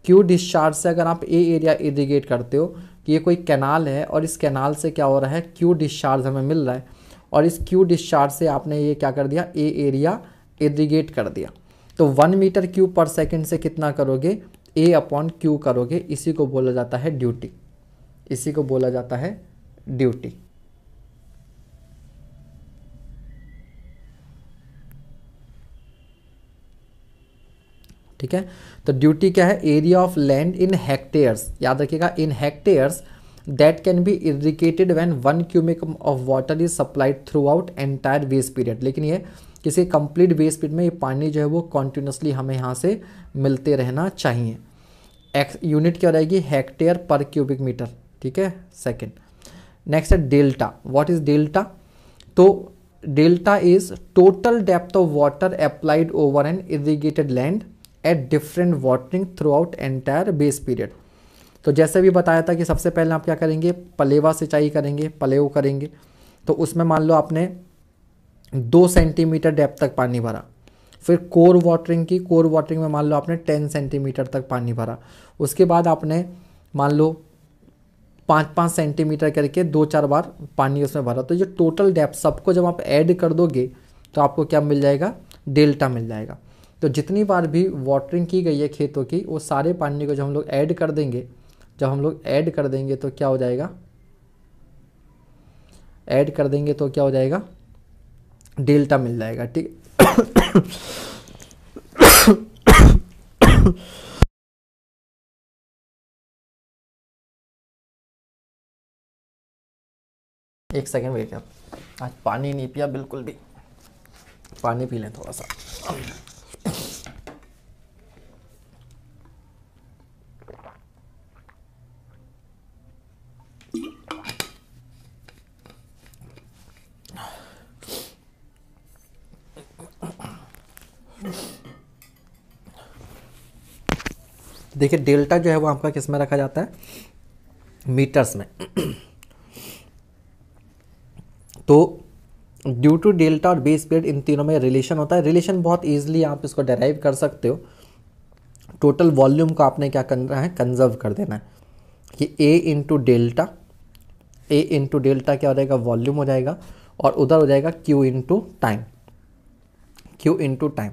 क्यू डिस्चार्ज से अगर आप ए एरिया इरीगेट करते हो कि ये कोई कैनाल है और इस कैनाल से क्या हो रहा है क्यू डिस्चार्ज हमें मिल रहा है और इस क्यू डिस्चार्ज से आपने ये क्या कर दिया ए एरिया एग्रीगेट कर दिया तो one metre Q per second से कितना करोगे ए अपॉन क्यू करोगे इसी को बोला जाता है ड्यूटी इसी को बोला जाता है ड्यूटी ठीक है तो ड्यूटी क्या है area of land in hectares याद रखिएगा in hectares that can be irrigated when one cumec of water is supplied throughout entire वेस्ट पीरियड लेकिन ये किसी कंप्लीट वेस्ट पीरियड में ये पानी जो है वो कॉन्टिन्यूसली हमें यहाँ से मिलते रहना चाहिए एक्स यूनिट क्या रहेगी हेक्टेयर पर क्यूबिक मीटर ठीक है सेकेंड नेक्स्ट है डेल्टा वॉट इज डेल्टा तो delta is total depth of water applied over an irrigated land at different watering throughout entire base period तो जैसे भी बताया था कि सबसे पहले आप क्या करेंगे पलेवा सिंचाई करेंगे पलेव करेंगे तो उसमें मान लो आपने दो सेंटीमीटर डेप तक पानी भरा फिर कोर वाटरिंग की कोर वाटरिंग में मान लो आपने टेन सेंटीमीटर तक पानी भरा उसके बाद आपने मान लो पाँच पाँच सेंटीमीटर करके दो चार बार पानी उसमें भरा तो ये टोटल डेप्थ सबको जब आप ऐड कर दोगे तो आपको क्या मिल जाएगा डेल्टा मिल जाएगा तो जितनी बार भी वाटरिंग की गई है खेतों की वो सारे पानी को जब हम लोग ऐड कर देंगे जब हम लोग ऐड कर देंगे तो क्या हो जाएगा ऐड कर देंगे तो क्या हो जाएगा डेल्टा मिल जाएगा ठीक एक सेकेंड वेट आज पानी नहीं पिया बिल्कुल भी पानी पी लें थोड़ा सा देखिए डेल्टा जो है वो आपका किस में रखा जाता है मीटर्स में तो ड्यू टू डेल्टा और बेस पीरियड इन तीनों में रिलेशन होता है रिलेशन बहुत ईजिली आप इसको डेराइव कर सकते हो टोटल वॉल्यूम को आपने क्या करना है कंजर्व कर देना है कि A into delta A into delta क्या हो जाएगा वॉल्यूम हो जाएगा और उधर हो जाएगा Q into time Q into time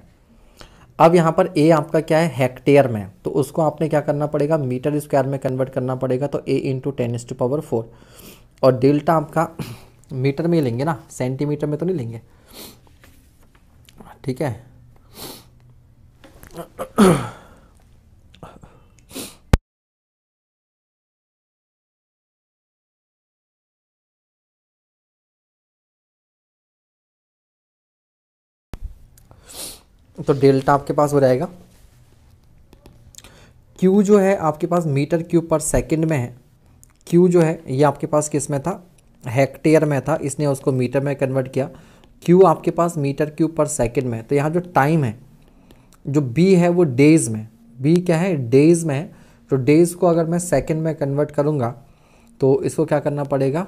अब यहाँ पर ए आपका क्या है हेक्टेयर में तो उसको आपने क्या करना पड़ेगा मीटर स्क्वायर में कन्वर्ट करना पड़ेगा तो A into ten to power four और डेल्टा आपका मीटर [CLEARS THROAT] में ही लेंगे ना सेंटीमीटर में तो नहीं लेंगे ठीक है [CLEARS THROAT] तो डेल्टा आपके पास हो जाएगा क्यू जो है आपके पास मीटर क्यूब पर सेकंड में है क्यू जो है ये आपके पास किस में था हेक्टेयर में था इसने उसको मीटर में कन्वर्ट किया क्यू आपके पास मीटर क्यूब पर सेकंड में है तो यहाँ जो टाइम है जो बी है वो डेज में बी क्या है डेज में है तो डेज को अगर मैं सेकंड में कन्वर्ट करूँगा तो इसको क्या करना पड़ेगा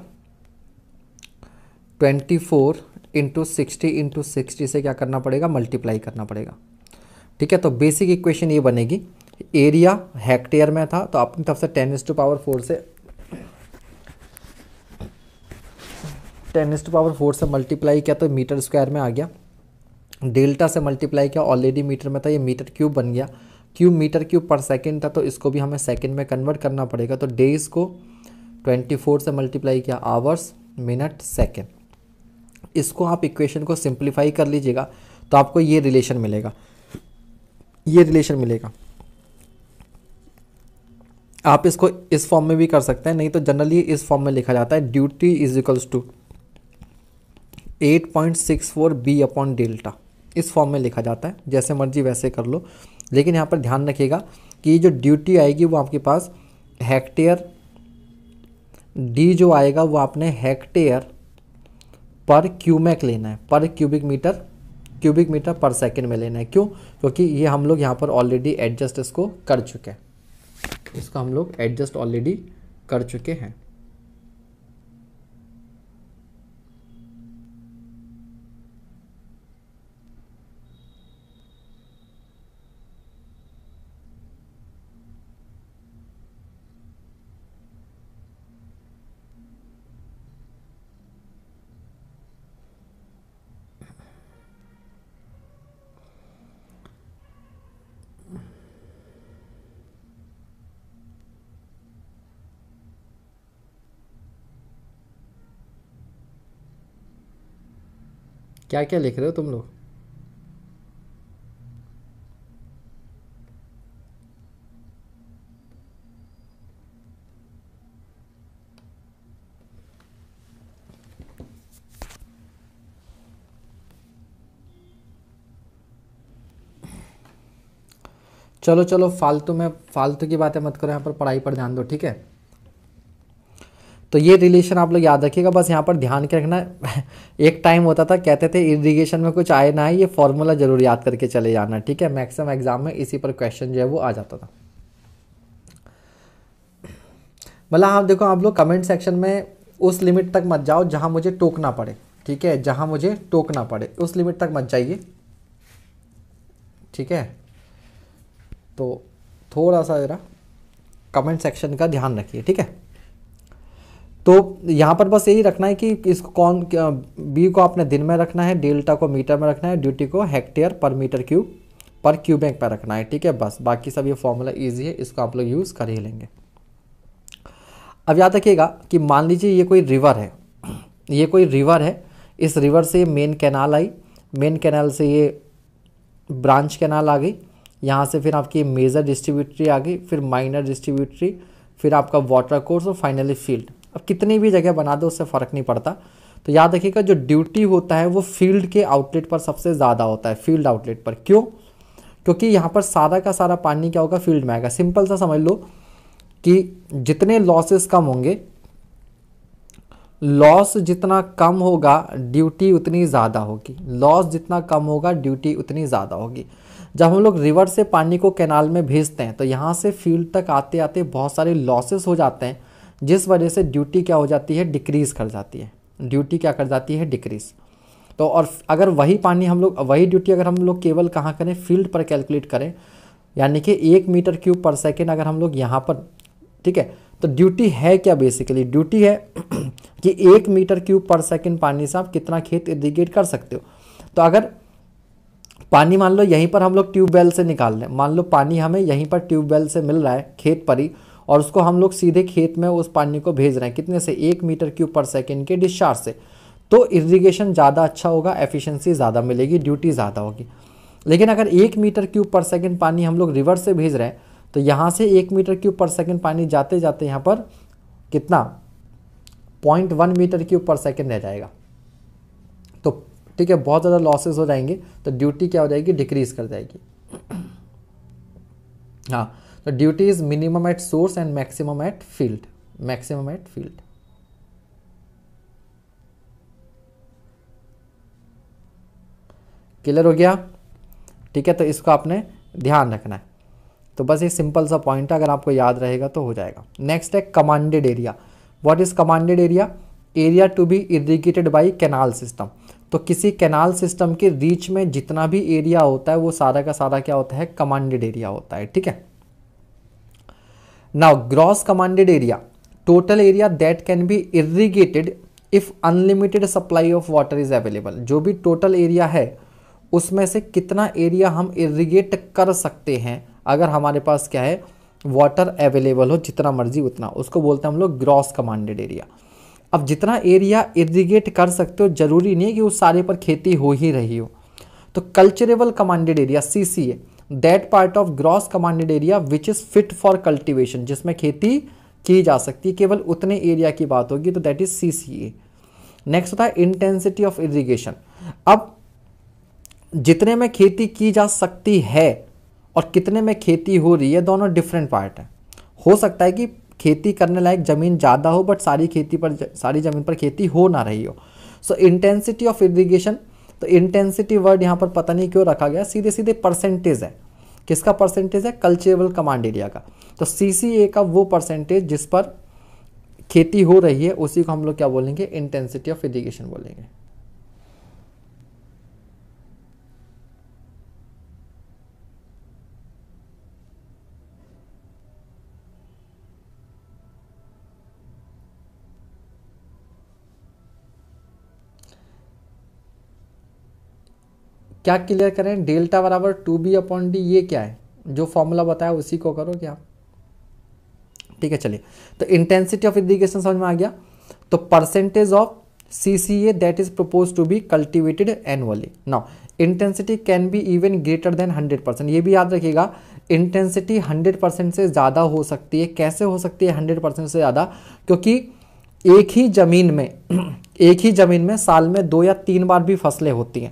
twenty four into sixty into sixty से क्या करना पड़ेगा मल्टीप्लाई करना पड़ेगा ठीक है तो बेसिक इक्वेशन ये बनेगी एरिया हेक्टेयर में था तो अपनी तरफ से टेन टू पावर फोर से टेन टू पावर फोर से मल्टीप्लाई किया तो मीटर स्क्वायर में आ गया डेल्टा से मल्टीप्लाई किया ऑलरेडी मीटर में था ये मीटर क्यूब बन गया cube metre cube per second था तो इसको भी हमें सेकेंड में कन्वर्ट करना पड़ेगा तो डेज को फोर से मल्टीप्लाई किया आवर्स मिनट सेकेंड इसको आप इक्वेशन को सिंप्लीफाई कर लीजिएगा तो आपको ये रिलेशन मिलेगा ये रिलेशन मिलेगा आप इसको इस फॉर्म में भी कर सकते हैं नहीं तो जनरली इस फॉर्म में लिखा जाता है duty is equals to eight point six four B upon delta इस फॉर्म में लिखा जाता है जैसे मर्जी वैसे कर लो लेकिन यहाँ पर ध्यान रखिएगा कि जो ड्यूटी आएगी वो आपके पास हेक्टेयर डी जो आएगा वो आपने हेक्टेयर पर क्यूमेक लेना है पर cubic metre cubic metre per second में लेना है क्यों क्योंकि ये हम लोग यहाँ पर ऑलरेडी एडजस्ट इसको कर चुके हैं इसको हम लोग एडजस्ट ऑलरेडी कर चुके हैं क्या क्या लिख रहे हो तुम लोग चलो चलो फालतू में फालतू की बातें मत करो यहाँ पर पढ़ाई पर ध्यान दो ठीक है तो ये रिलेशन आप लोग याद रखिएगा बस यहाँ पर ध्यान के रखना [LAUGHS] एक टाइम होता था कहते थे इरीगेशन में कुछ आए ना आए ये फॉर्मूला जरूर याद करके चले जाना ठीक है मैक्सिमम एग्जाम में इसी पर क्वेश्चन जो है वो आ जाता था मतलब आप देखो आप लोग कमेंट सेक्शन में उस लिमिट तक मत जाओ जहाँ मुझे टोकना पड़े ठीक है जहाँ मुझे टोकना पड़े उस लिमिट तक मत जाइए ठीक है तो थोड़ा सा ज़रा कमेंट सेक्शन का ध्यान रखिए ठीक है तो यहाँ पर बस यही रखना है कि इसको कौन बी को आपने दिन में रखना है डेल्टा को मीटर में रखना है ड्यूटी को हेक्टेयर पर मीटर क्यूब पर क्यूबैंक पर रखना है ठीक है बस बाकी सब ये फॉर्मूला ईजी है इसको आप लोग यूज़ कर ही लेंगे अब याद रखिएगा कि मान लीजिए ये कोई रिवर है ये कोई रिवर है इस रिवर से मेन कैनाल आई मेन कैनाल से ये ब्रांच कैनाल आ गई यहाँ से फिर आपकी मेजर डिस्ट्रीब्यूटरी आ गई फिर माइनर डिस्ट्रीब्यूटरी फिर आपका वाटर कोर्स और फाइनली फील्ड अब कितनी भी जगह बना दो उससे फ़र्क नहीं पड़ता तो याद रखिएगा जो ड्यूटी होता है वो फील्ड के आउटलेट पर सबसे ज़्यादा होता है फील्ड आउटलेट पर क्यों क्योंकि यहाँ पर सारा का सारा पानी क्या होगा फील्ड में आएगा सिंपल सा समझ लो कि जितने लॉसेस कम होंगे लॉस जितना कम होगा ड्यूटी उतनी ज़्यादा होगी लॉस जितना कम होगा ड्यूटी उतनी ज़्यादा होगी जब हम लोग रिवर से पानी को कैनाल में भेजते हैं तो यहाँ से फील्ड तक आते आते बहुत सारे लॉसेस हो जाते हैं जिस वजह से ड्यूटी क्या हो जाती है डिक्रीज़ कर जाती है ड्यूटी क्या कर जाती है डिक्रीज़ तो और अगर वही पानी हम लोग वही ड्यूटी अगर हम लोग केवल कहाँ करें फील्ड पर कैलकुलेट करें यानी कि एक मीटर क्यूब पर सेकेंड अगर हम लोग यहाँ पर ठीक है तो ड्यूटी है क्या बेसिकली ड्यूटी है [CLEARS THROAT] कि एक मीटर क्यूब पर सेकेंड पानी से आप कितना खेत इरीगेट कर सकते हो तो अगर पानी मान लो यहीं पर हम लोग ट्यूबवेल से निकाल लें मान लो पानी हमें यहीं पर ट्यूबवेल से मिल रहा है खेत पर ही और उसको हम लोग सीधे खेत में उस पानी को भेज रहे हैं कितने से एक मीटर क्यूब पर सेकेंड के डिस्चार्ज से तो इरीगेशन ज़्यादा अच्छा होगा एफिशेंसी ज़्यादा मिलेगी ड्यूटी ज़्यादा होगी लेकिन अगर एक मीटर क्यूब पर सेकेंड पानी हम लोग रिवर से भेज रहे हैं तो यहाँ से एक मीटर क्यूब पर सेकेंड पानी जाते जाते यहाँ पर कितना point one metre cube per second रह जाएगा तो ठीक है बहुत ज़्यादा लॉसेस हो जाएंगे तो ड्यूटी क्या हो जाएगी डिक्रीज़ कर जाएगी हाँ the duty is minimum at source and maximum at field maximum at field clear हो गया ठीक है तो इसको आपने ध्यान रखना है तो बस ये सिंपल सा पॉइंट है अगर आपको याद रहेगा तो हो जाएगा नेक्स्ट है commanded area what is commanded area area to be irrigated by canal system तो किसी कैनाल सिस्टम के रीच में जितना भी एरिया होता है वो सारा का सारा क्या होता है कमांडेड एरिया होता है ठीक है now gross commanded area total area that can be irrigated if unlimited supply of water is available जो भी total area है उसमें से कितना area हम irrigate कर सकते हैं अगर हमारे पास क्या है वाटर अवेलेबल हो जितना मर्जी उतना उसको बोलते हैं हम लोग ग्रॉस कमांडेड एरिया अब जितना एरिया इरीगेट कर सकते हो जरूरी नहीं है कि उस सारे पर खेती हो ही रही हो तो culturable commanded area C that part of gross commanded area which is fit for cultivation जिसमें खेती की जा सकती है केवल उतने एरिया की बात होगी तो that is C C A next होता है इंटेंसिटी ऑफ इरीगेशन अब जितने में खेती की जा सकती है और कितने में खेती हो रही है दोनों डिफरेंट पार्ट है हो सकता है कि खेती करने लायक ज़मीन ज़्यादा हो बट सारी खेती पर सारी ज़मीन पर खेती हो ना रही हो सो इंटेंसिटी ऑफ इरीगेशन तो इंटेंसिटी वर्ड यहाँ पर पता नहीं क्यों रखा गया सीधे सीधे परसेंटेज है किसका परसेंटेज है कल्चरेबल कमांड एरिया का तो सी का वो परसेंटेज जिस पर खेती हो रही है उसी को हम लोग क्या बोलेंगे इंटेंसिटी ऑफ इरीगेशन बोलेंगे क्या क्लियर करें डेल्टा बराबर टू बी अपॉन डी ये क्या है जो फॉर्मूला बताया उसी को करो क्या ठीक है चलिए तो इंटेंसिटी ऑफ इरीगेशन समझ में आ गया तो percentage of C C A that is propose to be cultivated annually now intensity can be even greater than 100 percent ये भी याद रखिएगा इंटेंसिटी 100 परसेंट से ज़्यादा हो सकती है कैसे हो सकती है 100 परसेंट से ज़्यादा क्योंकि एक ही ज़मीन में [CLEARS THROAT] एक ही ज़मीन में साल में दो या तीन बार भी फसलें होती हैं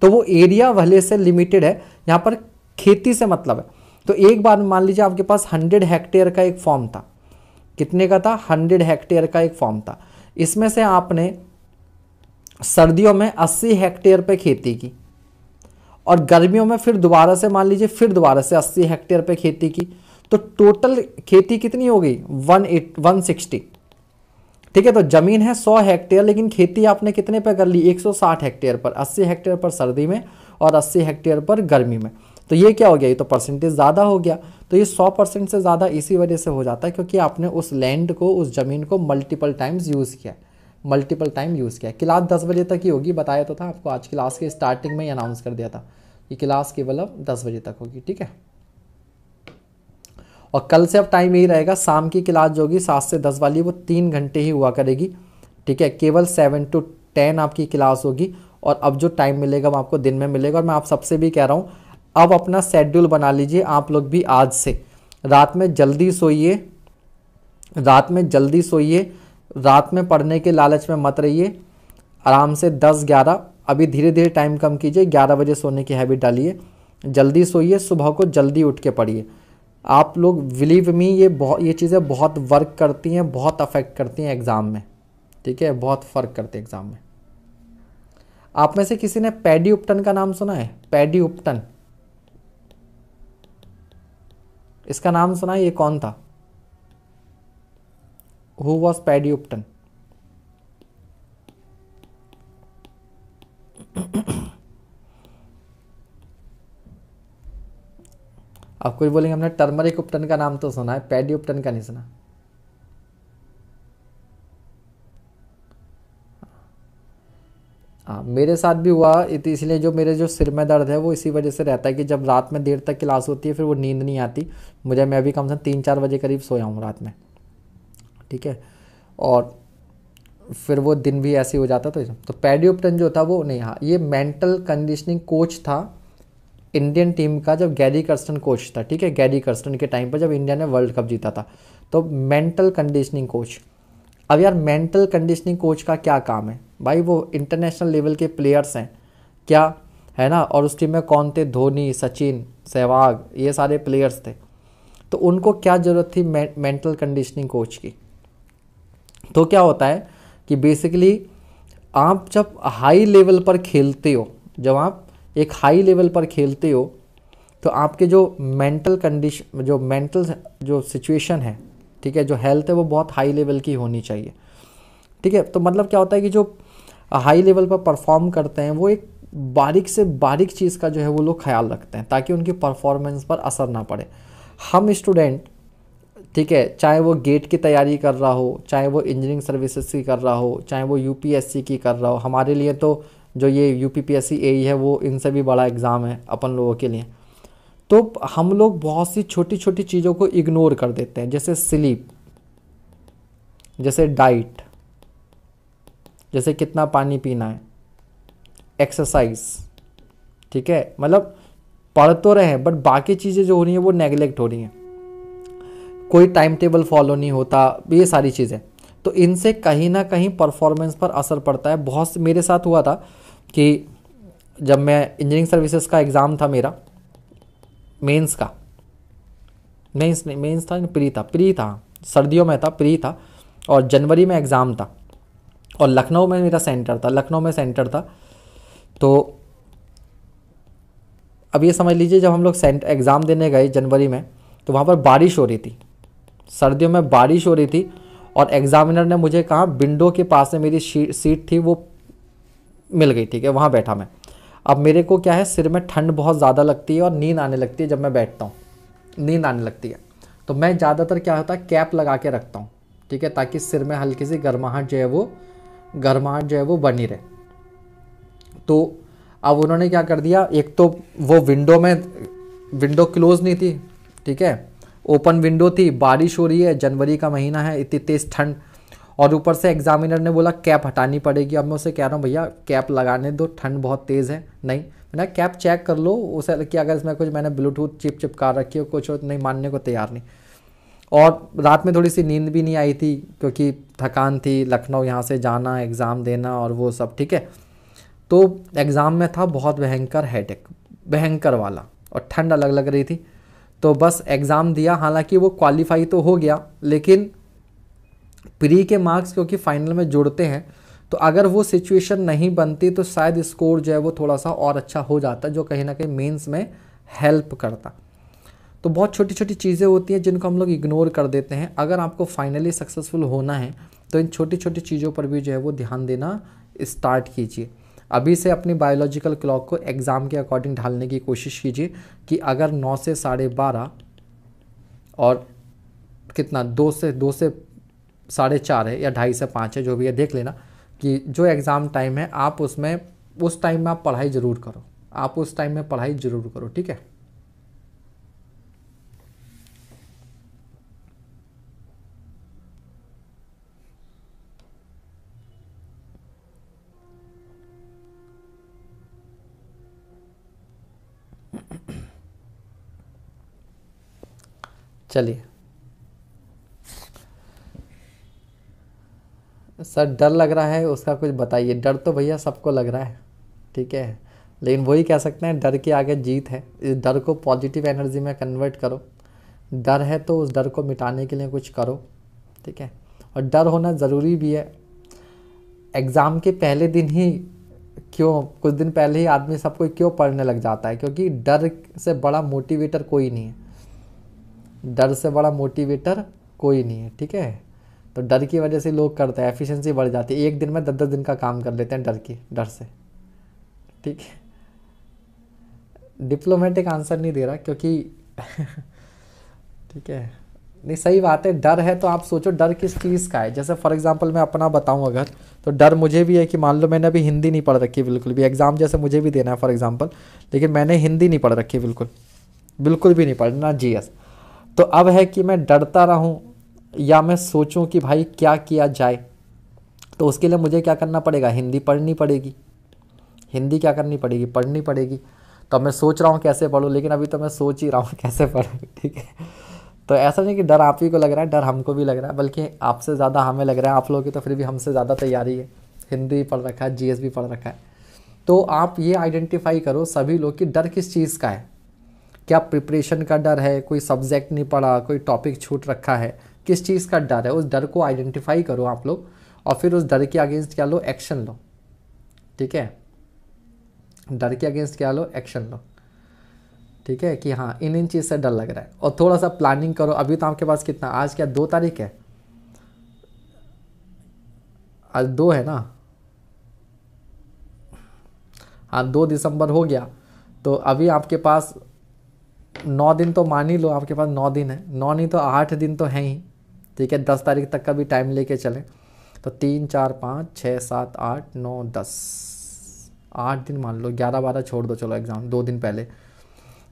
तो वो एरिया भले से लिमिटेड है यहाँ पर खेती से मतलब है तो एक बार मान लीजिए आपके पास हंड्रेड हेक्टेयर का एक फॉर्म था कितने का था हंड्रेड हेक्टेयर का एक फॉर्म था इसमें से आपने सर्दियों में अस्सी हेक्टेयर पे खेती की और गर्मियों में फिर दोबारा से मान लीजिए फिर दोबारा से अस्सी हेक्टेयर पे खेती की तो टोटल खेती कितनी हो गई वन एट वन सिक्सटी ठीक है तो जमीन है 100 हेक्टेयर लेकिन खेती आपने कितने पर कर ली 160 हेक्टेयर पर 80 हेक्टेयर पर सर्दी में और 80 हेक्टेयर पर गर्मी में तो ये क्या हो गया ये तो परसेंटेज ज़्यादा हो गया तो ये 100 परसेंट से ज़्यादा इसी वजह से हो जाता है क्योंकि आपने उस लैंड को उस ज़मीन को मल्टीपल टाइम्स यूज़ किया मल्टीपल टाइम यूज़ किया क्लास दस बजे तक ही होगी बताया तो था आपको आज क्लास के स्टार्टिंग में ही अनाउंस कर दिया था ये क्लास केवल अब दस बजे तक होगी ठीक है और कल से अब टाइम यही रहेगा शाम की क्लास जो होगी सात से दस वाली वो तीन घंटे ही हुआ करेगी ठीक है केवल सेवन टू टेन आपकी क्लास होगी और अब जो टाइम मिलेगा वो आपको दिन में मिलेगा और मैं आप सबसे भी कह रहा हूँ अब अपना शेड्यूल बना लीजिए आप लोग भी आज से रात में जल्दी सोइए रात में जल्दी सोइए रात में पढ़ने के लालच में मत रहिए आराम से दस ग्यारह अभी धीरे धीरे टाइम कम कीजिए ग्यारह बजे सोने की हैबिट डालिए जल्दी सोइए सुबह को जल्दी उठ के पढ़िए आप लोग बिलीव मी ये बहुत ये चीज़ें बहुत वर्क करती हैं बहुत अफेक्ट करती हैं एग्ज़ाम में ठीक है बहुत फ़र्क करती है एग्ज़ाम में आप में से किसी ने पैडी उपटन का नाम सुना है पैडी उपटन इसका नाम सुना है ये कौन था हु वॉज पैडी उपटन अब कुछ बोलेंगे हमने टर्मरिक उपटन का नाम तो सुना है पैडी उपटन का नहीं सुना हाँ मेरे साथ भी हुआ इसलिए जो मेरे जो सिर में दर्द है वो इसी वजह से रहता है कि जब रात में देर तक क्लास होती है फिर वो नींद नहीं आती मुझे मैं अभी कम से कम तीन चार बजे करीब सोया हूँ रात में ठीक है और फिर वो दिन भी ऐसे हो जाता तो तो पैडियोप्टन जो था वो नहीं हाँ ये मेंटल कंडीशनिंग कोच था इंडियन टीम का जब गैरी कर्स्टन कोच था ठीक है गैरी कर्स्टन के टाइम पर जब इंडिया ने वर्ल्ड कप जीता था तो मेंटल कंडीशनिंग कोच अब यार मेंटल कंडीशनिंग कोच का क्या काम है भाई वो इंटरनेशनल लेवल के प्लेयर्स हैं क्या है ना और उस टीम में कौन थे धोनी सचिन सहवाग ये सारे प्लेयर्स थे तो उनको क्या ज़रूरत थी मेंटल कंडीशनिंग कोच की तो क्या होता है कि बेसिकली आप जब हाई लेवल पर खेलते हो जब आप एक हाई लेवल पर खेलते हो तो आपके जो मेंटल कंडीशन जो मेंटल जो सिचुएशन है ठीक है जो हेल्थ है वो बहुत हाई लेवल की होनी चाहिए ठीक है तो मतलब क्या होता है कि जो हाई लेवल पर परफॉर्म करते हैं वो एक बारीक से बारीक चीज़ का जो है वो लोग ख्याल रखते हैं ताकि उनकी परफॉर्मेंस पर असर ना पड़े हम स्टूडेंट ठीक है चाहे वो गेट की तैयारी कर रहा हो चाहे वो इंजीनियरिंग सर्विसेज की कर रहा हो चाहे वो यूपीएससी की कर रहा हो हमारे लिए तो जो ये U P P S C A है वो इनसे भी बड़ा एग्ज़ाम है अपन लोगों के लिए तो हम लोग बहुत सी छोटी छोटी चीज़ों को इग्नोर कर देते हैं जैसे स्लीप जैसे डाइट जैसे कितना पानी पीना है एक्सरसाइज ठीक है मतलब पढ़ तो रहे हैं बट बाकी चीज़ें जो हो रही हैं वो नेगलेक्ट हो रही हैं कोई टाइम टेबल फॉलो नहीं होता ये सारी चीज़ें तो इनसे कहीं ना कहीं परफॉर्मेंस पर असर पड़ता है बहुत मेरे साथ हुआ था कि जब मैं इंजीनियरिंग सर्विसेज का एग्ज़ाम था मेरा मेंस का मेंस नहीं मेंस था प्री था प्री था सर्दियों में था प्री था और जनवरी में एग्ज़ाम था और लखनऊ में मेरा सेंटर था लखनऊ में सेंटर था तो अब ये समझ लीजिए जब हम लोग सेंटर एग्ज़ाम देने गए जनवरी में तो वहाँ पर बारिश हो रही थी सर्दियों में बारिश हो रही थी और एग्ज़ामिनर ने मुझे कहा विंडो के पास में मेरी सीट थी वो मिल गई ठीक है वहाँ बैठा मैं अब मेरे को क्या है सिर में ठंड बहुत ज़्यादा लगती है और नींद आने लगती है जब मैं बैठता हूँ नींद आने लगती है तो मैं ज़्यादातर क्या होता है कैप लगा के रखता हूँ ठीक है ताकि सिर में हल्की सी गर्माहट जो है वो गर्माहट जो है वो बनी रहे तो अब उन्होंने क्या कर दिया एक तो वो विंडो में विंडो क्लोज नहीं थी ठीक है ओपन विंडो थी बारिश हो रही है जनवरी का महीना है इतनी तेज़ ठंड और ऊपर से एग्जामिनर ने बोला कैप हटानी पड़ेगी अब मैं उसे कह रहा हूँ भैया कैप लगाने दो ठंड बहुत तेज़ है नहीं मैंने कैप चेक कर लो उसे कि अगर इसमें कुछ मैंने ब्लूटूथ चिप चिपका रखी हो कुछ और नहीं मानने को तैयार नहीं और रात में थोड़ी सी नींद भी नहीं आई थी क्योंकि थकान थी लखनऊ यहाँ से जाना एग्ज़ाम देना और वो सब ठीक है तो एग्ज़ाम में था बहुत भयंकर हेडेक भयंकर वाला और ठंड अलग लग रही थी तो बस एग्ज़ाम दिया हालांकि वो क्वालिफाई तो हो गया लेकिन प्री के मार्क्स क्योंकि फाइनल में जुड़ते हैं तो अगर वो सिचुएशन नहीं बनती तो शायद स्कोर जो है वो थोड़ा सा और अच्छा हो जाता जो कहीं ना कहीं मेंस में हेल्प करता तो बहुत छोटी छोटी चीज़ें होती हैं जिनको हम लोग इग्नोर कर देते हैं अगर आपको फाइनली सक्सेसफुल होना है तो इन छोटी छोटी चीज़ों पर भी जो है वो ध्यान देना स्टार्ट कीजिए अभी से अपनी बायोलॉजिकल क्लॉक को एग्ज़ाम के अकॉर्डिंग ढालने की कोशिश कीजिए कि अगर नौ से साढ़े बारह और कितना दो से दो से साढ़े चार है या ढाई से पाँच है जो भी है देख लेना कि जो एग्ज़ाम टाइम है आप उसमें उस टाइम में आप पढ़ाई ज़रूर करो आप उस टाइम में पढ़ाई ज़रूर करो ठीक है चलिए सर डर लग रहा है उसका कुछ बताइए डर तो भैया सबको लग रहा है ठीक है लेकिन वही कह सकते हैं डर के आगे जीत है इस डर को पॉजिटिव एनर्जी में कन्वर्ट करो डर है तो उस डर को मिटाने के लिए कुछ करो ठीक है और डर होना ज़रूरी भी है एग्ज़ाम के पहले दिन ही क्यों कुछ दिन पहले ही आदमी सबको क्यों पढ़ने लग जाता है क्योंकि डर से बड़ा मोटिवेटर कोई नहीं है डर से बड़ा मोटिवेटर कोई नहीं है ठीक है तो डर की वजह से लोग करते हैं एफिशिएंसी बढ़ जाती है एक दिन में दस दस दिन का काम कर लेते हैं डर की डर से ठीक है डिप्लोमेटिक आंसर नहीं दे रहा क्योंकि [LAUGHS] ठीक है नहीं सही बात है डर है तो आप सोचो डर किस चीज़ का है जैसे फॉर एग्जांपल मैं अपना बताऊं अगर तो डर मुझे भी है कि मान लो मैंने अभी हिंदी नहीं पढ़ रखी बिल्कुल भी एग्ज़ाम जैसे मुझे भी देना है फॉर एग्जांपल लेकिन मैंने हिंदी नहीं पढ़ रखी बिल्कुल बिल्कुल भी नहीं पढ़ना जी तो अब है कि मैं डरता रहूँ या मैं सोचूं कि भाई क्या किया जाए तो उसके लिए मुझे क्या करना पड़ेगा हिंदी पढ़नी पड़ेगी हिंदी क्या करनी पड़ेगी पढ़नी पड़ेगी तो मैं सोच रहा हूँ कैसे पढ़ूँ लेकिन अभी तो मैं सोच ही रहा हूँ [LAUGHS] कैसे पढ़ूँ ठीक है तो ऐसा नहीं कि डर आप ही को लग रहा है डर हमको भी लग रहा है बल्कि आपसे ज़्यादा हमें लग रहा है आप लोगों की तो फिर भी हमसे ज़्यादा तैयारी है हिंदी पढ़ रखा है जी पढ़ रखा है तो आप ये आइडेंटिफाई करो सभी लोग कि डर किस चीज़ का है क्या प्रिपरेशन का डर है कोई सब्जेक्ट नहीं पढ़ा कोई टॉपिक छूट रखा है किस चीज़ का डर है उस डर को आइडेंटिफाई करो आप लोग और फिर उस डर के अगेंस्ट क्या लो एक्शन लो ठीक है डर के अगेंस्ट क्या लो एक्शन लो ठीक है कि हाँ इन इन चीज़ से डर लग रहा है और थोड़ा सा प्लानिंग करो अभी तो आपके पास कितना आज क्या दो तारीख है आज दो है ना हाँ दो दिसंबर हो गया तो अभी आपके पास नौ दिन तो मान ही लो आपके पास नौ दिन है नौ नहीं तो आठ दिन तो है ही ठीक है दस तारीख तक का भी टाइम लेके चलें तो तीन चार पाँच छः सात आठ नौ दस आठ दिन मान लो ग्यारह बारह छोड़ दो चलो एग्ज़ाम दो दिन पहले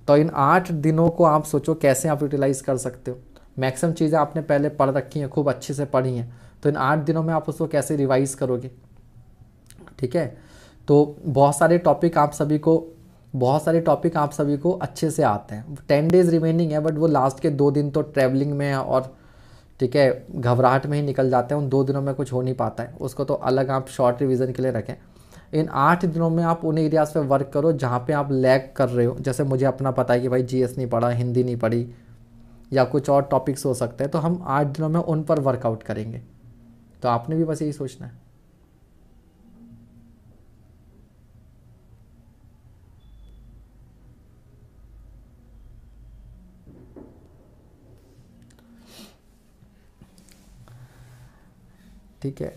तो इन आठ दिनों को आप सोचो कैसे आप यूटिलाइज़ कर सकते हो मैक्सिमम चीज़ें आपने पहले पढ़ रखी हैं खूब अच्छे से पढ़ी हैं तो इन आठ दिनों में आप उसको कैसे रिवाइज़ करोगे ठीक है तो बहुत सारे टॉपिक आप सभी को बहुत सारे टॉपिक आप सभी को अच्छे से आते हैं टेन डेज़ रिमेनिंग है बट वो लास्ट के दो दिन तो ट्रैवलिंग में और ठीक है घबराहट में ही निकल जाते हैं उन दो दिनों में कुछ हो नहीं पाता है उसको तो अलग आप शॉर्ट रिविज़न के लिए रखें इन आठ दिनों में आप उन एरियाज़ पे वर्क करो जहाँ पे आप लैग कर रहे हो जैसे मुझे अपना पता है कि भाई जीएस नहीं पढ़ा हिंदी नहीं पढ़ी या कुछ और टॉपिक्स हो सकते हैं तो हम आठ दिनों में उन पर वर्कआउट करेंगे तो आपने भी बस यही सोचना है ठीक है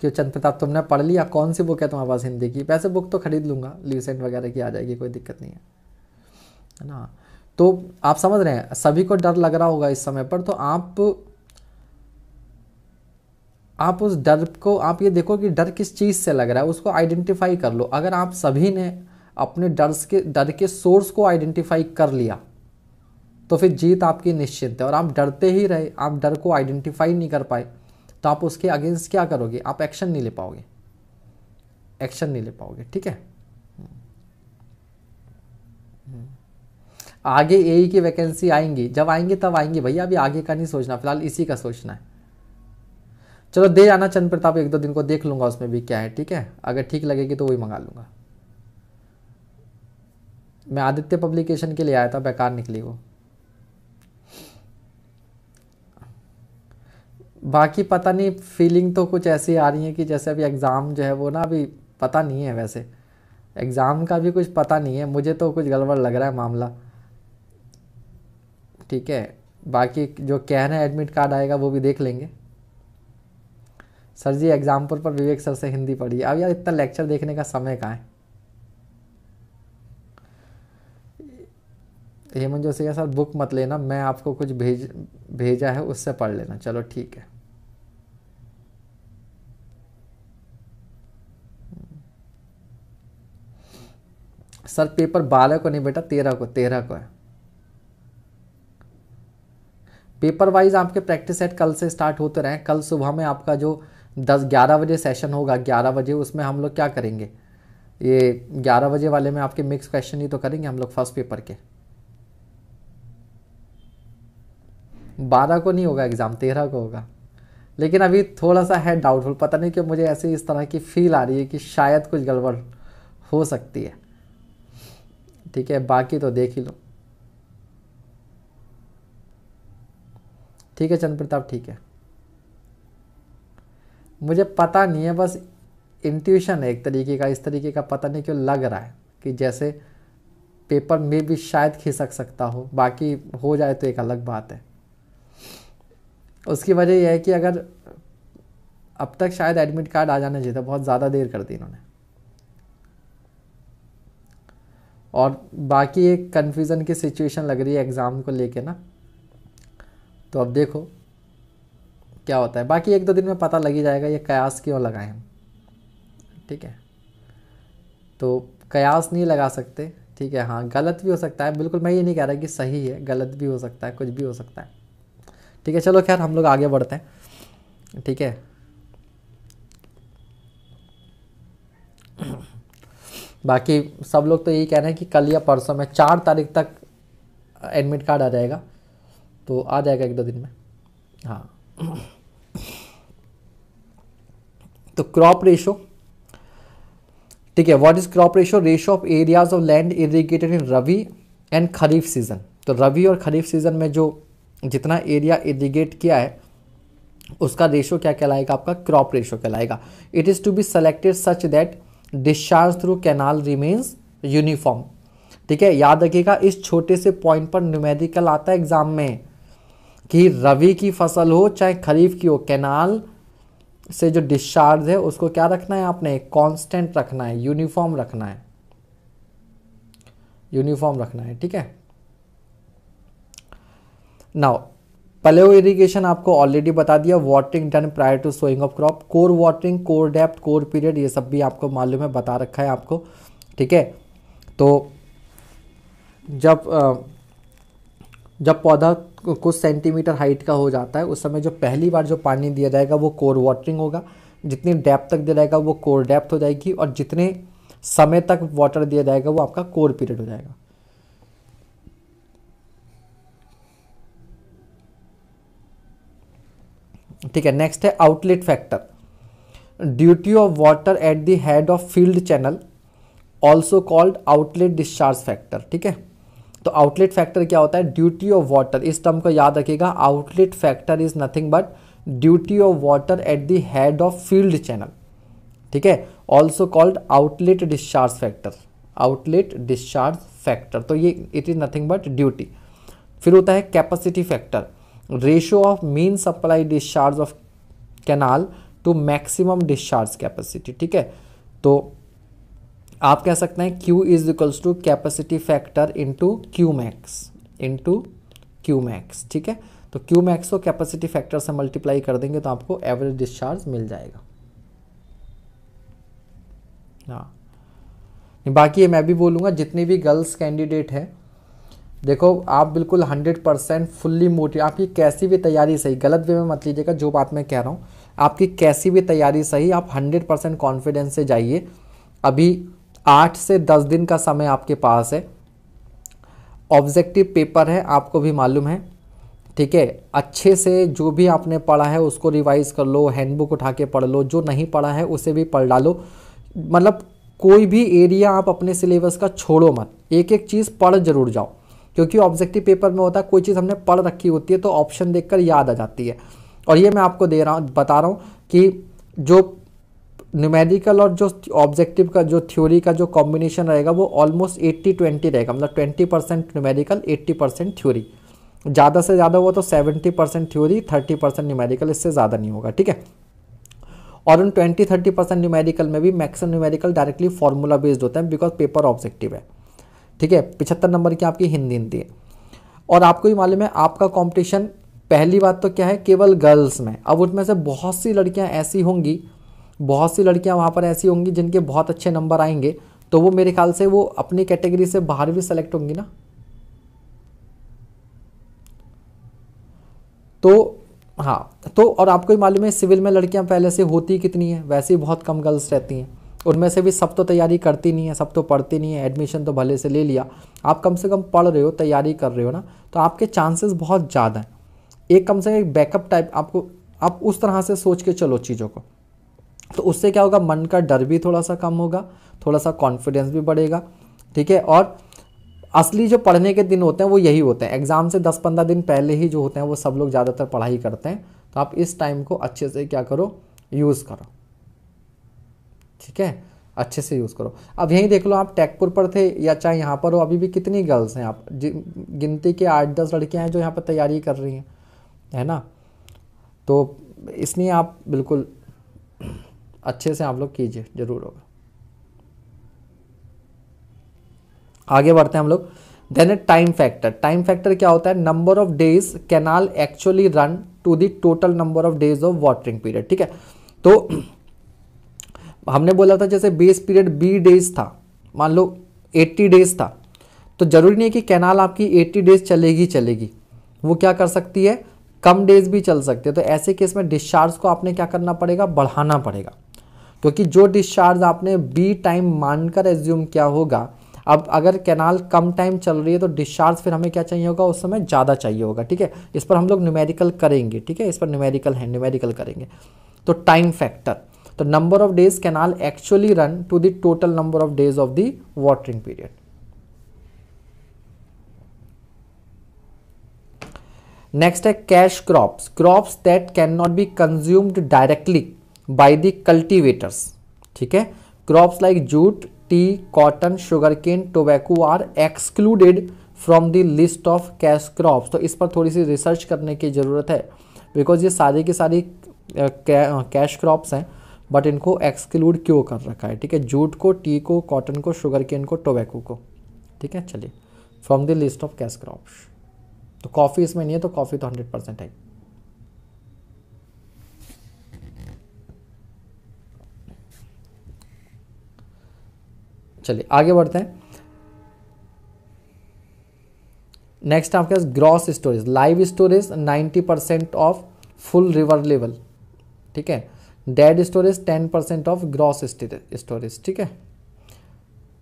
क्यों चंद प्रताप तुमने पढ़ लिया कौन सी बुक है तुम्हारे पास हिंदी की वैसे बुक तो खरीद लूंगा ल्यूसेंट वगैरह की आ जाएगी कोई दिक्कत नहीं है है ना तो आप समझ रहे हैं सभी को डर लग रहा होगा इस समय पर तो आप आप उस डर को आप ये देखो कि डर किस चीज़ से लग रहा है उसको आइडेंटिफाई कर लो अगर आप सभी ने अपने डर के डर के सोर्स को आइडेंटिफाई कर लिया तो फिर जीत आपकी निश्चित है और आप डरते ही रहे आप डर को आइडेंटिफाई नहीं कर पाए तो आप उसके अगेंस्ट क्या करोगे आप एक्शन नहीं ले पाओगे एक्शन नहीं ले पाओगे ठीक है आगे ए की वैकेंसी आएंगी जब आएंगे तब आएंगे भैया अभी आगे का नहीं सोचना फिलहाल इसी का सोचना है चलो दे जाना चंद प्रताप एक दो दिन को देख लूंगा उसमें भी क्या है ठीक है अगर ठीक लगेगी तो वही मंगा लूंगा मैं आदित्य पब्लिकेशन के लिए आया था बेकार निकली वो बाकी पता नहीं फीलिंग तो कुछ ऐसी आ रही है कि जैसे अभी एग्ज़ाम जो है वो ना अभी पता नहीं है वैसे एग्ज़ाम का भी कुछ पता नहीं है मुझे तो कुछ गड़बड़ लग रहा है मामला ठीक है बाकी जो कह रहे हैं एडमिट कार्ड आएगा वो भी देख लेंगे सर जी एग्ज़ाम्पल पर विवेक सर से हिंदी पढ़िए अब यार इतना लेक्चर देखने का समय कहाँ है हेमंत जोशी का सर बुक मत लेना मैं आपको कुछ भेज भेजा है उससे पढ़ लेना चलो ठीक है सर पेपर बारह को नहीं बेटा तेरह को तेरह को है पेपर वाइज आपके प्रैक्टिस सेट कल से स्टार्ट होते रहे कल सुबह में आपका जो दस ग्यारह बजे सेशन होगा ग्यारह बजे उसमें हम लोग क्या करेंगे ये ग्यारह बजे वाले में आपके मिक्स क्वेश्चन ही तो करेंगे हम लोग फर्स्ट पेपर के बारह को नहीं होगा एग्ज़ाम तेरह को होगा लेकिन अभी थोड़ा सा है डाउटफुल पता नहीं क्यों मुझे ऐसे इस तरह की फील आ रही है कि शायद कुछ गड़बड़ हो सकती है ठीक है बाकी तो देख ही लो ठीक है चंद्र प्रताप ठीक है मुझे पता नहीं है बस इंट्यूशन है एक तरीके का इस तरीके का पता नहीं क्यों लग रहा है कि जैसे पेपर में भी शायद खिसक सकता हो बाकी हो जाए तो एक अलग बात है उसकी वजह यह है कि अगर अब तक शायद एडमिट कार्ड आ जाना चाहिए था बहुत ज़्यादा देर कर दी इन्होंने और बाकी एक कन्फ्यूज़न की सिचुएशन लग रही है एग्ज़ाम को लेके ना तो अब देखो क्या होता है बाकी एक दो दिन में पता लग ही जाएगा ये कयास क्यों लगाए हम ठीक है तो कयास नहीं लगा सकते ठीक है हाँ गलत भी हो सकता है बिल्कुल मैं ये नहीं कह रहा कि सही है गलत भी हो सकता है कुछ भी हो सकता है ठीक है चलो खैर हम लोग आगे बढ़ते हैं ठीक है बाकी सब लोग तो यही कह रहे हैं कि कल या परसों में चार तारीख तक एडमिट कार्ड आ जाएगा तो आ जाएगा एक दो दिन में हाँ तो क्रॉप रेशो ठीक है what is crop ratio ratio of areas of land irrigated in rabi and kharif season तो रवि और खरीफ सीजन में जो जितना एरिया इरीगेट किया है उसका रेशो क्या कहलाएगा आपका क्रॉप रेशो कहलाएगा it is to be selected such that discharge through canal remains uniform ठीक है याद रखिएगा इस छोटे से पॉइंट पर न्यूमेरिकल आता है एग्जाम में कि रवि की फसल हो चाहे खरीफ की हो कैनाल से जो डिस्चार्ज है उसको क्या रखना है आपने कांस्टेंट रखना है यूनिफॉर्म रखना है यूनिफॉर्म रखना है ठीक है नाउ पलेओ इरीगेशन आपको ऑलरेडी बता दिया watering done prior to sowing of crop kor watering kor depth kor period ये सब भी आपको मालूम है बता रखा है आपको ठीक है तो जब जब पौधा कुछ सेंटीमीटर हाइट का हो जाता है उस समय जो पहली बार जो पानी दिया जाएगा वो कोर वाटरिंग होगा जितनी डेप्थ तक दिया जाएगा वो कोर डेप्थ हो जाएगी और जितने समय तक वाटर दिया जाएगा वो आपका कोर पीरियड हो जाएगा ठीक है नेक्स्ट है outlet factor duty of water at the head of field channel also called outlet discharge factor ठीक है तो आउटलेट फैक्टर क्या होता है ड्यूटी ऑफ वाटर इस टर्म को याद रखिएगा outlet factor is nothing but duty of water at the head of field channel ठीक है also called outlet discharge factor outlet discharge factor तो ये it is nothing but duty फिर होता है capacity factor ratio of main supply discharge of canal to maximum discharge capacity ठीक है तो आप कह सकते हैं Q is equals to capacity factor into Q max into Q max ठीक है तो क्यू मैक्स को कैपेसिटी फैक्टर से मल्टीप्लाई कर देंगे तो आपको एवरेज डिस्चार्ज मिल जाएगा हाँ बाकी ये मैं भी बोलूंगा जितने भी गर्ल्स कैंडिडेट है देखो आप बिल्कुल हंड्रेड परसेंट फुल्ली मोटिव आपकी कैसी भी तैयारी सही गलत वे में मत लीजिएगा जो बात मैं कह रहा हूँ आपकी कैसी भी तैयारी सही आप हंड्रेड परसेंट कॉन्फिडेंस से जाइए अभी आठ से दस दिन का समय आपके पास है ऑब्जेक्टिव पेपर है आपको भी मालूम है ठीक है अच्छे से जो भी आपने पढ़ा है उसको रिवाइज कर लो हैंडबुक उठा के पढ़ लो जो नहीं पढ़ा है उसे भी पढ़ डालो मतलब कोई भी एरिया आप अपने सिलेबस का छोड़ो मत एक एक चीज़ पढ़ जरूर जाओ क्योंकि ऑब्जेक्टिव पेपर में होता है कोई चीज़ हमने पढ़ रखी होती है तो ऑप्शन देख याद आ जाती है और ये मैं आपको दे रहा हूँ बता रहा हूँ कि जो न्यूमेरिकल और जो ऑब्जेक्टिव का जो थ्योरी का जो कॉम्बिनेशन रहेगा वो ऑलमोस्ट एट्टी ट्वेंटी रहेगा मतलब twenty percent numerical eighty percent theory ज़्यादा से ज़्यादा वो तो seventy percent theory thirty percent numerical इससे ज़्यादा नहीं होगा ठीक है और उन ट्वेंटी थर्टी परसेंट न्यूमेरिकल में भी maximum numerical directly formula based होते हैं बिकॉज पेपर ऑब्जेक्टिव है ठीक है पिछहत्तर नंबर की आपकी हिंदी हिंदी है और आपको ही मालूम है आपका कॉम्पिटिशन पहली बात तो क्या है केवल गर्ल्स में अब उसमें से बहुत सी लड़कियां ऐसी होंगी बहुत सी लड़कियां वहाँ पर ऐसी होंगी जिनके बहुत अच्छे नंबर आएंगे तो वो मेरे ख्याल से वो अपनी कैटेगरी से बाहर भी सेलेक्ट होंगी ना तो हाँ तो और आपको ही मालूम है सिविल में लड़कियां पहले से होती कितनी है वैसे ही बहुत कम गर्ल्स रहती हैं उनमें से भी सब तो तैयारी करती नहीं है सब तो पढ़ती नहीं है एडमिशन तो भले से ले लिया आप कम से कम पढ़ रहे हो तैयारी कर रहे हो ना तो आपके चांसेस बहुत ज़्यादा हैं एक कम से कम एक बैकअप टाइप आपको आप उस तरह से सोच के चलो चीज़ों को तो उससे क्या होगा मन का डर भी थोड़ा सा कम होगा थोड़ा सा कॉन्फिडेंस भी बढ़ेगा ठीक है और असली जो पढ़ने के दिन होते हैं वो यही होते हैं एग्ज़ाम से 10-15 दिन पहले ही जो होते हैं वो सब लोग ज़्यादातर पढ़ाई करते हैं तो आप इस टाइम को अच्छे से क्या करो यूज़ करो ठीक है अच्छे से यूज़ करो अब यहीं देख लो आप टैगपुर पर थे या चाहे यहाँ पर हो अभी भी कितनी गर्ल्स हैं आप गिनती के आठ दस लड़कियाँ हैं जो यहाँ पर तैयारी कर रही हैं है ना तो इसलिए आप बिल्कुल अच्छे से आप लोग कीजिए ज़रूर होगा आगे बढ़ते हैं हम लोग then a time factor time factor क्या होता है number of days canal actually run to the total number of days of watering period ठीक है तो हमने बोला था जैसे बेस पीरियड बी डेज था मान लो 80 डेज था तो ज़रूरी नहीं है कि कैनाल आपकी 80 डेज चलेगी चलेगी वो क्या कर सकती है कम डेज भी चल सकते हैं तो ऐसे केस में डिस्चार्ज को आपने क्या करना पड़ेगा बढ़ाना पड़ेगा क्योंकि जो डिस्चार्ज आपने बी टाइम मानकर एज्यूम किया होगा अब अगर कैनाल कम टाइम चल रही है तो डिस्चार्ज फिर हमें क्या चाहिए होगा उस समय ज़्यादा चाहिए होगा ठीक है इस पर हम लोग न्यूमेरिकल करेंगे ठीक है इस पर न्यूमेरिकल है न्यूमेरिकल करेंगे तो time factor the number of days can canal actually run to the total number of days of the watering period next है cash crop crop that can not be consumed directly by the cultivators ठीक है crops like jute tea cotton sugarcane tobacco are excluded from the list of cash crops तो इस पर थोड़ी सी research करने की जरूरत है बिकॉज ये सारी की सारी कैश क्रॉप्स हैं बट इनको एक्सक्लूड क्यों कर रखा है ठीक है जूट को टी को कॉटन को शुगर केन को टोबैको को ठीक है चलिए from the list of cash crops तो कॉफ़ी इसमें नहीं है तो कॉफ़ी तो हंड्रेड परसेंट है चलिए आगे बढ़ते हैं नेक्स्ट आपके पास gross storage live storage ninety percent of full river level ठीक है dead storage ten percent of gross storage ठीक है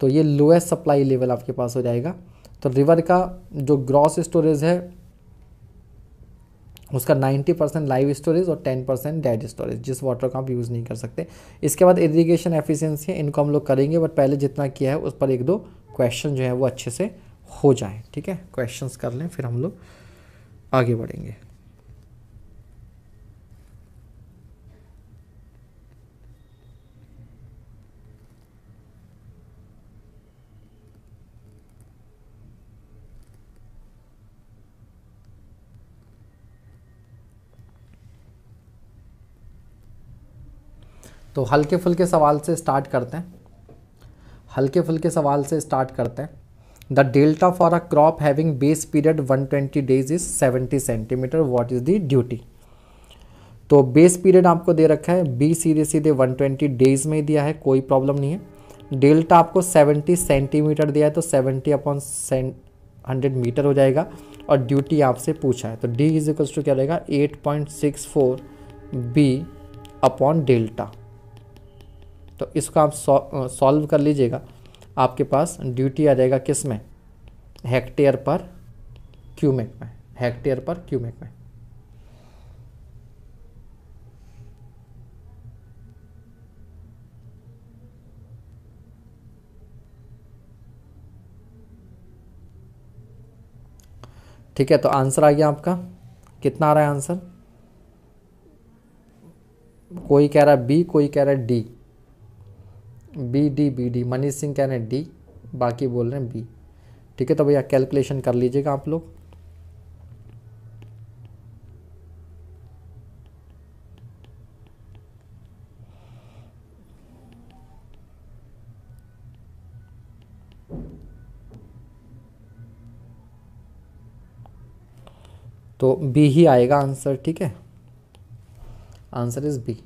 तो ये लोएस्ट सप्लाई लेवल आपके पास हो जाएगा तो रिवर का जो ग्रॉस स्टोरेज है उसका 90 परसेंट लाइव स्टोरेज और 10 परसेंट डेड स्टोरेज जिस वाटर का आप यूज़ नहीं कर सकते इसके बाद इरीगेशन एफिशिएंसी है इनको हम लोग करेंगे बट पहले जितना किया है उस पर एक दो क्वेश्चन जो है वो अच्छे से हो जाए ठीक है क्वेश्चंस कर लें फिर हम लोग आगे बढ़ेंगे तो हल्के फुल्के सवाल से स्टार्ट करते हैं हल्के फुल्के सवाल से स्टार्ट करते हैं the delta for a crop having base period 120 days is 70 centimetre what is the duty तो बेस पीरियड आपको दे रखा है बी सीधे सीधे 120 डेज में ही दिया है कोई प्रॉब्लम नहीं है डेल्टा आपको 70 सेंटीमीटर दिया है तो 70 अपॉन हंड्रेड मीटर हो जाएगा और ड्यूटी आपसे पूछा है तो डी इज इक्वल्स टू क्या रहेगा eight point six four B upon delta तो इसको आप सॉल्व कर लीजिएगा आपके पास ड्यूटी आ जाएगा किस में हेक्टेयर पर क्यूमेक में हेक्टेयर पर क्यूमेक में ठीक है तो आंसर आ गया आपका कितना आ रहा है आंसर कोई कह रहा है बी कोई कह रहा है D B D B D Manish Singh कह रहे हैं डी बाकी बोल रहे हैं बी ठीक है तो भैया कैलकुलेशन कर लीजिएगा आप लोग तो बी ही आएगा आंसर ठीक है आंसर इज बी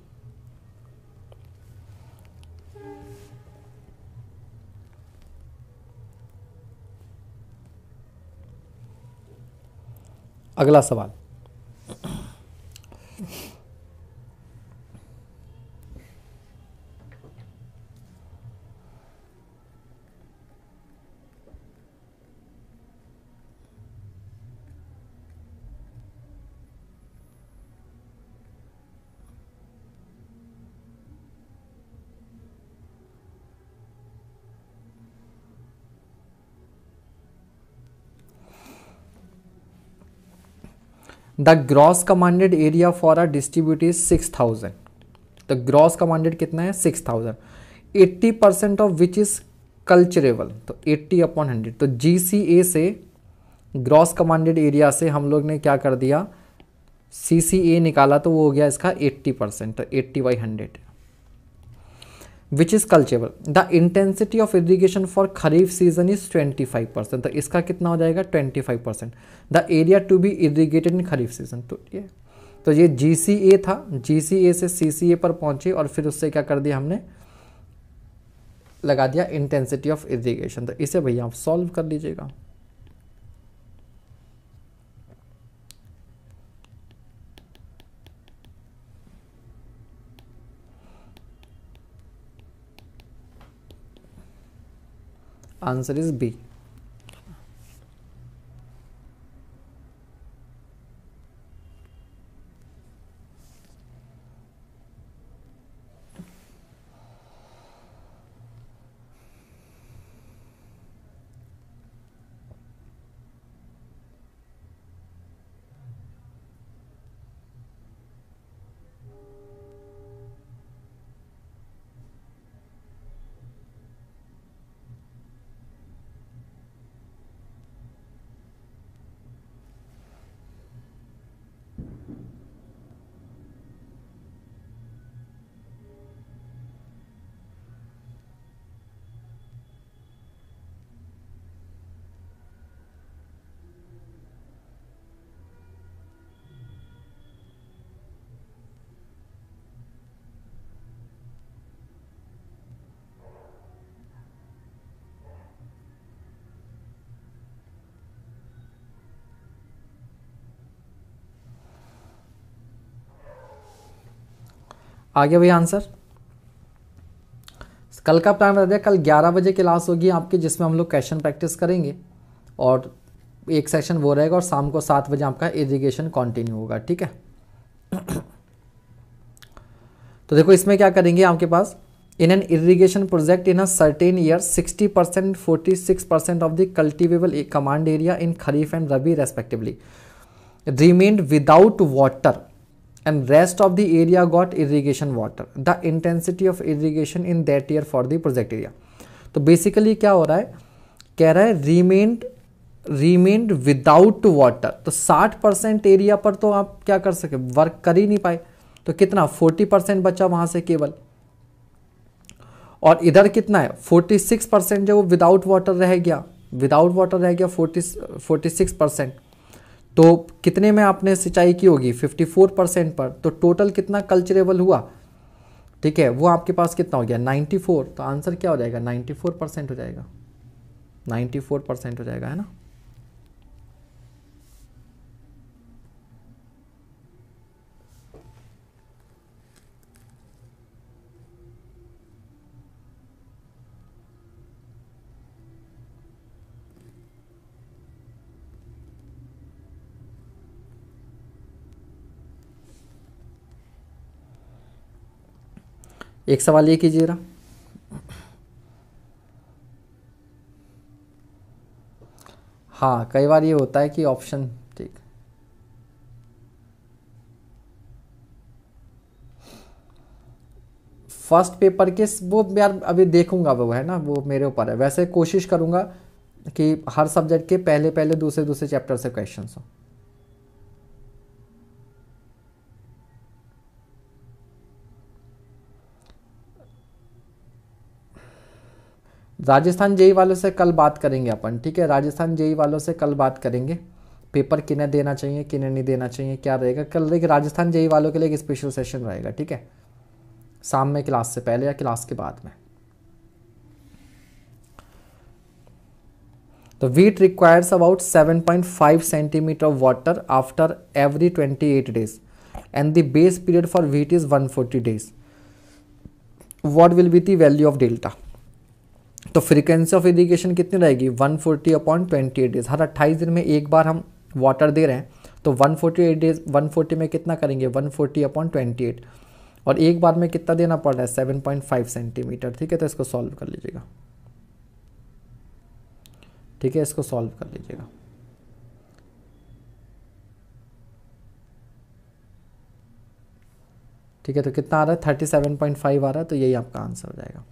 अगला सवाल the gross commanded area for our distribute is six thousand the gross commanded कितना है six thousand eighty percent of which is culturable तो एट्टी अपॉन हंड्रेड तो जी सी ए से ग्रॉस कमांडेड एरिया से हम लोग ने क्या कर दिया सी सी ए निकाला तो वो हो गया इसका एट्टी परसेंट तो eighty by hundred which is culturable the intensity of irrigation for kharif season is twenty five percent तो इसका कितना हो जाएगा twenty five percent the area to be irrigated in kharif season तो ये तो ये जी सी ए था जी सी ए से सी सी ए पर पहुंचे और फिर उससे क्या कर दिया हमने लगा दिया इंटेंसिटी ऑफ इरीगेशन तो इसे भैया आप सॉल्व कर लीजिएगा answer is B आगे भैया आंसर कल का प्लान बता दिया कल 11 बजे क्लास होगी आपकी जिसमें हम लोग क्वेश्चन प्रैक्टिस करेंगे और एक सेशन वो रहेगा और शाम को सात बजे आपका एजुकेशन कंटिन्यू होगा ठीक है तो देखो इसमें क्या करेंगे आपके पास in an irrigation project in a certain year 60 percent forty six percent of the cultivable command area in kharif and rabi respectively remained without water and rest of the area got irrigation water the intensity of irrigation in that year for the project area तो basically क्या हो रहा है कह रहा है remained remained without water तो 60 percent area पर तो आप क्या कर सके वर्क कर ही नहीं पाए तो कितना 40 परसेंट बचा वहां से केवल और इधर कितना है 46 परसेंट जो विदाउट वाटर रह गया विदाउट वाटर रह गया 40 46 परसेंट तो कितने में आपने सिंचाई की होगी 54 परसेंट पर तो टोटल कितना कल्चरेबल हुआ ठीक है वो आपके पास कितना हो गया 94 तो आंसर क्या हो जाएगा 94 परसेंट हो जाएगा 94 परसेंट हो जाएगा है ना एक सवाल ये कीजिए जरा हाँ कई बार ये होता है कि ऑप्शन ठीक फर्स्ट पेपर के वो यार अभी देखूंगा वो है ना वो मेरे ऊपर है वैसे कोशिश करूंगा कि हर सब्जेक्ट के पहले पहले दूसरे दूसरे चैप्टर से क्वेश्चन हो राजस्थान जेई वालों से कल बात करेंगे अपन ठीक है राजस्थान जेई वालों से कल बात करेंगे पेपर किन्हें देना चाहिए किन्हें नहीं देना चाहिए क्या रहेगा कल देखिए राजस्थान जेई वालों के लिए एक स्पेशल सेशन रहेगा ठीक है शाम में क्लास से पहले या क्लास के बाद में तो wheat requires about 7.5 centimetre of water after every 28 days and the base period for wheat is 140 days what will be the value of delta तो फ्रीक्वेंसी ऑफ इरीगेशन कितनी रहेगी 140 फोर्टी अपॉन ट्वेंटी डेज हर 28 दिन में एक बार हम water दे रहे हैं तो 148 डेज 140 में कितना करेंगे 140 फोर्टी अपॉन ट्वेंटी और एक बार में कितना देना पड़ रहा है 7.5 सेंटीमीटर ठीक है तो इसको सॉल्व कर लीजिएगा ठीक है इसको सॉल्व कर लीजिएगा ठीक है तो कितना आ रहा है 37.5 आ रहा है तो यही आपका आंसर हो जाएगा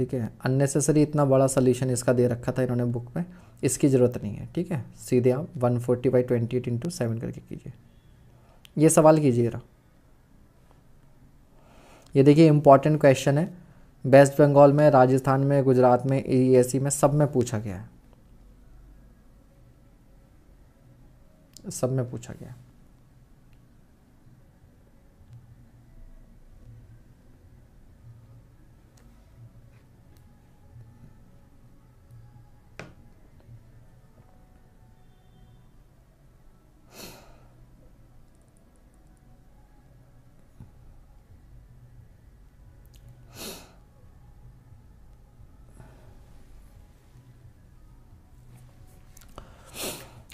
ठीक है अननेसेसरी इतना बड़ा सोल्यूशन इसका दे रखा था इन्होंने बुक में इसकी ज़रूरत नहीं है ठीक है सीधे आप one forty by twenty eight into seven करके कीजिए ये सवाल कीजिएगा ये देखिए इंपॉर्टेंट क्वेश्चन है वेस्ट बंगाल में राजस्थान में गुजरात में ई e e में सब में पूछा गया है सब में पूछा गया है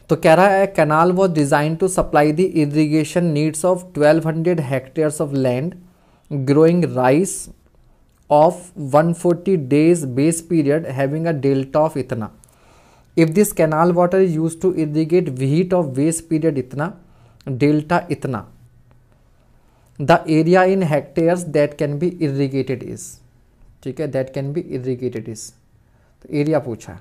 तो कह रहा है canal was design to supply the irrigation needs of 1200 hectares of land growing rice of 140 days base period having a delta of इतना if this canal water is use to irrigate wheat of base period इतना delta इतना the area in hectares that can be irrigated is ठीक है that can be irrigated is तो area पूछा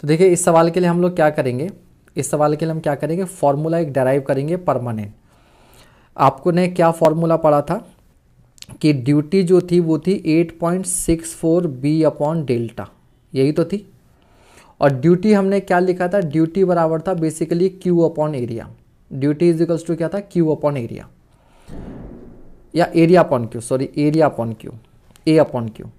तो देखिए इस सवाल के लिए हम लोग क्या करेंगे इस सवाल के लिए हम क्या करेंगे फॉर्मूला एक डराइव करेंगे परमानेंट आपको ने क्या फॉर्मूला पढ़ा था कि ड्यूटी जो थी वो थी 8.64 बी अपॉन डेल्टा यही तो थी और ड्यूटी हमने क्या लिखा था ड्यूटी बराबर था basically Q upon area duty is equals to क्या था क्यू अपॉन एरिया या area upon Q sorry area upon Q A upon Q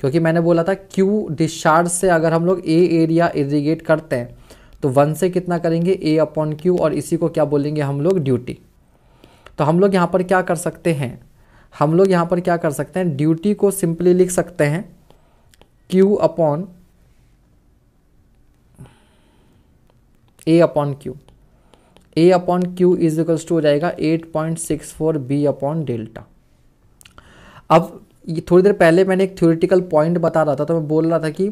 क्योंकि मैंने बोला था क्यू डिस्चार्ज से अगर हम लोग ए एरिया इरीगेट करते हैं तो वन से कितना करेंगे ए अपॉन क्यू और इसी को क्या बोलेंगे हम लोग ड्यूटी तो हम लोग यहाँ पर क्या कर सकते हैं हम लोग यहाँ पर क्या कर सकते हैं ड्यूटी को सिंपली लिख सकते हैं Q upon A upon Q A upon Q is equals to हो जाएगा eight point six four B upon delta अब ये थोड़ी देर पहले मैंने एक थ्योरेटिकल पॉइंट बता रहा था तो मैं बोल रहा था कि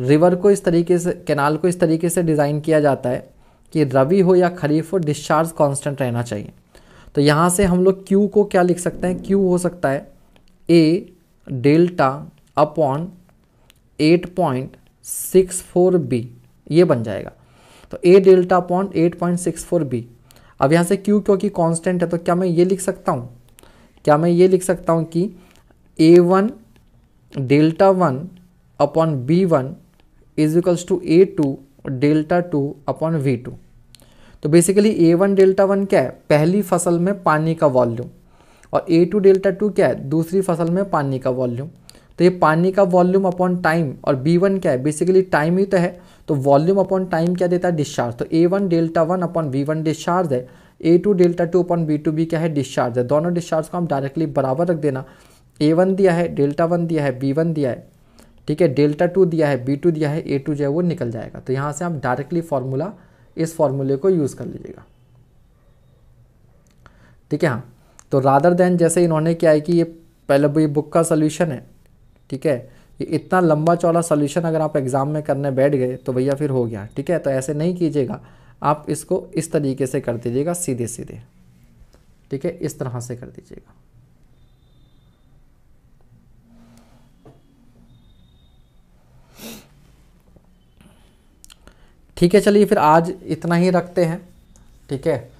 रिवर को इस तरीके से कैनाल को इस तरीके से डिज़ाइन किया जाता है कि रवि हो या खरीफ हो डिस्चार्ज कांस्टेंट रहना चाहिए तो यहाँ से हम लोग क्यू को क्या लिख सकते हैं क्यू हो सकता है A delta upon eight point six four B ये बन जाएगा तो A delta upon eight point six four B अब यहाँ से क्यू क्योंकि कांस्टेंट है तो क्या मैं ये लिख सकता हूँ क्या मैं ये लिख सकता हूँ कि A one delta one upon B one is equals to A two delta two upon V two तो basically A one delta one क्या है पहली फसल में पानी का वॉल्यूम और ए टू डेल्टा टू क्या है दूसरी फसल में पानी का वॉल्यूम तो ये पानी का वॉल्यूम अपॉन टाइम और बी वन क्या है बेसिकली टाइम ही तो है तो वॉल्यूम अपॉन टाइम क्या देता है डिस्चार्ज तो A one delta one upon V one discharge है A two delta two upon B two B क्या है डिस्चार्ज है दोनों डिस्चार्ज को हम डायरेक्टली बराबर रख देना ए वन दिया है डेल्टा वन दिया है बी वन दिया है ठीक है डेल्टा टू दिया है बी टू दिया है ए टू जो है वो निकल जाएगा तो यहाँ से आप डायरेक्टली फार्मूला इस फार्मूले को यूज़ कर लीजिएगा ठीक है हाँ तो रादर देन जैसे इन्होंने क्या है कि ये पहले भी बुक का सोल्यूशन है ठीक है ये इतना लंबा चौड़ा सोल्यूशन अगर आप एग्ज़ाम में करने बैठ गए तो भैया फिर हो गया ठीक है तो ऐसे नहीं कीजिएगा आप इसको इस तरीके से कर दीजिएगा सीधे सीधे ठीक है इस तरह से कर दीजिएगा ठीक है चलिए फिर आज इतना ही रखते हैं ठीक है